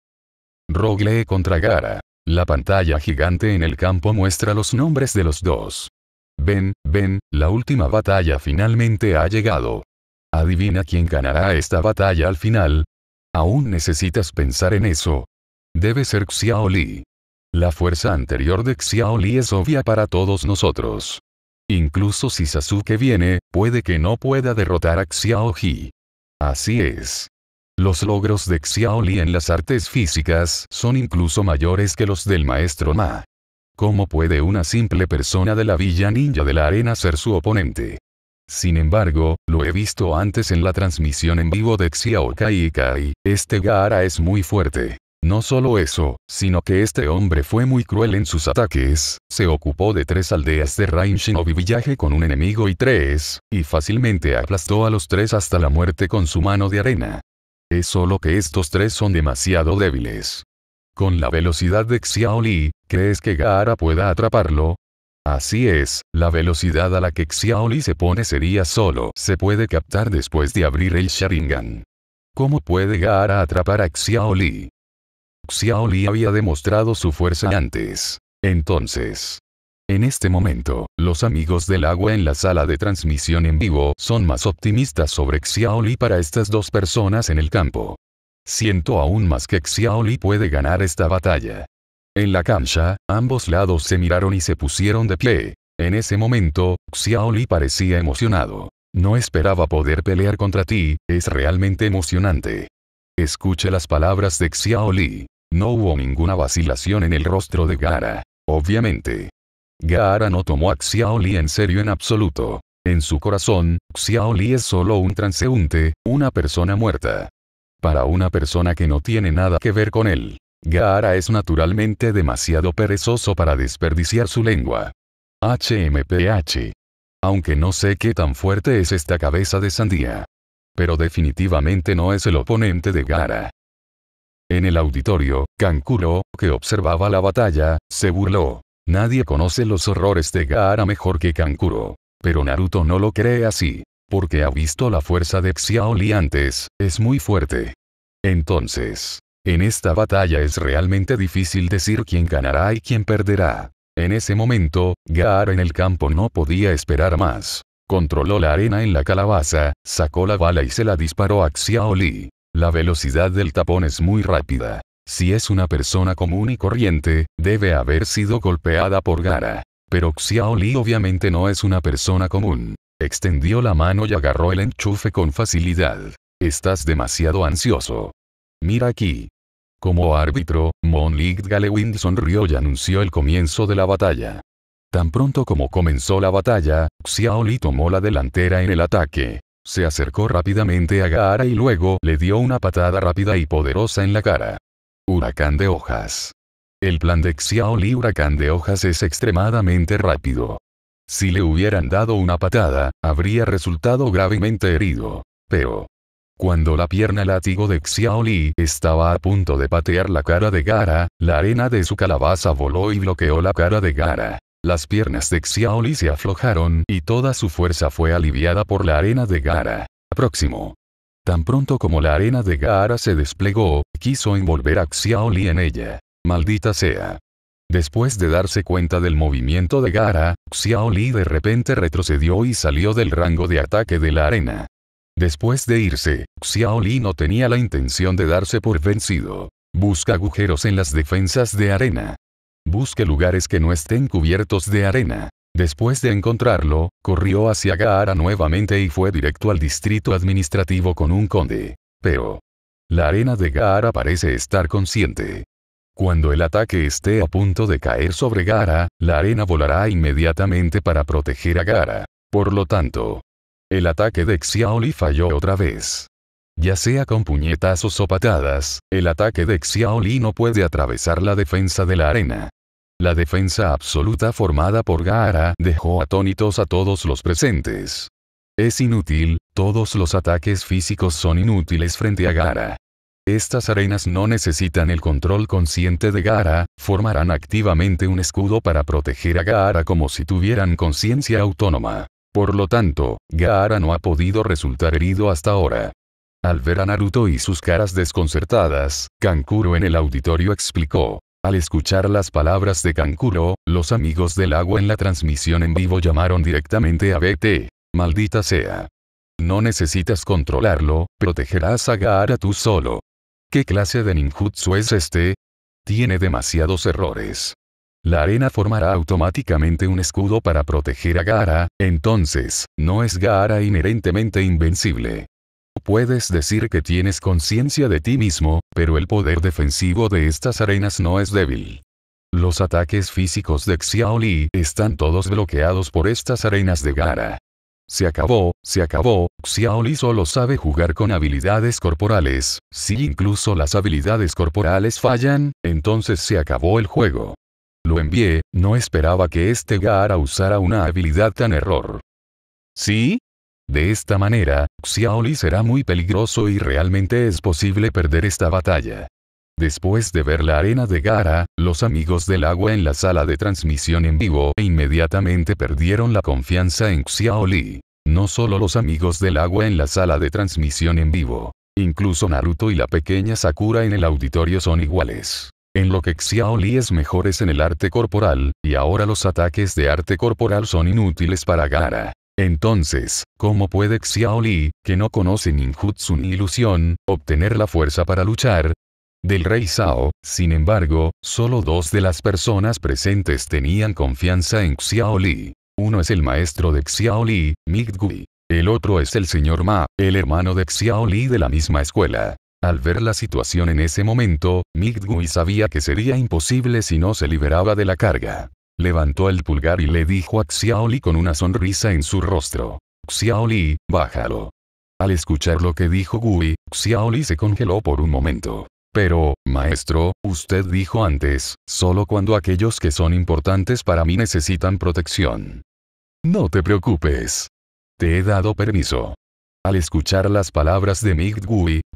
Rogle contra Gara. La pantalla gigante en el campo muestra los nombres de los dos. Ven, ven, la última batalla finalmente ha llegado. Adivina quién ganará esta batalla al final, Aún necesitas pensar en eso. Debe ser Xiaoli. La fuerza anterior de Xiaoli es obvia para todos nosotros. Incluso si Sasuke viene, puede que no pueda derrotar a Xiaoji. Así es. Los logros de Xiaoli en las artes físicas son incluso mayores que los del maestro Ma. ¿Cómo puede una simple persona de la villa ninja de la arena ser su oponente? Sin embargo, lo he visto antes en la transmisión en vivo de Xiao Kai este Gaara es muy fuerte. No solo eso, sino que este hombre fue muy cruel en sus ataques, se ocupó de tres aldeas de Rain Shinobi Villaje con un enemigo y tres, y fácilmente aplastó a los tres hasta la muerte con su mano de arena. Es solo que estos tres son demasiado débiles. Con la velocidad de Xiaoli, ¿crees que Gaara pueda atraparlo? Así es, la velocidad a la que Xiaoli se pone sería solo se puede captar después de abrir el Sharingan. ¿Cómo puede Gaara atrapar a Xiaoli? Xiaoli había demostrado su fuerza antes. Entonces, en este momento, los amigos del agua en la sala de transmisión en vivo son más optimistas sobre Xiaoli para estas dos personas en el campo. Siento aún más que Xiaoli puede ganar esta batalla. En la cancha, ambos lados se miraron y se pusieron de pie. En ese momento, Xiaoli parecía emocionado. No esperaba poder pelear contra ti, es realmente emocionante. Escuche las palabras de Xiaoli. No hubo ninguna vacilación en el rostro de Gara. Obviamente. Gaara no tomó a Xiaoli en serio en absoluto. En su corazón, Xiaoli es solo un transeúnte, una persona muerta. Para una persona que no tiene nada que ver con él. Gaara es naturalmente demasiado perezoso para desperdiciar su lengua. HMPH. Aunque no sé qué tan fuerte es esta cabeza de sandía. Pero definitivamente no es el oponente de Gaara. En el auditorio, Kankuro, que observaba la batalla, se burló. Nadie conoce los horrores de Gaara mejor que Kankuro. Pero Naruto no lo cree así. Porque ha visto la fuerza de Xiaoli antes, es muy fuerte. Entonces, en esta batalla es realmente difícil decir quién ganará y quién perderá. En ese momento, Gaara en el campo no podía esperar más. Controló la arena en la calabaza, sacó la bala y se la disparó a Xiaoli. La velocidad del tapón es muy rápida. Si es una persona común y corriente, debe haber sido golpeada por Gara. Pero Xiaoli obviamente no es una persona común. Extendió la mano y agarró el enchufe con facilidad. Estás demasiado ansioso. Mira aquí. Como árbitro, monlik Galewind sonrió y anunció el comienzo de la batalla. Tan pronto como comenzó la batalla, Xiaoli tomó la delantera en el ataque. Se acercó rápidamente a Gaara y luego le dio una patada rápida y poderosa en la cara. Huracán de hojas. El plan de Xiaoli Huracán de hojas es extremadamente rápido. Si le hubieran dado una patada, habría resultado gravemente herido. Pero, cuando la pierna látigo de Xiaoli estaba a punto de patear la cara de Gara, la arena de su calabaza voló y bloqueó la cara de Gara. Las piernas de Xiaoli se aflojaron y toda su fuerza fue aliviada por la arena de Gara. Próximo. Tan pronto como la arena de Gara se desplegó, quiso envolver a Xiaoli en ella. Maldita sea. Después de darse cuenta del movimiento de Gara, Xiaoli de repente retrocedió y salió del rango de ataque de la arena. Después de irse, Xiaoli no tenía la intención de darse por vencido. Busca agujeros en las defensas de arena. Busque lugares que no estén cubiertos de arena. Después de encontrarlo, corrió hacia Gaara nuevamente y fue directo al distrito administrativo con un conde. Pero... La arena de Gaara parece estar consciente. Cuando el ataque esté a punto de caer sobre Gaara, la arena volará inmediatamente para proteger a Gaara. Por lo tanto, el ataque de Xiaoli falló otra vez. Ya sea con puñetazos o patadas, el ataque de Xiaoli no puede atravesar la defensa de la arena. La defensa absoluta formada por Gaara dejó atónitos a todos los presentes. Es inútil, todos los ataques físicos son inútiles frente a Gaara. Estas arenas no necesitan el control consciente de Gaara, formarán activamente un escudo para proteger a Gaara como si tuvieran conciencia autónoma. Por lo tanto, Gaara no ha podido resultar herido hasta ahora. Al ver a Naruto y sus caras desconcertadas, Kankuro en el auditorio explicó. Al escuchar las palabras de Kankuro, los amigos del agua en la transmisión en vivo llamaron directamente a BT. Maldita sea. No necesitas controlarlo, protegerás a Gaara tú solo. ¿Qué clase de ninjutsu es este? Tiene demasiados errores la arena formará automáticamente un escudo para proteger a Gaara, entonces, no es Gaara inherentemente invencible. Puedes decir que tienes conciencia de ti mismo, pero el poder defensivo de estas arenas no es débil. Los ataques físicos de Xiaoli están todos bloqueados por estas arenas de Gara. Se acabó, se acabó, Xiaoli solo sabe jugar con habilidades corporales, si incluso las habilidades corporales fallan, entonces se acabó el juego. Lo envié, no esperaba que este Gaara usara una habilidad tan error. ¿Sí? De esta manera, Xiaoli será muy peligroso y realmente es posible perder esta batalla. Después de ver la arena de Gara, los amigos del agua en la sala de transmisión en vivo e inmediatamente perdieron la confianza en Xiaoli. No solo los amigos del agua en la sala de transmisión en vivo. Incluso Naruto y la pequeña Sakura en el auditorio son iguales en lo que Xiaoli es mejor es en el arte corporal, y ahora los ataques de arte corporal son inútiles para Gara. Entonces, ¿cómo puede Xiaoli, que no conoce ninjutsu ni ilusión, obtener la fuerza para luchar? Del rey Sao, sin embargo, solo dos de las personas presentes tenían confianza en Xiaoli. Uno es el maestro de Xiaoli, Li, El otro es el señor Ma, el hermano de Xiaoli de la misma escuela. Al ver la situación en ese momento, Migdgui sabía que sería imposible si no se liberaba de la carga. Levantó el pulgar y le dijo a Xiaoli con una sonrisa en su rostro. Xiaoli, bájalo. Al escuchar lo que dijo Gui, Xiaoli se congeló por un momento. Pero, maestro, usted dijo antes, solo cuando aquellos que son importantes para mí necesitan protección. No te preocupes. Te he dado permiso. Al escuchar las palabras de Ming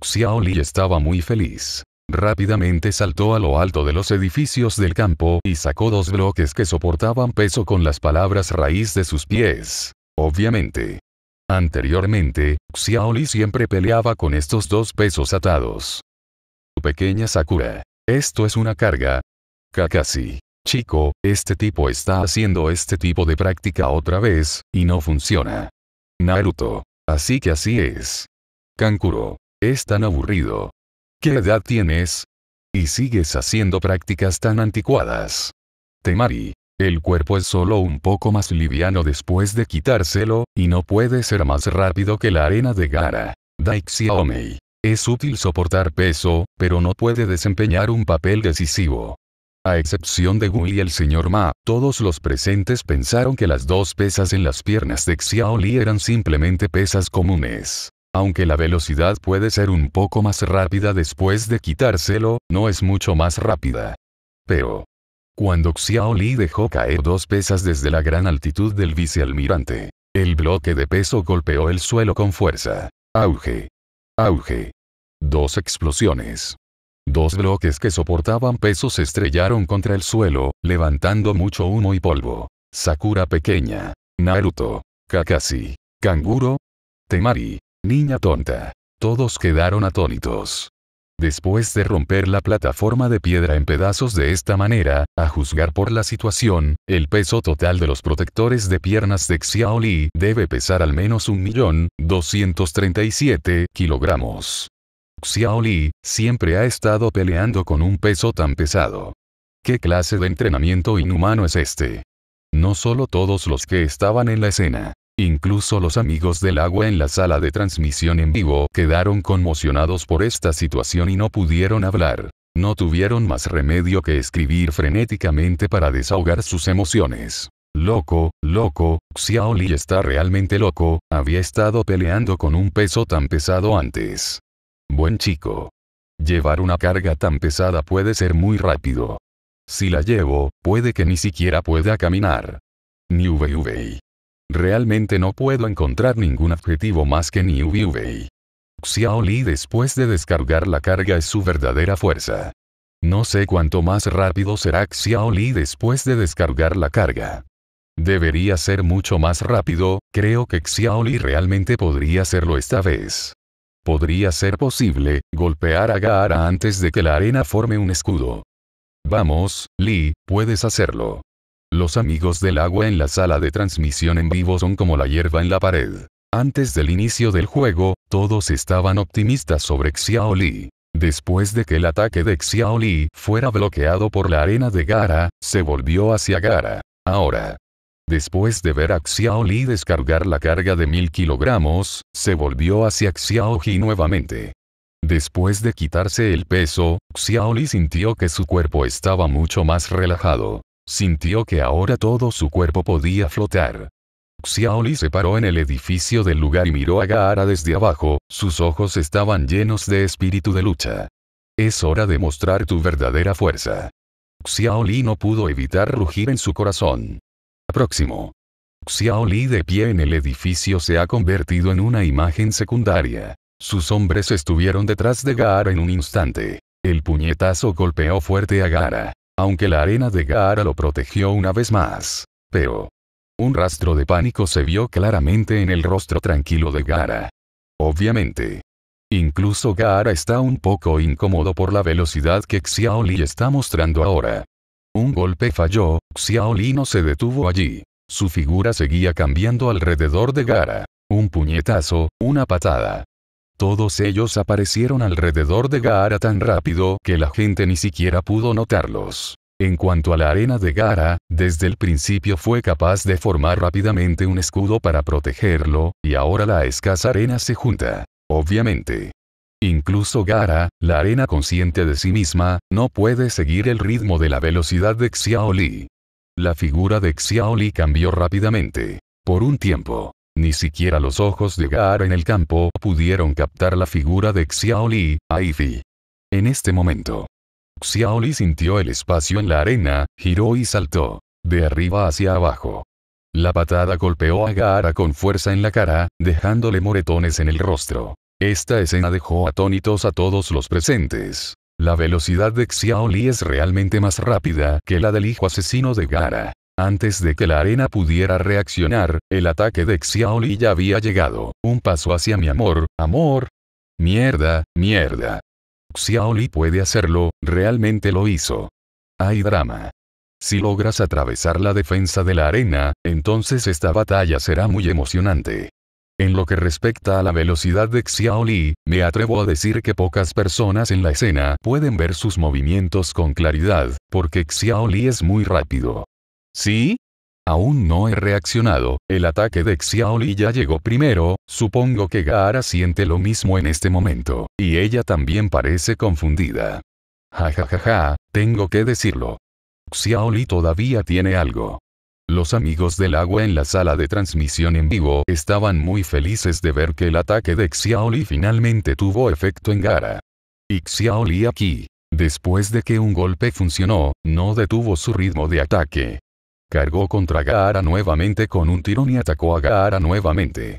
Xiaoli estaba muy feliz. Rápidamente saltó a lo alto de los edificios del campo y sacó dos bloques que soportaban peso con las palabras raíz de sus pies. Obviamente. Anteriormente, Xiaoli siempre peleaba con estos dos pesos atados. Pequeña Sakura. Esto es una carga. Kakashi. Chico, este tipo está haciendo este tipo de práctica otra vez, y no funciona. Naruto. Así que así es. Kankuro. Es tan aburrido. ¿Qué edad tienes? Y sigues haciendo prácticas tan anticuadas. Temari. El cuerpo es solo un poco más liviano después de quitárselo, y no puede ser más rápido que la arena de Gara. Daixiaomei. Es útil soportar peso, pero no puede desempeñar un papel decisivo. A excepción de Wu y el señor Ma, todos los presentes pensaron que las dos pesas en las piernas de Xiaoli eran simplemente pesas comunes. Aunque la velocidad puede ser un poco más rápida después de quitárselo, no es mucho más rápida. Pero. Cuando Xiaoli dejó caer dos pesas desde la gran altitud del vicealmirante, el bloque de peso golpeó el suelo con fuerza. Auge. Auge. Dos explosiones. Dos bloques que soportaban pesos se estrellaron contra el suelo, levantando mucho humo y polvo. Sakura pequeña. Naruto. Kakashi. Kanguro. Temari. Niña tonta. Todos quedaron atónitos. Después de romper la plataforma de piedra en pedazos de esta manera, a juzgar por la situación, el peso total de los protectores de piernas de Xiaoli debe pesar al menos 1.237 kilogramos. Xiao siempre ha estado peleando con un peso tan pesado. ¿Qué clase de entrenamiento inhumano es este? No solo todos los que estaban en la escena, incluso los amigos del agua en la sala de transmisión en vivo quedaron conmocionados por esta situación y no pudieron hablar. No tuvieron más remedio que escribir frenéticamente para desahogar sus emociones. Loco, loco, Xiaoli está realmente loco, había estado peleando con un peso tan pesado antes. Buen chico. Llevar una carga tan pesada puede ser muy rápido. Si la llevo, puede que ni siquiera pueda caminar. New Realmente no puedo encontrar ningún adjetivo más que New después de descargar la carga es su verdadera fuerza. No sé cuánto más rápido será Xiaoli después de descargar la carga. Debería ser mucho más rápido, creo que Xiaoli realmente podría hacerlo esta vez. Podría ser posible, golpear a Gaara antes de que la arena forme un escudo. Vamos, Lee, puedes hacerlo. Los amigos del agua en la sala de transmisión en vivo son como la hierba en la pared. Antes del inicio del juego, todos estaban optimistas sobre Xiao Li. Después de que el ataque de Xiao fuera bloqueado por la arena de Gara, se volvió hacia Gara. Ahora, Después de ver a Xiao descargar la carga de mil kilogramos, se volvió hacia Xiao nuevamente. Después de quitarse el peso, Xiaoli sintió que su cuerpo estaba mucho más relajado. Sintió que ahora todo su cuerpo podía flotar. Xiaoli se paró en el edificio del lugar y miró a Gaara desde abajo, sus ojos estaban llenos de espíritu de lucha. Es hora de mostrar tu verdadera fuerza. Xiao no pudo evitar rugir en su corazón. Próximo. Xiaoli de pie en el edificio se ha convertido en una imagen secundaria. Sus hombres estuvieron detrás de Gaara en un instante. El puñetazo golpeó fuerte a Gara, aunque la arena de Gaara lo protegió una vez más. Pero, un rastro de pánico se vio claramente en el rostro tranquilo de Gara. Obviamente. Incluso Gaara está un poco incómodo por la velocidad que Xiaoli está mostrando ahora. Un golpe falló, Xiaolino no se detuvo allí. Su figura seguía cambiando alrededor de Gara. Un puñetazo, una patada. Todos ellos aparecieron alrededor de Gara tan rápido que la gente ni siquiera pudo notarlos. En cuanto a la arena de Gara, desde el principio fue capaz de formar rápidamente un escudo para protegerlo, y ahora la escasa arena se junta. Obviamente, Incluso Gara, la arena consciente de sí misma, no puede seguir el ritmo de la velocidad de Xiaoli. La figura de Xiaoli cambió rápidamente. Por un tiempo, ni siquiera los ojos de Gaara en el campo pudieron captar la figura de Xiaoli, Aifi. En este momento, Xiaoli sintió el espacio en la arena, giró y saltó, de arriba hacia abajo. La patada golpeó a Gaara con fuerza en la cara, dejándole moretones en el rostro. Esta escena dejó atónitos a todos los presentes. La velocidad de Xiaoli es realmente más rápida que la del hijo asesino de Gara. Antes de que la arena pudiera reaccionar, el ataque de Xiaoli ya había llegado. Un paso hacia mi amor, amor. Mierda, mierda. Xiaoli puede hacerlo, realmente lo hizo. Hay drama. Si logras atravesar la defensa de la arena, entonces esta batalla será muy emocionante. En lo que respecta a la velocidad de Xiaoli, me atrevo a decir que pocas personas en la escena pueden ver sus movimientos con claridad, porque Xiaoli es muy rápido. ¿Sí? Aún no he reaccionado, el ataque de Xiaoli ya llegó primero, supongo que Gaara siente lo mismo en este momento, y ella también parece confundida. Ja ja ja ja, tengo que decirlo. Xiaoli todavía tiene algo. Los amigos del agua en la sala de transmisión en vivo estaban muy felices de ver que el ataque de Xiaoli finalmente tuvo efecto en Gara. Y Xiaoli aquí. Después de que un golpe funcionó, no detuvo su ritmo de ataque. Cargó contra Gara nuevamente con un tirón y atacó a Gara nuevamente.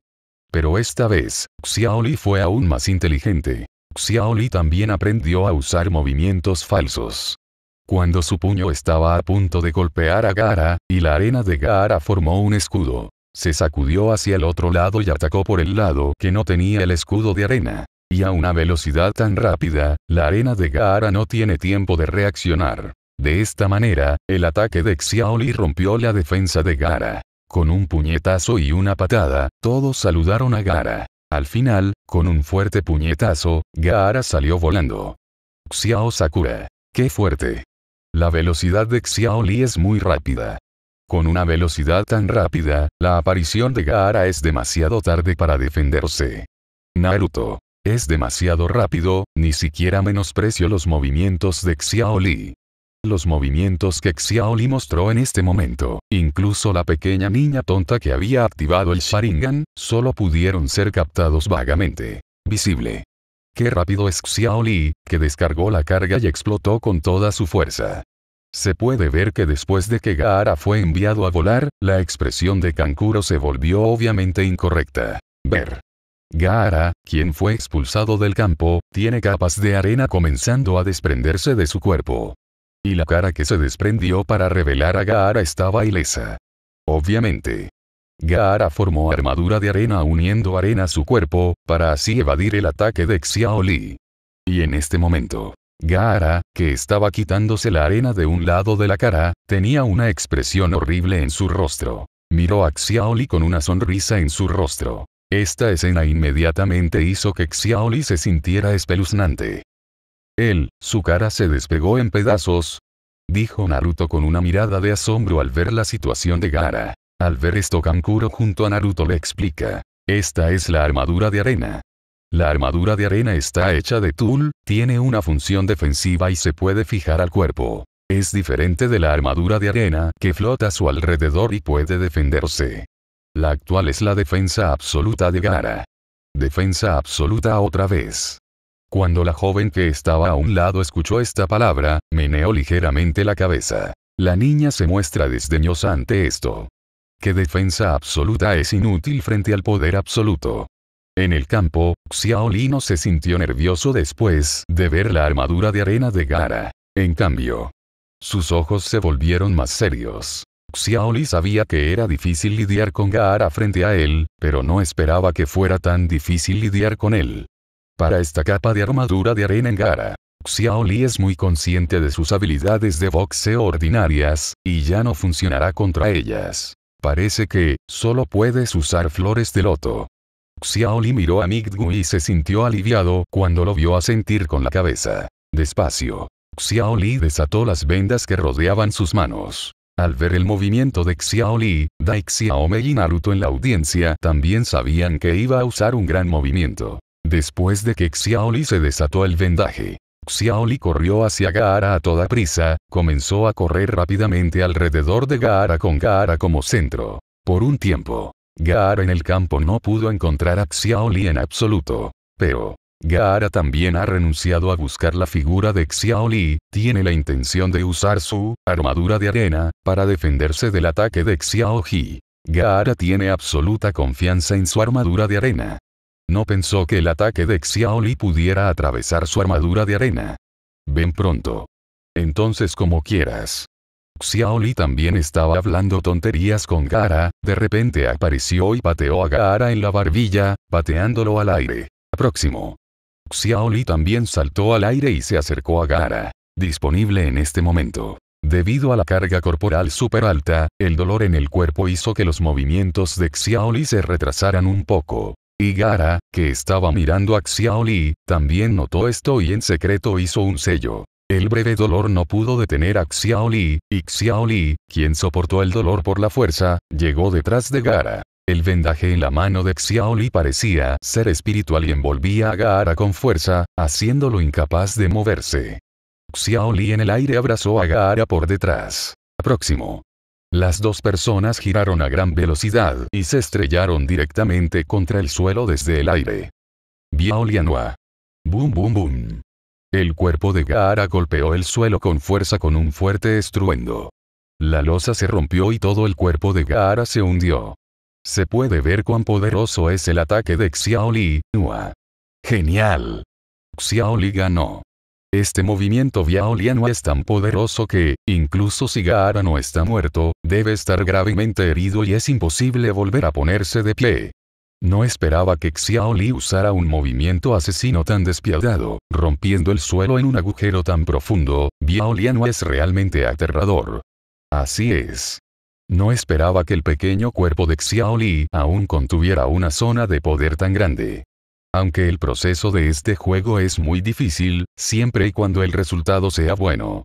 Pero esta vez, Xiaoli fue aún más inteligente. Xiaoli también aprendió a usar movimientos falsos. Cuando su puño estaba a punto de golpear a Gara, y la arena de Gara formó un escudo. Se sacudió hacia el otro lado y atacó por el lado que no tenía el escudo de arena. Y a una velocidad tan rápida, la arena de Gara no tiene tiempo de reaccionar. De esta manera, el ataque de Xiaoli rompió la defensa de Gara. Con un puñetazo y una patada, todos saludaron a Gara. Al final, con un fuerte puñetazo, Gara salió volando. Xiao Sakura. ¡Qué fuerte! La velocidad de Xiaoli es muy rápida. Con una velocidad tan rápida, la aparición de Gaara es demasiado tarde para defenderse. Naruto. Es demasiado rápido, ni siquiera menosprecio los movimientos de Xiaoli. Los movimientos que Xiaoli mostró en este momento, incluso la pequeña niña tonta que había activado el Sharingan, solo pudieron ser captados vagamente. Visible. Qué rápido es Xiaoli, que descargó la carga y explotó con toda su fuerza. Se puede ver que después de que Gaara fue enviado a volar, la expresión de Kankuro se volvió obviamente incorrecta. Ver. Gaara, quien fue expulsado del campo, tiene capas de arena comenzando a desprenderse de su cuerpo. Y la cara que se desprendió para revelar a Gaara estaba ilesa. Obviamente. Gaara formó armadura de arena uniendo arena a su cuerpo, para así evadir el ataque de Xiaoli. Y en este momento, Gaara, que estaba quitándose la arena de un lado de la cara, tenía una expresión horrible en su rostro. Miró a Xiaoli con una sonrisa en su rostro. Esta escena inmediatamente hizo que Xiaoli se sintiera espeluznante. Él, su cara se despegó en pedazos. Dijo Naruto con una mirada de asombro al ver la situación de Gaara. Al ver esto Kankuro junto a Naruto le explica. Esta es la armadura de arena. La armadura de arena está hecha de tul, tiene una función defensiva y se puede fijar al cuerpo. Es diferente de la armadura de arena que flota a su alrededor y puede defenderse. La actual es la defensa absoluta de Gara. Defensa absoluta otra vez. Cuando la joven que estaba a un lado escuchó esta palabra, meneó ligeramente la cabeza. La niña se muestra desdeñosa ante esto que defensa absoluta es inútil frente al poder absoluto. En el campo, Xiaoli no se sintió nervioso después de ver la armadura de arena de Gara. En cambio, sus ojos se volvieron más serios. Xiaoli sabía que era difícil lidiar con Gaara frente a él, pero no esperaba que fuera tan difícil lidiar con él. Para esta capa de armadura de arena en Gara, Xiaoli es muy consciente de sus habilidades de boxeo ordinarias, y ya no funcionará contra ellas. Parece que, solo puedes usar flores de loto. Xiaoli miró a Mikgu y se sintió aliviado cuando lo vio a sentir con la cabeza. Despacio. Xiaoli desató las vendas que rodeaban sus manos. Al ver el movimiento de Xiaoli, Dai Xiaomei y Naruto en la audiencia también sabían que iba a usar un gran movimiento. Después de que Xiaoli se desató el vendaje, Xiaoli corrió hacia Gaara a toda prisa, comenzó a correr rápidamente alrededor de Gaara con Gaara como centro. Por un tiempo, Gaara en el campo no pudo encontrar a Xiaoli en absoluto. Pero, Gaara también ha renunciado a buscar la figura de Xiaoli, tiene la intención de usar su armadura de arena para defenderse del ataque de Xiaoji. Gaara tiene absoluta confianza en su armadura de arena. No pensó que el ataque de Xiaoli pudiera atravesar su armadura de arena. Ven pronto. Entonces como quieras. Xiaoli también estaba hablando tonterías con Gara, de repente apareció y pateó a Gara en la barbilla, pateándolo al aire. Próximo. Xiaoli también saltó al aire y se acercó a Gara. Disponible en este momento. Debido a la carga corporal super alta, el dolor en el cuerpo hizo que los movimientos de Xiaoli se retrasaran un poco. Y Gara, que estaba mirando a Xiaoli, también notó esto y en secreto hizo un sello. El breve dolor no pudo detener a Xiaoli, y Xiaoli, quien soportó el dolor por la fuerza, llegó detrás de Gara. El vendaje en la mano de Xiaoli parecía ser espiritual y envolvía a Gara con fuerza, haciéndolo incapaz de moverse. Xiaoli en el aire abrazó a Gara por detrás. Próximo. Las dos personas giraron a gran velocidad y se estrellaron directamente contra el suelo desde el aire. Biao ¡Bum Boom boom boom. El cuerpo de Gaara golpeó el suelo con fuerza con un fuerte estruendo. La losa se rompió y todo el cuerpo de Gaara se hundió. Se puede ver cuán poderoso es el ataque de Xiaoli, Nua. Genial. Xiaoli ganó. Este movimiento biaoliano es tan poderoso que, incluso si Gaara no está muerto, debe estar gravemente herido y es imposible volver a ponerse de pie. No esperaba que Xiaoli usara un movimiento asesino tan despiadado, rompiendo el suelo en un agujero tan profundo, Viaoliano es realmente aterrador. Así es. No esperaba que el pequeño cuerpo de Xiaoli aún contuviera una zona de poder tan grande. Aunque el proceso de este juego es muy difícil, siempre y cuando el resultado sea bueno.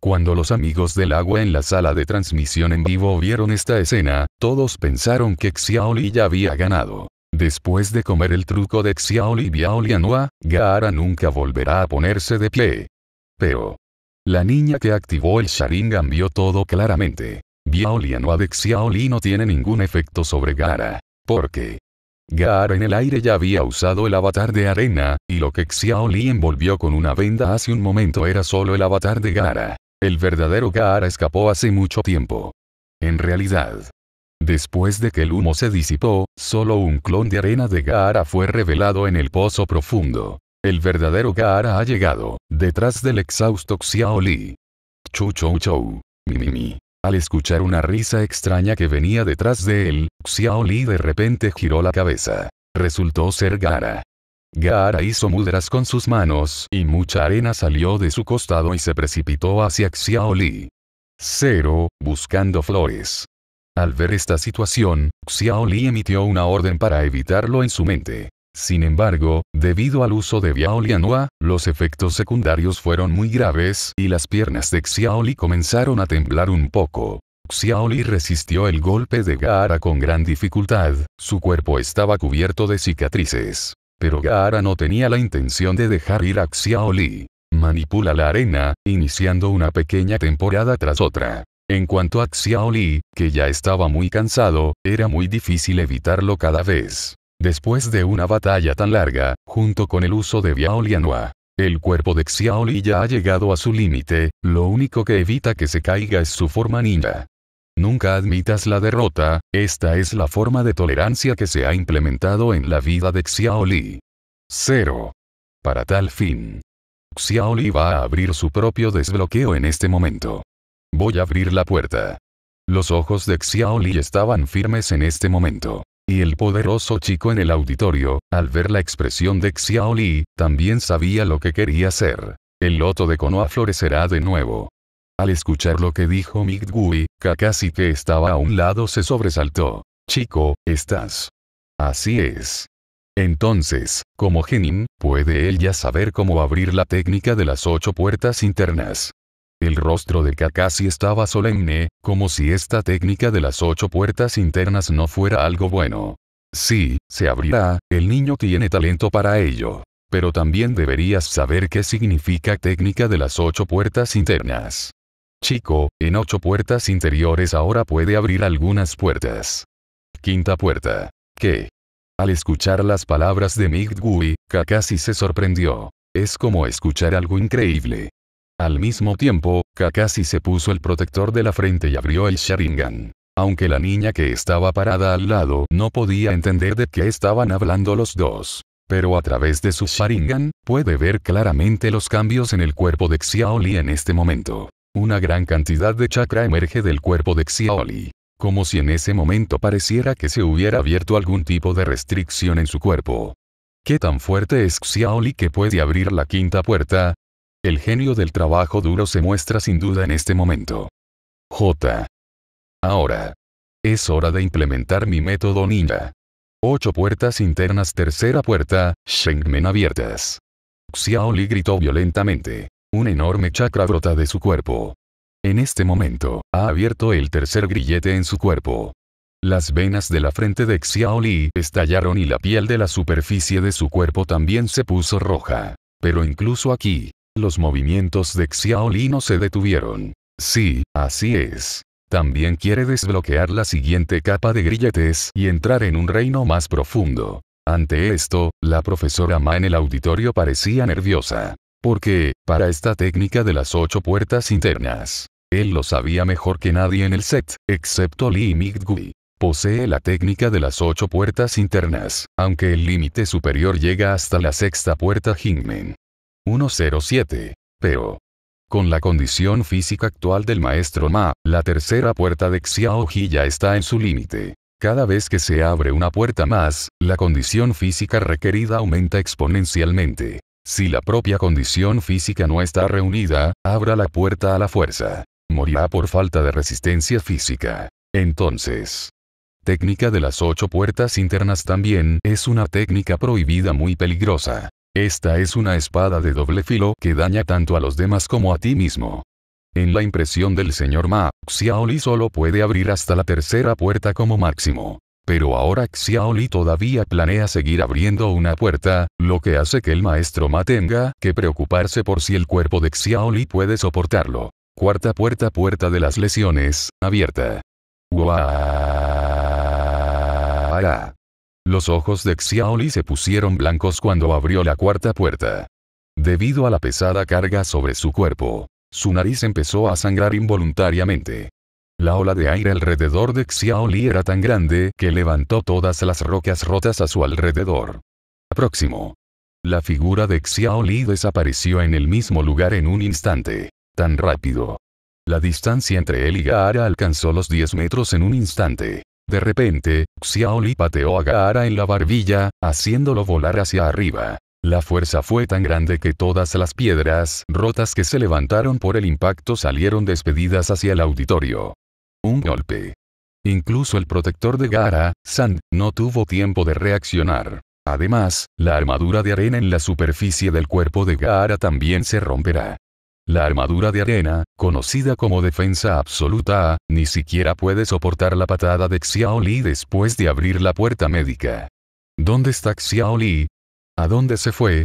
Cuando los amigos del agua en la sala de transmisión en vivo vieron esta escena, todos pensaron que Xiaoli ya había ganado. Después de comer el truco de Xiaoli Biaolianua, Gaara nunca volverá a ponerse de pie. Pero, la niña que activó el Sharingan vio todo claramente. Biaolianua de Xiaoli no tiene ningún efecto sobre Gaara. Porque, Gaara en el aire ya había usado el avatar de arena, y lo que Xiaoli envolvió con una venda hace un momento era solo el avatar de Gaara. El verdadero Gaara escapó hace mucho tiempo. En realidad. Después de que el humo se disipó, solo un clon de arena de Gaara fue revelado en el pozo profundo. El verdadero Gaara ha llegado, detrás del exhausto Xiaoli. Li. Chu Chou al escuchar una risa extraña que venía detrás de él, Xiao Li de repente giró la cabeza. Resultó ser Gara. Gara hizo mudras con sus manos y mucha arena salió de su costado y se precipitó hacia Xiao Li. Cero, buscando flores. Al ver esta situación, Xiao Li emitió una orden para evitarlo en su mente. Sin embargo, debido al uso de Viaolianua, los efectos secundarios fueron muy graves y las piernas de Xiaoli comenzaron a temblar un poco. Xiaoli resistió el golpe de Gaara con gran dificultad, su cuerpo estaba cubierto de cicatrices. Pero Gaara no tenía la intención de dejar ir a Xiaoli. Manipula la arena, iniciando una pequeña temporada tras otra. En cuanto a Xiaoli, que ya estaba muy cansado, era muy difícil evitarlo cada vez. Después de una batalla tan larga, junto con el uso de Biao Lianhua, el cuerpo de Xiaoli ya ha llegado a su límite, lo único que evita que se caiga es su forma ninja. Nunca admitas la derrota, esta es la forma de tolerancia que se ha implementado en la vida de Xiaoli. Cero. Para tal fin. Xiaoli va a abrir su propio desbloqueo en este momento. Voy a abrir la puerta. Los ojos de Xiaoli estaban firmes en este momento y el poderoso chico en el auditorio, al ver la expresión de Xiaoli, también sabía lo que quería hacer. El loto de Konoha florecerá de nuevo. Al escuchar lo que dijo Migdui, Kakashi que estaba a un lado se sobresaltó. Chico, estás. Así es. Entonces, como Genin, puede él ya saber cómo abrir la técnica de las ocho puertas internas. El rostro de Kakashi estaba solemne, como si esta técnica de las ocho puertas internas no fuera algo bueno. Sí, se abrirá, el niño tiene talento para ello. Pero también deberías saber qué significa técnica de las ocho puertas internas. Chico, en ocho puertas interiores ahora puede abrir algunas puertas. Quinta puerta. ¿Qué? Al escuchar las palabras de Migdui, Kakashi se sorprendió. Es como escuchar algo increíble. Al mismo tiempo, Kakashi se puso el protector de la frente y abrió el Sharingan. Aunque la niña que estaba parada al lado no podía entender de qué estaban hablando los dos. Pero a través de su Sharingan, puede ver claramente los cambios en el cuerpo de Xiaoli en este momento. Una gran cantidad de chakra emerge del cuerpo de Xiaoli. Como si en ese momento pareciera que se hubiera abierto algún tipo de restricción en su cuerpo. ¿Qué tan fuerte es Xiaoli que puede abrir la quinta puerta? El genio del trabajo duro se muestra sin duda en este momento. J. Ahora. Es hora de implementar mi método ninja. Ocho puertas internas tercera puerta, Shengmen abiertas. Xiaoli gritó violentamente. Un enorme chakra brota de su cuerpo. En este momento, ha abierto el tercer grillete en su cuerpo. Las venas de la frente de Xiaoli estallaron y la piel de la superficie de su cuerpo también se puso roja. Pero incluso aquí, los movimientos de no se detuvieron. Sí, así es. También quiere desbloquear la siguiente capa de grilletes y entrar en un reino más profundo. Ante esto, la profesora Ma en el auditorio parecía nerviosa. Porque, para esta técnica de las ocho puertas internas, él lo sabía mejor que nadie en el set, excepto Li Migdui. Posee la técnica de las ocho puertas internas, aunque el límite superior llega hasta la sexta puerta Jingmen. 107. Pero, con la condición física actual del maestro Ma, la tercera puerta de Xiaoji ya está en su límite. Cada vez que se abre una puerta más, la condición física requerida aumenta exponencialmente. Si la propia condición física no está reunida, abra la puerta a la fuerza. Morirá por falta de resistencia física. Entonces, técnica de las ocho puertas internas también es una técnica prohibida muy peligrosa. Esta es una espada de doble filo que daña tanto a los demás como a ti mismo. En la impresión del señor Ma, Xiaoli solo puede abrir hasta la tercera puerta como máximo. Pero ahora Xiaoli todavía planea seguir abriendo una puerta, lo que hace que el maestro Ma tenga que preocuparse por si el cuerpo de Xiaoli puede soportarlo. Cuarta puerta puerta de las lesiones, abierta. Los ojos de Xiaoli se pusieron blancos cuando abrió la cuarta puerta. Debido a la pesada carga sobre su cuerpo, su nariz empezó a sangrar involuntariamente. La ola de aire alrededor de Xiaoli era tan grande que levantó todas las rocas rotas a su alrededor. Próximo. La figura de Xiaoli desapareció en el mismo lugar en un instante. Tan rápido. La distancia entre él y Gaara alcanzó los 10 metros en un instante. De repente, Xiaoli pateó a Gaara en la barbilla, haciéndolo volar hacia arriba. La fuerza fue tan grande que todas las piedras rotas que se levantaron por el impacto salieron despedidas hacia el auditorio. Un golpe. Incluso el protector de Gaara, Sand, no tuvo tiempo de reaccionar. Además, la armadura de arena en la superficie del cuerpo de Gaara también se romperá. La armadura de arena, conocida como defensa absoluta, ni siquiera puede soportar la patada de Xiaoli después de abrir la puerta médica. ¿Dónde está Xiaoli? ¿A dónde se fue?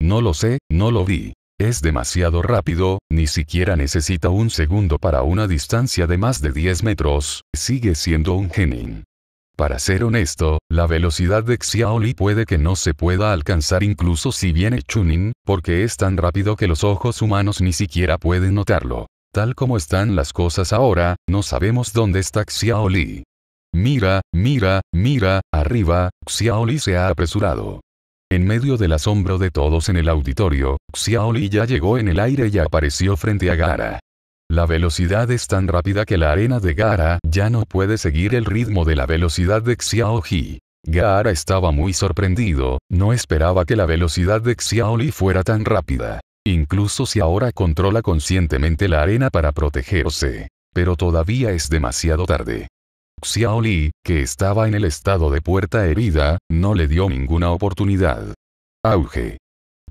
No lo sé, no lo vi. Es demasiado rápido, ni siquiera necesita un segundo para una distancia de más de 10 metros, sigue siendo un genin. Para ser honesto, la velocidad de Xiaoli puede que no se pueda alcanzar incluso si viene Chunin, porque es tan rápido que los ojos humanos ni siquiera pueden notarlo. Tal como están las cosas ahora, no sabemos dónde está Xiaoli. Mira, mira, mira, arriba, Xiaoli se ha apresurado. En medio del asombro de todos en el auditorio, Xiaoli ya llegó en el aire y apareció frente a Gara. La velocidad es tan rápida que la arena de Gara ya no puede seguir el ritmo de la velocidad de Xiao Gaara estaba muy sorprendido, no esperaba que la velocidad de Xiaoli fuera tan rápida. Incluso si ahora controla conscientemente la arena para protegerse. Pero todavía es demasiado tarde. Xiaoli, que estaba en el estado de puerta herida, no le dio ninguna oportunidad. Auge.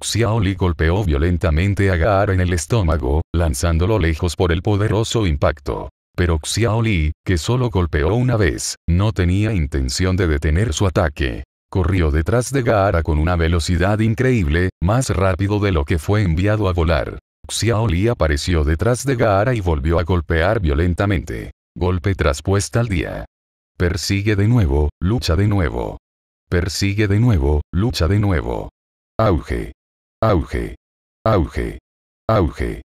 Xiaoli golpeó violentamente a Gaara en el estómago, lanzándolo lejos por el poderoso impacto. Pero Xiaoli, que solo golpeó una vez, no tenía intención de detener su ataque. Corrió detrás de Gaara con una velocidad increíble, más rápido de lo que fue enviado a volar. Xiaoli apareció detrás de Gaara y volvió a golpear violentamente. Golpe traspuesta al día. Persigue de nuevo, lucha de nuevo. Persigue de nuevo, lucha de nuevo. Auge. Auge. Auge. Auge.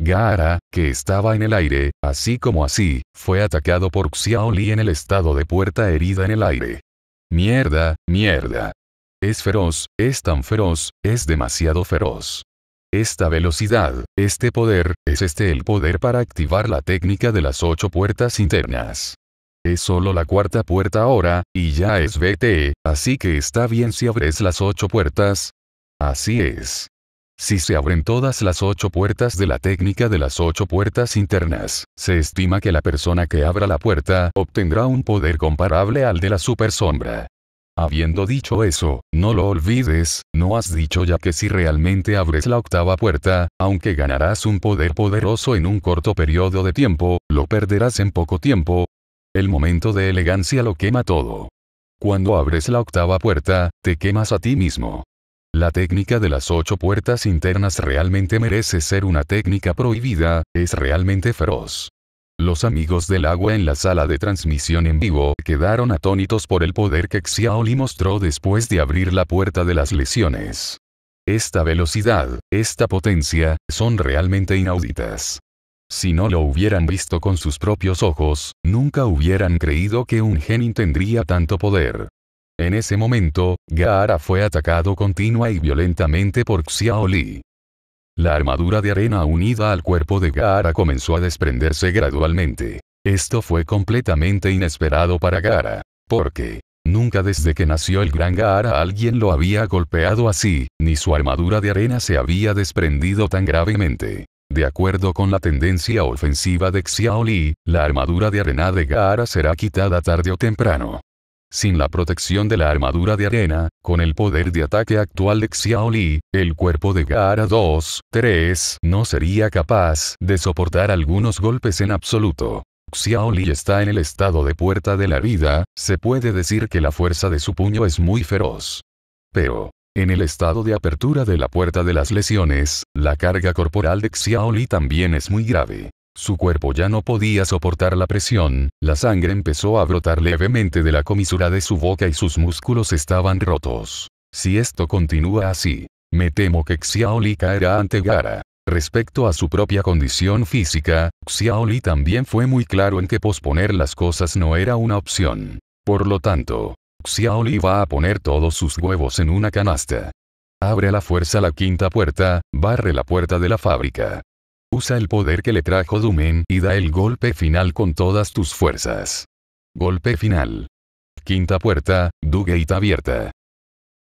Gaara, que estaba en el aire, así como así, fue atacado por Xiaoli en el estado de puerta herida en el aire. Mierda, mierda. Es feroz, es tan feroz, es demasiado feroz. Esta velocidad, este poder, es este el poder para activar la técnica de las ocho puertas internas. Es solo la cuarta puerta ahora, y ya es VTE, así que está bien si abres las ocho puertas, Así es. Si se abren todas las ocho puertas de la técnica de las ocho puertas internas, se estima que la persona que abra la puerta obtendrá un poder comparable al de la supersombra. Habiendo dicho eso, no lo olvides, no has dicho ya que si realmente abres la octava puerta, aunque ganarás un poder poderoso en un corto periodo de tiempo, lo perderás en poco tiempo. El momento de elegancia lo quema todo. Cuando abres la octava puerta, te quemas a ti mismo. La técnica de las ocho puertas internas realmente merece ser una técnica prohibida, es realmente feroz. Los amigos del agua en la sala de transmisión en vivo quedaron atónitos por el poder que Xiaoli mostró después de abrir la puerta de las lesiones. Esta velocidad, esta potencia, son realmente inauditas. Si no lo hubieran visto con sus propios ojos, nunca hubieran creído que un genin tendría tanto poder. En ese momento, Gaara fue atacado continua y violentamente por Xiaoli. La armadura de arena unida al cuerpo de Gaara comenzó a desprenderse gradualmente. Esto fue completamente inesperado para Gaara, porque, Nunca desde que nació el gran Gaara alguien lo había golpeado así, ni su armadura de arena se había desprendido tan gravemente. De acuerdo con la tendencia ofensiva de Xiaoli, la armadura de arena de Gaara será quitada tarde o temprano. Sin la protección de la armadura de arena, con el poder de ataque actual de Xiaoli, el cuerpo de Gaara 2, 3 no sería capaz de soportar algunos golpes en absoluto. Xiaoli está en el estado de puerta de la vida, se puede decir que la fuerza de su puño es muy feroz. Pero, en el estado de apertura de la puerta de las lesiones, la carga corporal de Xiaoli también es muy grave. Su cuerpo ya no podía soportar la presión, la sangre empezó a brotar levemente de la comisura de su boca y sus músculos estaban rotos. Si esto continúa así, me temo que Xiaoli caerá ante Gara. Respecto a su propia condición física, Xiaoli también fue muy claro en que posponer las cosas no era una opción. Por lo tanto, Xiaoli va a poner todos sus huevos en una canasta. Abre a la fuerza la quinta puerta, barre la puerta de la fábrica usa el poder que le trajo Dumen y da el golpe final con todas tus fuerzas. Golpe final. Quinta puerta, Dugate abierta.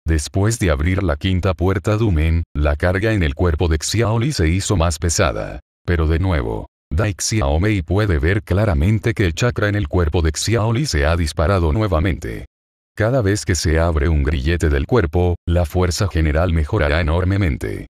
Después de abrir la quinta puerta Dumen, la carga en el cuerpo de Xiaoli se hizo más pesada. Pero de nuevo, Dai Xiaomei puede ver claramente que el chakra en el cuerpo de Xiaoli se ha disparado nuevamente. Cada vez que se abre un grillete del cuerpo, la fuerza general mejorará enormemente.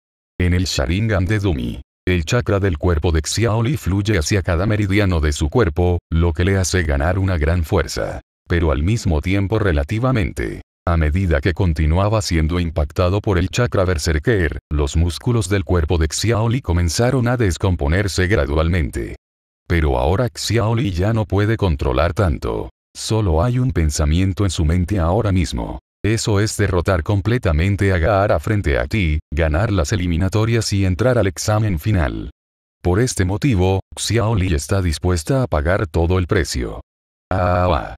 En el Sharingan de Dumi, el chakra del cuerpo de Xiaoli fluye hacia cada meridiano de su cuerpo, lo que le hace ganar una gran fuerza. Pero al mismo tiempo relativamente. A medida que continuaba siendo impactado por el chakra berserker, los músculos del cuerpo de Xiaoli comenzaron a descomponerse gradualmente. Pero ahora Xiaoli ya no puede controlar tanto. Solo hay un pensamiento en su mente ahora mismo eso es derrotar completamente a Gaara frente a ti, ganar las eliminatorias y entrar al examen final. Por este motivo, Xiaoli está dispuesta a pagar todo el precio. Ah, ah,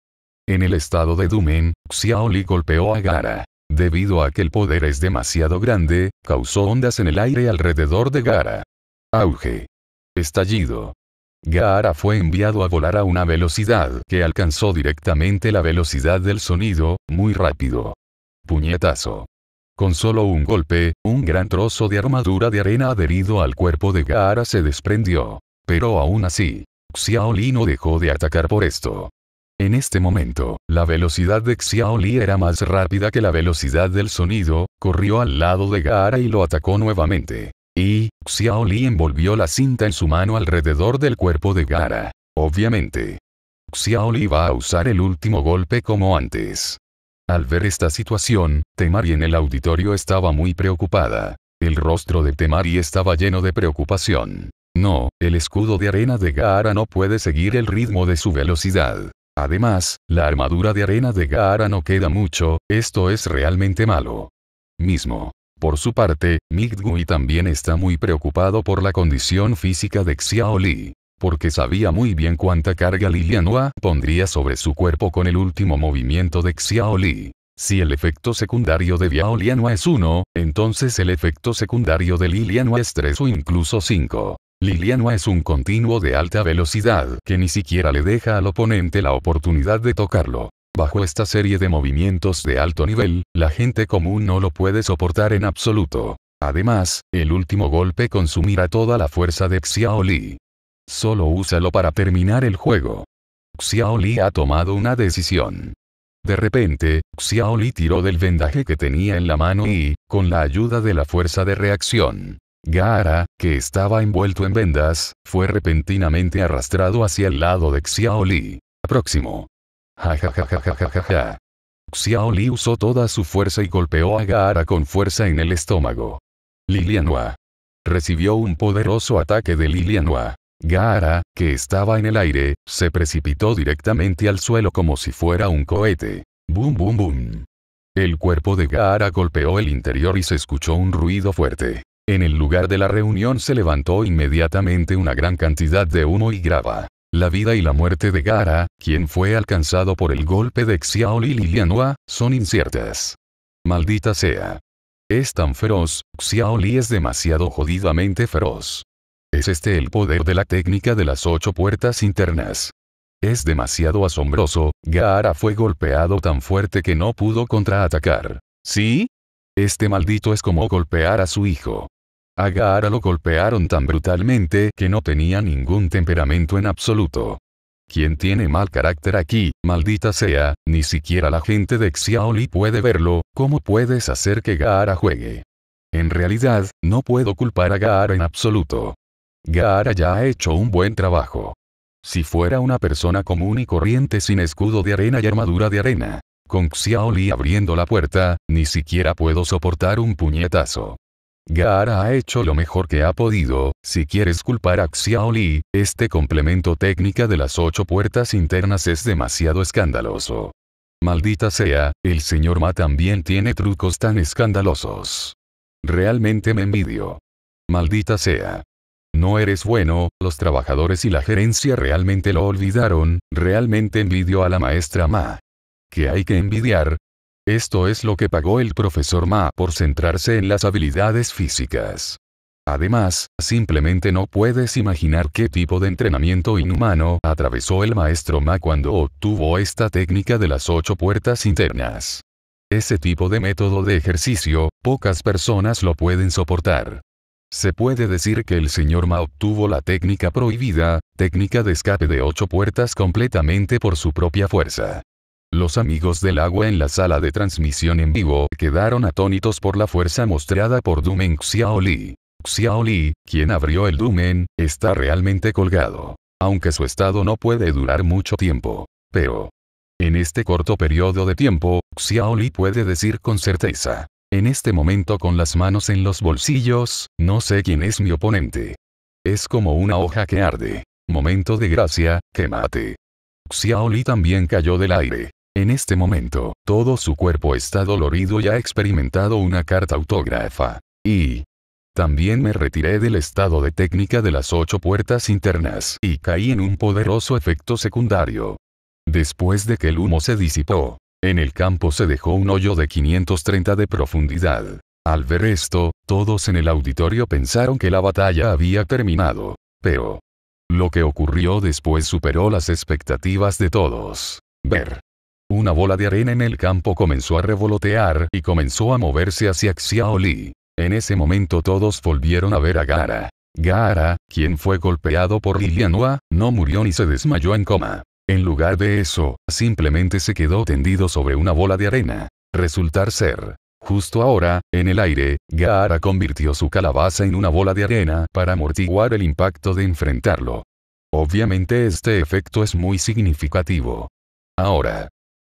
En el estado de Dumen, Xiaoli golpeó a Gara. Debido a que el poder es demasiado grande, causó ondas en el aire alrededor de Gara. Auge. Estallido. Gaara fue enviado a volar a una velocidad que alcanzó directamente la velocidad del sonido, muy rápido. Puñetazo. Con solo un golpe, un gran trozo de armadura de arena adherido al cuerpo de Gara se desprendió. Pero aún así, Xiaoli no dejó de atacar por esto. En este momento, la velocidad de Xiaoli era más rápida que la velocidad del sonido, corrió al lado de Gaara y lo atacó nuevamente. Y, Xiaoli envolvió la cinta en su mano alrededor del cuerpo de Gara. Obviamente. Xiaoli va a usar el último golpe como antes. Al ver esta situación, Temari en el auditorio estaba muy preocupada. El rostro de Temari estaba lleno de preocupación. No, el escudo de arena de Gaara no puede seguir el ritmo de su velocidad. Además, la armadura de arena de Gaara no queda mucho, esto es realmente malo. Mismo. Por su parte, Migdgui también está muy preocupado por la condición física de Xiaoli porque sabía muy bien cuánta carga Lilianua pondría sobre su cuerpo con el último movimiento de Xiaoli. Si el efecto secundario de Lianua es 1, entonces el efecto secundario de Lilianua es 3 o incluso 5. Lilianua es un continuo de alta velocidad que ni siquiera le deja al oponente la oportunidad de tocarlo. Bajo esta serie de movimientos de alto nivel, la gente común no lo puede soportar en absoluto. Además, el último golpe consumirá toda la fuerza de Xiaoli. Solo úsalo para terminar el juego. Xiaoli ha tomado una decisión. De repente, Xiaoli tiró del vendaje que tenía en la mano y, con la ayuda de la fuerza de reacción, Gaara, que estaba envuelto en vendas, fue repentinamente arrastrado hacia el lado de Xiaoli. Próximo. Ja ja ja ja ja ja ja. usó toda su fuerza y golpeó a Gaara con fuerza en el estómago. Lilianua. Recibió un poderoso ataque de Lilianua. Gaara, que estaba en el aire, se precipitó directamente al suelo como si fuera un cohete. Boom, bum boom. El cuerpo de Gaara golpeó el interior y se escuchó un ruido fuerte. En el lugar de la reunión se levantó inmediatamente una gran cantidad de humo y grava. La vida y la muerte de Gara, quien fue alcanzado por el golpe de Xiaoli y son inciertas. Maldita sea. Es tan feroz, Xiaoli es demasiado jodidamente feroz. Es este el poder de la técnica de las ocho puertas internas. Es demasiado asombroso, Gaara fue golpeado tan fuerte que no pudo contraatacar. ¿Sí? Este maldito es como golpear a su hijo. A Gaara lo golpearon tan brutalmente que no tenía ningún temperamento en absoluto. Quien tiene mal carácter aquí, maldita sea, ni siquiera la gente de Xiaoli puede verlo, ¿cómo puedes hacer que Gaara juegue? En realidad, no puedo culpar a Gaara en absoluto. Gaara ya ha hecho un buen trabajo. Si fuera una persona común y corriente sin escudo de arena y armadura de arena, con Xiaoli abriendo la puerta, ni siquiera puedo soportar un puñetazo. Gaara ha hecho lo mejor que ha podido, si quieres culpar a Xiaoli, este complemento técnica de las ocho puertas internas es demasiado escandaloso. Maldita sea, el señor Ma también tiene trucos tan escandalosos. Realmente me envidio. Maldita sea no eres bueno, los trabajadores y la gerencia realmente lo olvidaron, realmente envidió a la maestra Ma. ¿Qué hay que envidiar? Esto es lo que pagó el profesor Ma por centrarse en las habilidades físicas. Además, simplemente no puedes imaginar qué tipo de entrenamiento inhumano atravesó el maestro Ma cuando obtuvo esta técnica de las ocho puertas internas. Ese tipo de método de ejercicio, pocas personas lo pueden soportar. Se puede decir que el señor Ma obtuvo la técnica prohibida, técnica de escape de ocho puertas completamente por su propia fuerza. Los amigos del agua en la sala de transmisión en vivo quedaron atónitos por la fuerza mostrada por Dumen Xiaoli. Xiaoli, quien abrió el Dumen, está realmente colgado. Aunque su estado no puede durar mucho tiempo. Pero, en este corto periodo de tiempo, Xiaoli puede decir con certeza, en este momento con las manos en los bolsillos, no sé quién es mi oponente. Es como una hoja que arde. Momento de gracia, que mate. Xiaoli también cayó del aire. En este momento, todo su cuerpo está dolorido y ha experimentado una carta autógrafa. Y... También me retiré del estado de técnica de las ocho puertas internas y caí en un poderoso efecto secundario. Después de que el humo se disipó, en el campo se dejó un hoyo de 530 de profundidad. Al ver esto, todos en el auditorio pensaron que la batalla había terminado. Pero... Lo que ocurrió después superó las expectativas de todos. Ver. Una bola de arena en el campo comenzó a revolotear y comenzó a moverse hacia Xiaoli. En ese momento todos volvieron a ver a Gara. Gara, quien fue golpeado por Lilianua, no murió ni se desmayó en coma. En lugar de eso, simplemente se quedó tendido sobre una bola de arena. Resultar ser. Justo ahora, en el aire, Gaara convirtió su calabaza en una bola de arena para amortiguar el impacto de enfrentarlo. Obviamente este efecto es muy significativo. Ahora,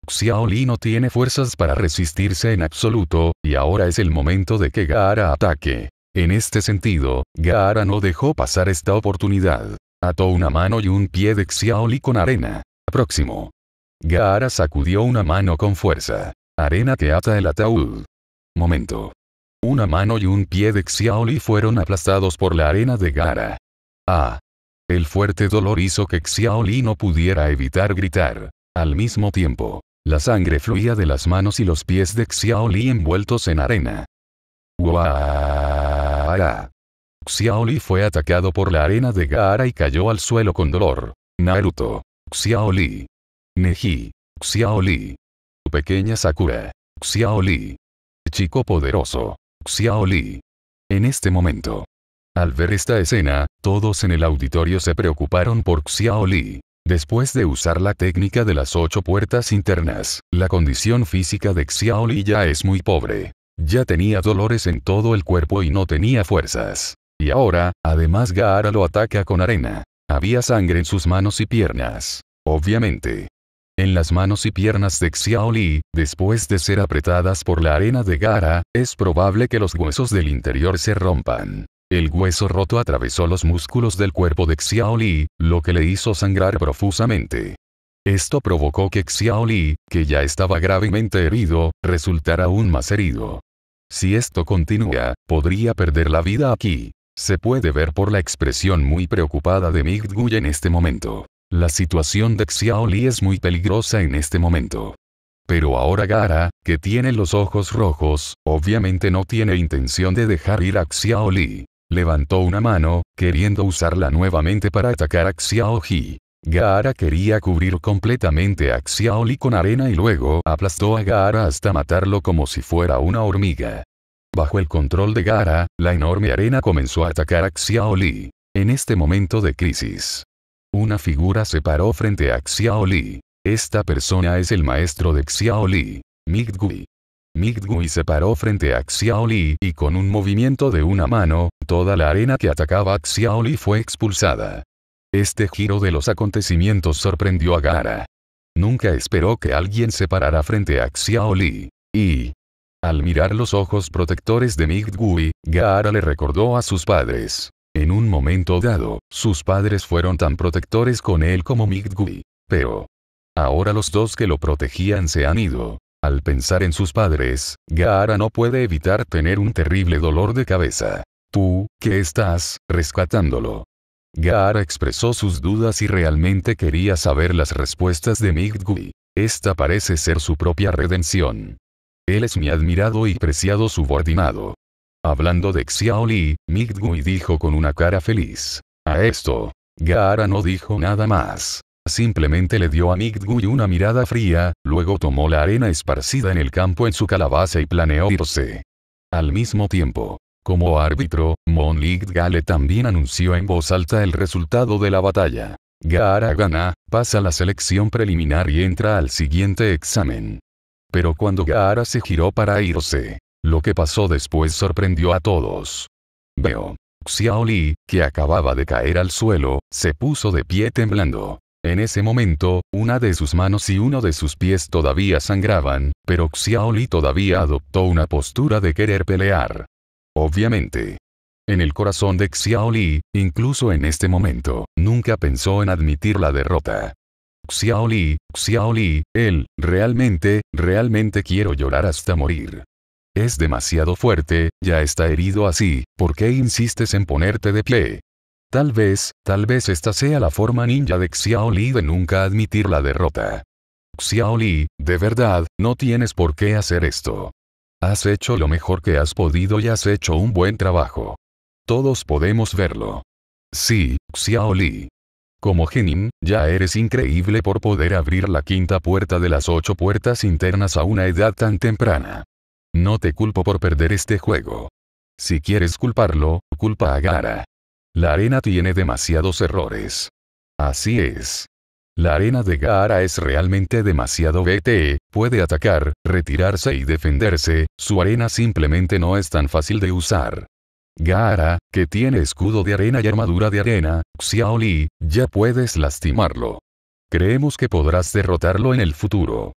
Xiaoli no tiene fuerzas para resistirse en absoluto, y ahora es el momento de que Gaara ataque. En este sentido, Gaara no dejó pasar esta oportunidad. Ató una mano y un pie de Xiaoli con arena. Próximo. Gaara sacudió una mano con fuerza. Arena que ata el ataúd. Momento. Una mano y un pie de Xiaoli fueron aplastados por la arena de Gara. Ah. El fuerte dolor hizo que Xiaoli no pudiera evitar gritar. Al mismo tiempo, la sangre fluía de las manos y los pies de Xiaoli envueltos en arena. ¡Guau! Xiaoli fue atacado por la arena de Gaara y cayó al suelo con dolor. Naruto. Xiaoli. Neji. Xiaoli. Pequeña Sakura. Xiaoli. Chico poderoso. Xiaoli. En este momento. Al ver esta escena, todos en el auditorio se preocuparon por Xiaoli. Después de usar la técnica de las ocho puertas internas, la condición física de Xiaoli ya es muy pobre. Ya tenía dolores en todo el cuerpo y no tenía fuerzas. Y ahora, además Gaara lo ataca con arena. Había sangre en sus manos y piernas. Obviamente. En las manos y piernas de Xiaoli, después de ser apretadas por la arena de Gaara, es probable que los huesos del interior se rompan. El hueso roto atravesó los músculos del cuerpo de Xiaoli, lo que le hizo sangrar profusamente. Esto provocó que Xiaoli, que ya estaba gravemente herido, resultara aún más herido. Si esto continúa, podría perder la vida aquí. Se puede ver por la expresión muy preocupada de Mig en este momento. La situación de Xiaoli es muy peligrosa en este momento. Pero ahora Gara, que tiene los ojos rojos, obviamente no tiene intención de dejar ir a Xiaoli. Levantó una mano, queriendo usarla nuevamente para atacar a Xiao Gaara quería cubrir completamente a Xiaoli con arena y luego aplastó a Gaara hasta matarlo como si fuera una hormiga. Bajo el control de Gara, la enorme arena comenzó a atacar a Xiaoli. En este momento de crisis. Una figura se paró frente a Xiaoli. Esta persona es el maestro de Xiaoli, Migdgui. Migdgui se paró frente a Xiaoli y con un movimiento de una mano, toda la arena que atacaba a Xiaoli fue expulsada. Este giro de los acontecimientos sorprendió a Gara. Nunca esperó que alguien se parara frente a Xiaoli. Y, al mirar los ojos protectores de Migdgui, Gaara le recordó a sus padres. En un momento dado, sus padres fueron tan protectores con él como Migdgui. Pero. Ahora los dos que lo protegían se han ido. Al pensar en sus padres, Gaara no puede evitar tener un terrible dolor de cabeza. Tú, que estás, rescatándolo. Gaara expresó sus dudas y realmente quería saber las respuestas de Migdgui. Esta parece ser su propia redención. Él es mi admirado y preciado subordinado. Hablando de Xiaoli, Migdui dijo con una cara feliz. A esto. Gaara no dijo nada más. Simplemente le dio a Migdui una mirada fría, luego tomó la arena esparcida en el campo en su calabaza y planeó irse. Al mismo tiempo, como árbitro, Mon Gale también anunció en voz alta el resultado de la batalla. Gaara gana, pasa la selección preliminar y entra al siguiente examen. Pero cuando Gaara se giró para irse, lo que pasó después sorprendió a todos. Veo. Xiaoli, que acababa de caer al suelo, se puso de pie temblando. En ese momento, una de sus manos y uno de sus pies todavía sangraban, pero Xiaoli todavía adoptó una postura de querer pelear. Obviamente. En el corazón de Xiaoli, incluso en este momento, nunca pensó en admitir la derrota. Xiaoli, Xiaoli, él, realmente, realmente quiero llorar hasta morir. Es demasiado fuerte, ya está herido así, ¿por qué insistes en ponerte de pie? Tal vez, tal vez esta sea la forma ninja de Xiaoli de nunca admitir la derrota. Xiaoli, de verdad, no tienes por qué hacer esto. Has hecho lo mejor que has podido y has hecho un buen trabajo. Todos podemos verlo. Sí, Xiaoli. Como Genin, ya eres increíble por poder abrir la quinta puerta de las ocho puertas internas a una edad tan temprana. No te culpo por perder este juego. Si quieres culparlo, culpa a Gara. La arena tiene demasiados errores. Así es. La arena de Gaara es realmente demasiado BTE, puede atacar, retirarse y defenderse, su arena simplemente no es tan fácil de usar. Gaara, que tiene escudo de arena y armadura de arena, Xiaoli, ya puedes lastimarlo. Creemos que podrás derrotarlo en el futuro.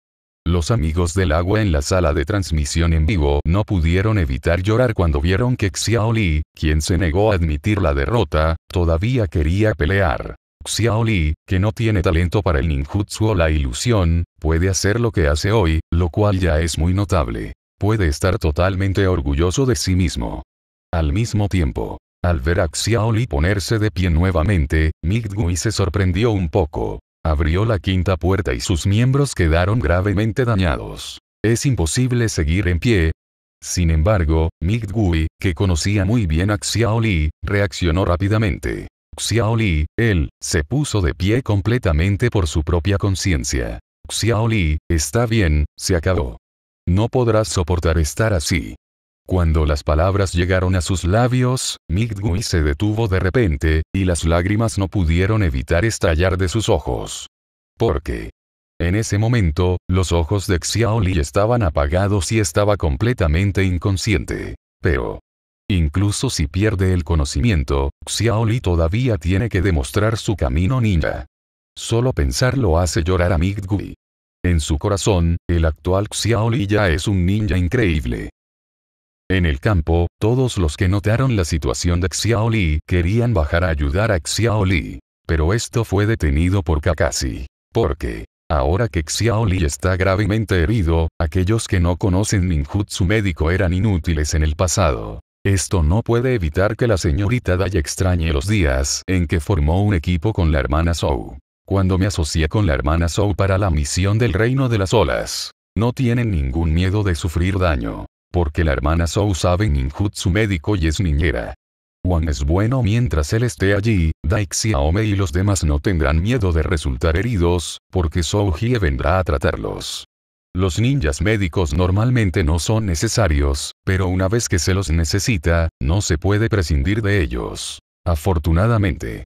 Los amigos del agua en la sala de transmisión en vivo no pudieron evitar llorar cuando vieron que Xiaoli, quien se negó a admitir la derrota, todavía quería pelear. Xiaoli, que no tiene talento para el ninjutsu o la ilusión, puede hacer lo que hace hoy, lo cual ya es muy notable. Puede estar totalmente orgulloso de sí mismo. Al mismo tiempo, al ver a Xiaoli ponerse de pie nuevamente, Miggui se sorprendió un poco. Abrió la quinta puerta y sus miembros quedaron gravemente dañados. Es imposible seguir en pie. Sin embargo, Miggui, que conocía muy bien a Xiaoli, reaccionó rápidamente. Xiaoli, él, se puso de pie completamente por su propia conciencia. Xiaoli, está bien, se acabó. No podrás soportar estar así. Cuando las palabras llegaron a sus labios, Migdui se detuvo de repente, y las lágrimas no pudieron evitar estallar de sus ojos. ¿Por qué? En ese momento, los ojos de Xiaoli estaban apagados y estaba completamente inconsciente. Pero, incluso si pierde el conocimiento, Xiaoli todavía tiene que demostrar su camino ninja. Solo pensarlo hace llorar a Migdui. En su corazón, el actual Xiaoli ya es un ninja increíble. En el campo, todos los que notaron la situación de Xiaoli querían bajar a ayudar a Xiaoli. Pero esto fue detenido por Kakashi. Porque, ahora que Xiaoli está gravemente herido, aquellos que no conocen ninjutsu médico eran inútiles en el pasado. Esto no puede evitar que la señorita Dai extrañe los días en que formó un equipo con la hermana Zou. Cuando me asocié con la hermana Zou para la misión del Reino de las Olas. No tienen ningún miedo de sufrir daño. Porque la hermana Sou sabe ninjutsu médico y es niñera. Juan es bueno mientras él esté allí, Aome y los demás no tendrán miedo de resultar heridos, porque Hie vendrá a tratarlos. Los ninjas médicos normalmente no son necesarios, pero una vez que se los necesita, no se puede prescindir de ellos. Afortunadamente.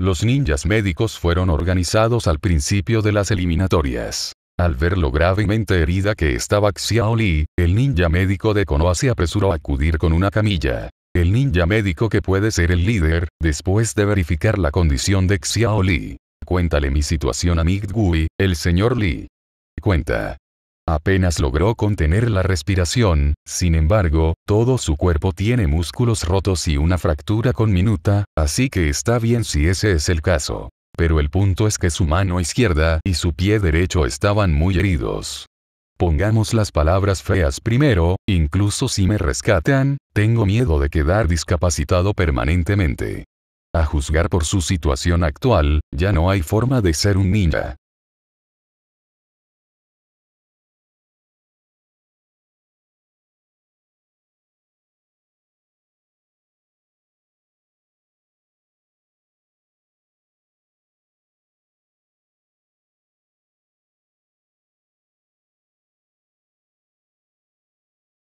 Los ninjas médicos fueron organizados al principio de las eliminatorias. Al ver lo gravemente herida que estaba Xiao el ninja médico de Konoha se apresuró a acudir con una camilla. El ninja médico que puede ser el líder, después de verificar la condición de Xiao Cuéntale mi situación a Mig el señor Li. Cuenta. Apenas logró contener la respiración, sin embargo, todo su cuerpo tiene músculos rotos y una fractura con minuta, así que está bien si ese es el caso pero el punto es que su mano izquierda y su pie derecho estaban muy heridos. Pongamos las palabras feas primero, incluso si me rescatan, tengo miedo de quedar discapacitado permanentemente. A juzgar por su situación actual, ya no hay forma de ser un ninja.